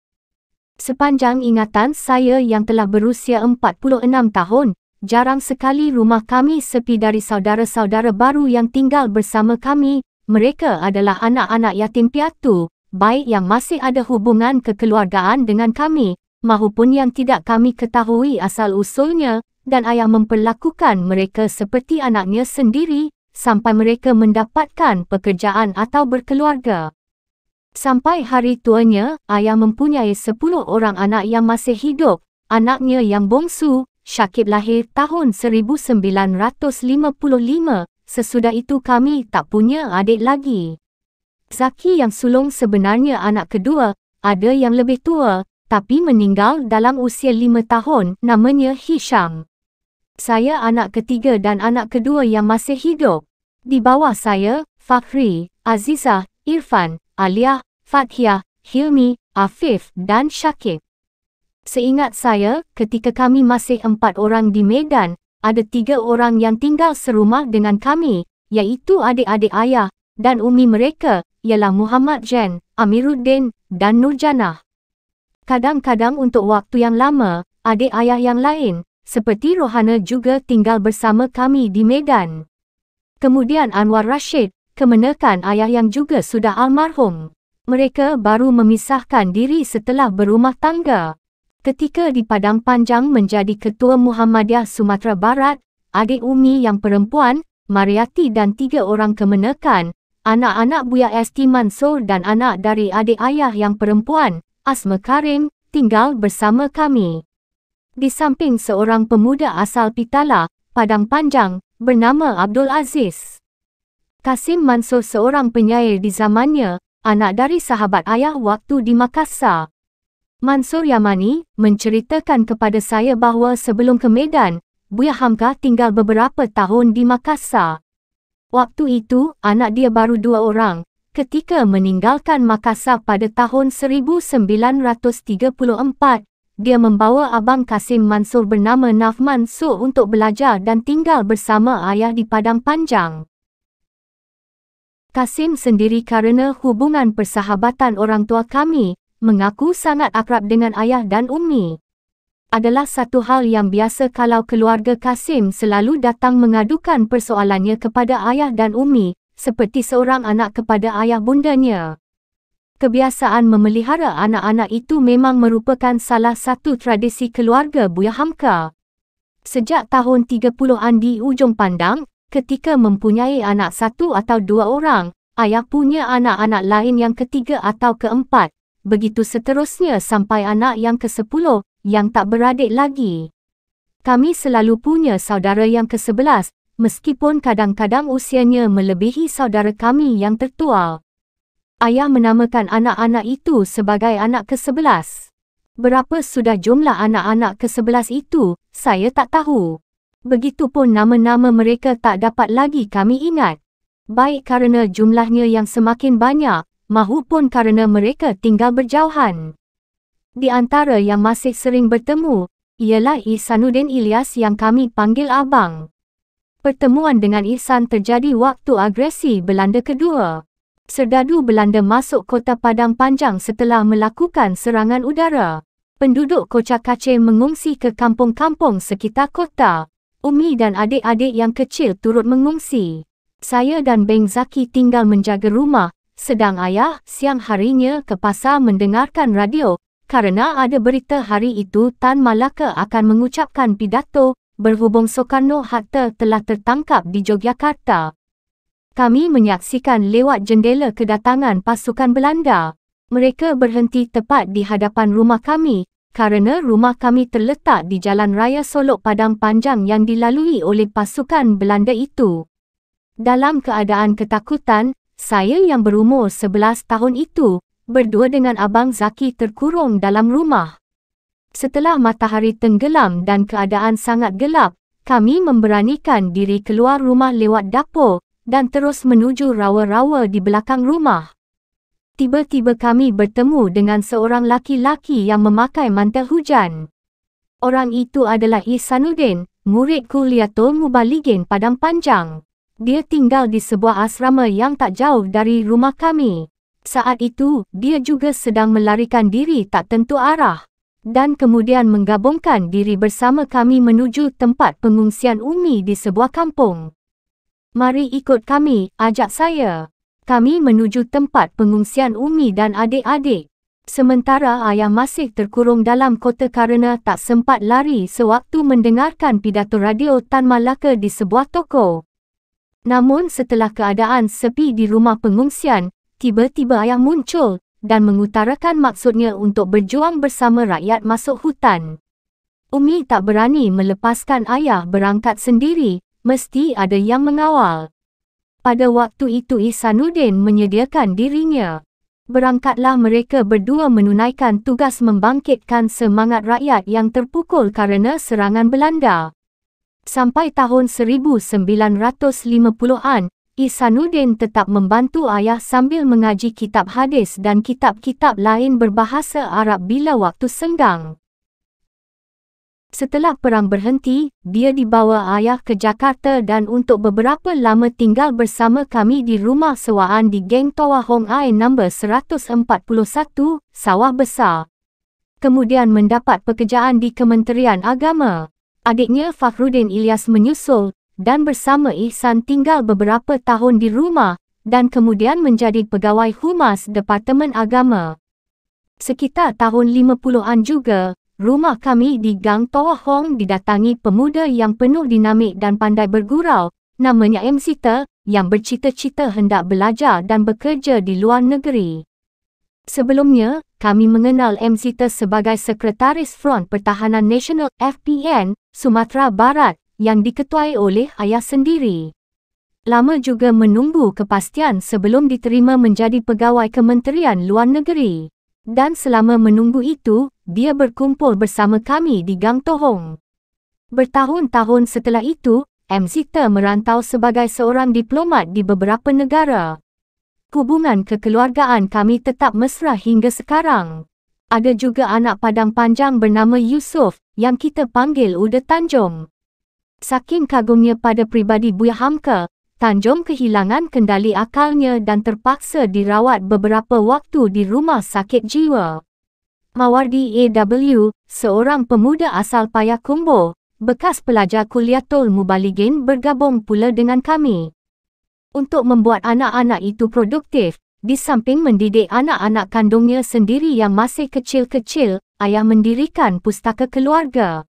Sepanjang ingatan saya yang telah berusia 46 tahun, jarang sekali rumah kami sepi dari saudara-saudara baru yang tinggal bersama kami. Mereka adalah anak-anak yatim piatu, baik yang masih ada hubungan kekeluargaan dengan kami, mahupun yang tidak kami ketahui asal-usulnya, dan ayah memperlakukan mereka seperti anaknya sendiri, sampai mereka mendapatkan pekerjaan atau berkeluarga. Sampai hari tuanya, ayah mempunyai 10 orang anak yang masih hidup. Anaknya yang bongsu, Syakib lahir tahun 1955. Sesudah itu kami tak punya adik lagi. Zaki yang sulung sebenarnya anak kedua, ada yang lebih tua, tapi meninggal dalam usia 5 tahun, namanya Hisham. Saya anak ketiga dan anak kedua yang masih hidup. Di bawah saya, Fakhri, Aziza, Irfan, Alia, Fathiah, Hilmi, Afif dan Syakib. Seingat saya, ketika kami masih empat orang di Medan, ada tiga orang yang tinggal serumah dengan kami, iaitu adik-adik ayah dan umi mereka, ialah Muhammad Jen, Amiruddin dan Nurjana. Kadang-kadang untuk waktu yang lama, adik ayah yang lain, seperti Rohana juga tinggal bersama kami di Medan. Kemudian Anwar Rashid, kemenakan ayah yang juga sudah almarhum. Mereka baru memisahkan diri setelah berumah tangga. Ketika di Padang Panjang menjadi Ketua Muhammadiyah Sumatera Barat, adik Umi yang perempuan, Mariati dan tiga orang kemenakan, anak-anak Buya Esti Mansur dan anak dari adik ayah yang perempuan, Asma Karim, tinggal bersama kami. Di samping seorang pemuda asal Pitala, Padang Panjang, bernama Abdul Aziz. Kasim Mansur seorang penyair di zamannya, anak dari sahabat ayah waktu di Makassar. Mansur Yamani menceritakan kepada saya bahawa sebelum ke Medan, Buya Hamka tinggal beberapa tahun di Makassar. Waktu itu, anak dia baru dua orang ketika meninggalkan Makassar pada tahun 1934, dia membawa Abang Kasim Mansur bernama Naf Mansur untuk belajar dan tinggal bersama ayah di Padang Panjang. Kasim sendiri kerana hubungan persahabatan orang tua kami, mengaku sangat akrab dengan ayah dan ummi. Adalah satu hal yang biasa kalau keluarga Kasim selalu datang mengadukan persoalannya kepada ayah dan ummi, seperti seorang anak kepada ayah bundanya. Kebiasaan memelihara anak-anak itu memang merupakan salah satu tradisi keluarga Buya Hamka. Sejak tahun 30-an di ujung pandang, ketika mempunyai anak satu atau dua orang, ayah punya anak-anak lain yang ketiga atau keempat. Begitu seterusnya sampai anak yang ke-10 yang tak beradik lagi. Kami selalu punya saudara yang ke-11 meskipun kadang-kadang usianya melebihi saudara kami yang tertua. Ayah menamakan anak-anak itu sebagai anak ke-11. Berapa sudah jumlah anak-anak ke-11 itu, saya tak tahu. Begitupun nama-nama mereka tak dapat lagi kami ingat. Baik kerana jumlahnya yang semakin banyak, mahupun kerana mereka tinggal berjauhan. Di antara yang masih sering bertemu, ialah Ihsanuddin Ilyas yang kami panggil Abang. Pertemuan dengan Ihsan terjadi waktu agresi Belanda kedua serdadu Belanda masuk kota Padang Panjang setelah melakukan serangan udara. Penduduk kocak kacir mengungsi ke kampung-kampung sekitar kota. Umi dan adik-adik yang kecil turut mengungsi. Saya dan Beng Zaki tinggal menjaga rumah, sedang ayah siang harinya ke pasar mendengarkan radio karena ada berita hari itu Tan Malaka akan mengucapkan pidato berhubung Soekarno-Hatta telah tertangkap di Yogyakarta. Kami menyaksikan lewat jendela kedatangan pasukan Belanda. Mereka berhenti tepat di hadapan rumah kami kerana rumah kami terletak di jalan raya Solok Padang Panjang yang dilalui oleh pasukan Belanda itu. Dalam keadaan ketakutan, saya yang berumur 11 tahun itu berdua dengan abang Zaki terkurung dalam rumah. Setelah matahari tenggelam dan keadaan sangat gelap, kami memberanikan diri keluar rumah lewat dapur dan terus menuju rawa-rawa di belakang rumah. Tiba-tiba kami bertemu dengan seorang laki-laki yang memakai mantel hujan. Orang itu adalah Ihsanuddin, murid kuliah Tol Mubaligin Padang Panjang. Dia tinggal di sebuah asrama yang tak jauh dari rumah kami. Saat itu, dia juga sedang melarikan diri tak tentu arah. Dan kemudian menggabungkan diri bersama kami menuju tempat pengungsian umi di sebuah kampung. Mari ikut kami, ajak saya. Kami menuju tempat pengungsian Umi dan adik-adik. Sementara ayah masih terkurung dalam kota kerana tak sempat lari sewaktu mendengarkan pidato radio Tan Malaka di sebuah toko. Namun setelah keadaan sepi di rumah pengungsian, tiba-tiba ayah muncul dan mengutarakan maksudnya untuk berjuang bersama rakyat masuk hutan. Umi tak berani melepaskan ayah berangkat sendiri Mesti ada yang mengawal. Pada waktu itu Ihsanuddin menyediakan dirinya. Berangkatlah mereka berdua menunaikan tugas membangkitkan semangat rakyat yang terpukul karena serangan Belanda. Sampai tahun 1950-an, Ihsanuddin tetap membantu ayah sambil mengaji kitab hadis dan kitab-kitab lain berbahasa Arab bila waktu senggang. Setelah perang berhenti, dia dibawa ayah ke Jakarta dan untuk beberapa lama tinggal bersama kami di rumah sewaan di Geng Toa Hong Ai No. 141, Sawah Besar. Kemudian mendapat pekerjaan di Kementerian Agama. Adiknya Fakhrudin Ilyas menyusul dan bersama Ihsan tinggal beberapa tahun di rumah dan kemudian menjadi pegawai humas Departemen Agama. Sekitar tahun 50-an juga, Rumah kami di Gang Toa Hong didatangi pemuda yang penuh dinamik dan pandai bergurau, namanya MC Te, yang bercita-cita hendak belajar dan bekerja di luar negeri. Sebelumnya, kami mengenal MC Te sebagai Sekretaris Front Pertahanan Nasional FPN, Sumatera Barat, yang diketuai oleh ayah sendiri. Lama juga menunggu kepastian sebelum diterima menjadi pegawai Kementerian Luar Negeri. Dan selama menunggu itu, dia berkumpul bersama kami di Gang Tohong. Bertahun-tahun setelah itu, M. Zita merantau sebagai seorang diplomat di beberapa negara. Hubungan kekeluargaan kami tetap mesra hingga sekarang. Ada juga anak padang panjang bernama Yusuf yang kita panggil Uda Tanjung. Saking kagumnya pada pribadi Buya Hamka, Tanjung kehilangan kendali akalnya dan terpaksa dirawat beberapa waktu di rumah sakit jiwa. Mawardi AW, seorang pemuda asal Payakumbo, bekas pelajar kuliah Tol Mubaligin bergabung pula dengan kami. Untuk membuat anak-anak itu produktif, di samping mendidik anak-anak kandungnya sendiri yang masih kecil-kecil, ayah mendirikan pustaka keluarga.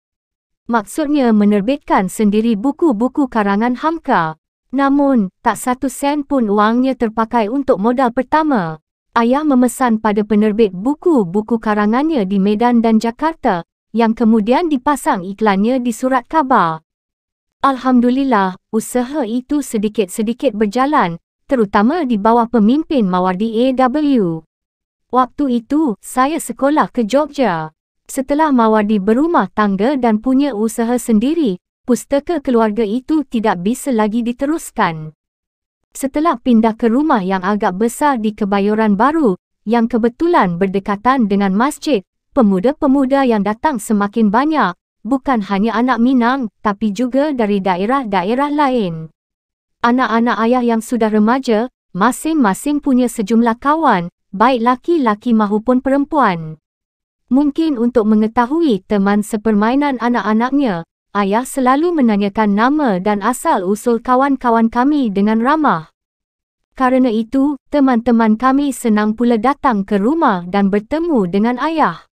Maksudnya menerbitkan sendiri buku-buku karangan Hamka. Namun, tak satu sen pun wangnya terpakai untuk modal pertama. Ayah memesan pada penerbit buku-buku karangannya di Medan dan Jakarta yang kemudian dipasang iklannya di surat khabar. Alhamdulillah, usaha itu sedikit-sedikit berjalan, terutama di bawah pemimpin Mawardi AW. Waktu itu, saya sekolah ke Jogja. Setelah Mawardi berumah tangga dan punya usaha sendiri, pustaka keluarga itu tidak bisa lagi diteruskan. Setelah pindah ke rumah yang agak besar di Kebayoran Baru, yang kebetulan berdekatan dengan masjid, pemuda-pemuda yang datang semakin banyak, bukan hanya anak Minang, tapi juga dari daerah-daerah lain. Anak-anak ayah yang sudah remaja, masing-masing punya sejumlah kawan, baik laki-laki mahupun perempuan. Mungkin untuk mengetahui teman sepermainan anak-anaknya, Ayah selalu menanyakan nama dan asal usul kawan-kawan kami dengan ramah. Karena itu, teman-teman kami senang pula datang ke rumah dan bertemu dengan ayah.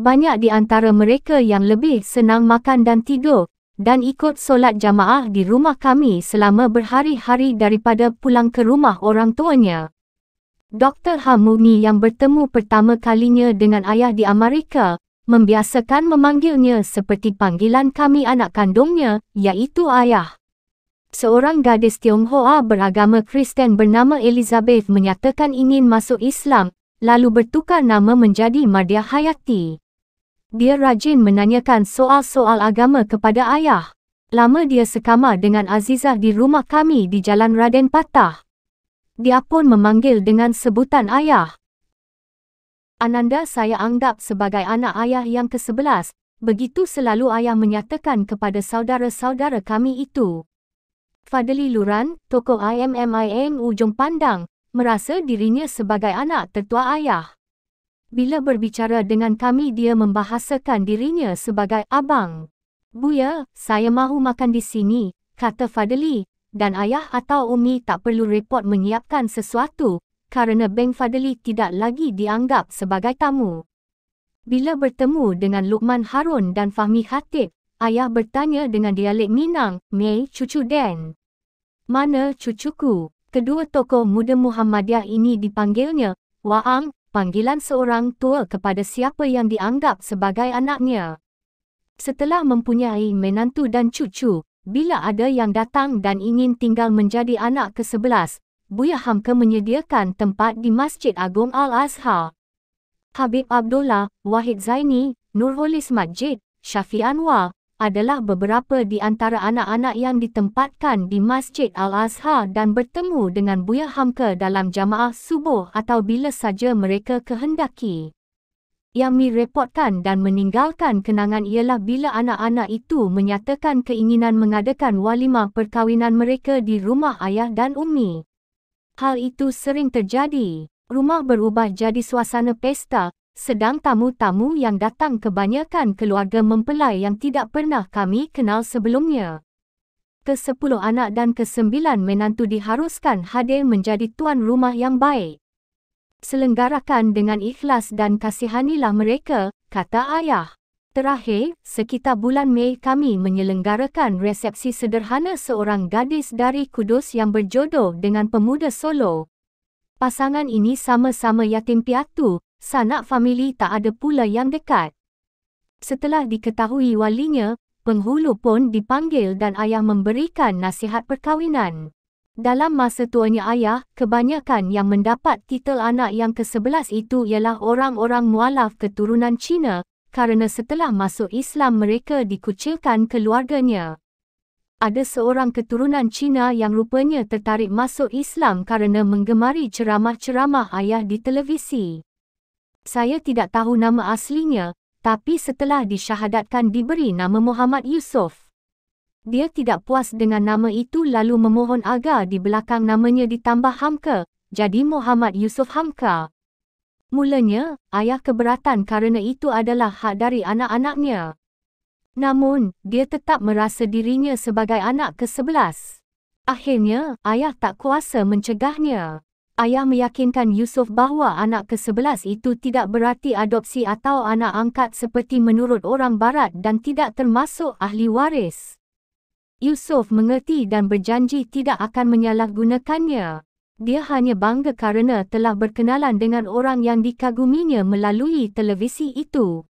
Banyak di antara mereka yang lebih senang makan dan tidur dan ikut solat jamaah di rumah kami selama berhari-hari daripada pulang ke rumah orang tuanya. Dr. Hamuni yang bertemu pertama kalinya dengan ayah di Amerika membiasakan memanggilnya seperti panggilan kami anak kandungnya, iaitu ayah. Seorang gadis Tionghoa beragama Kristen bernama Elizabeth menyatakan ingin masuk Islam, lalu bertukar nama menjadi Mardia Hayati. Dia rajin menanyakan soal-soal agama kepada ayah. Lama dia sekamar dengan Azizah di rumah kami di Jalan Raden Patah. Dia pun memanggil dengan sebutan ayah. Ananda saya anggap sebagai anak ayah yang ke-11, begitu selalu ayah menyatakan kepada saudara-saudara kami itu. Fadli Luran, tokoh IMMIM ujung pandang, merasa dirinya sebagai anak tertua ayah. Bila berbicara dengan kami dia membahasakan dirinya sebagai abang. Buya, saya mahu makan di sini, kata Fadli, dan ayah atau umi tak perlu repot menyiapkan sesuatu, kerana Bang Fadli tidak lagi dianggap sebagai tamu. Bila bertemu dengan Luqman Harun dan Fahmi Khatib, ayah bertanya dengan dialek Minang, Mei, cucu Dan. Mana cucuku? Kedua tokoh muda Muhammadiyah ini dipanggilnya, Waang, panggilan seorang tua kepada siapa yang dianggap sebagai anaknya. Setelah mempunyai menantu dan cucu, bila ada yang datang dan ingin tinggal menjadi anak ke-11, Buya Hamka menyediakan tempat di Masjid Agung Al-Azhar. Habib Abdullah, Wahid Zaini, Nurholis Masjid, Syafi Anwar adalah beberapa di antara anak-anak yang ditempatkan di Masjid Al-Azhar dan bertemu dengan Buya Hamka dalam jamaah subuh atau bila saja mereka kehendaki. Yang merepotkan dan meninggalkan kenangan ialah bila anak-anak itu menyatakan keinginan mengadakan walimah perkahwinan mereka di rumah ayah dan umi. Hal itu sering terjadi. Rumah berubah jadi suasana pesta, sedang tamu-tamu yang datang kebanyakan keluarga mempelai yang tidak pernah kami kenal sebelumnya. Kesepuluh anak dan kesembilan menantu diharuskan hadir menjadi tuan rumah yang baik. Selenggarakan dengan ikhlas dan kasihanilah mereka, kata ayah. Terakhir, sekitar bulan Mei kami menyelenggarakan resepsi sederhana seorang gadis dari Kudus yang berjodoh dengan pemuda solo. Pasangan ini sama-sama yatim piatu, sanak famili tak ada pula yang dekat. Setelah diketahui walinya, penghulu pun dipanggil dan ayah memberikan nasihat perkahwinan. Dalam masa tuanya ayah, kebanyakan yang mendapat titel anak yang ke-11 itu ialah orang-orang mualaf keturunan Cina kerana setelah masuk Islam mereka dikucilkan keluarganya. Ada seorang keturunan Cina yang rupanya tertarik masuk Islam kerana menggemari ceramah-ceramah ayah di televisi. Saya tidak tahu nama aslinya, tapi setelah disyahadatkan diberi nama Muhammad Yusof. Dia tidak puas dengan nama itu lalu memohon agar di belakang namanya ditambah Hamka, jadi Muhammad Yusof Hamka. Mulanya, ayah keberatan kerana itu adalah hak dari anak-anaknya. Namun, dia tetap merasa dirinya sebagai anak ke-11. Akhirnya, ayah tak kuasa mencegahnya. Ayah meyakinkan Yusuf bahawa anak ke-11 itu tidak berarti adopsi atau anak angkat seperti menurut orang barat dan tidak termasuk ahli waris. Yusuf mengerti dan berjanji tidak akan menyalahgunakannya. Dia hanya bangga kerana telah berkenalan dengan orang yang dikaguminya melalui televisi itu.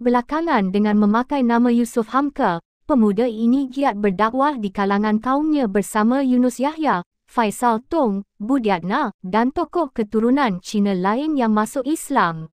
Belakangan dengan memakai nama Yusuf Hamka, pemuda ini giat berdakwah di kalangan kaumnya bersama Yunus Yahya, Faisal Tong, Budiatna dan tokoh keturunan Cina lain yang masuk Islam.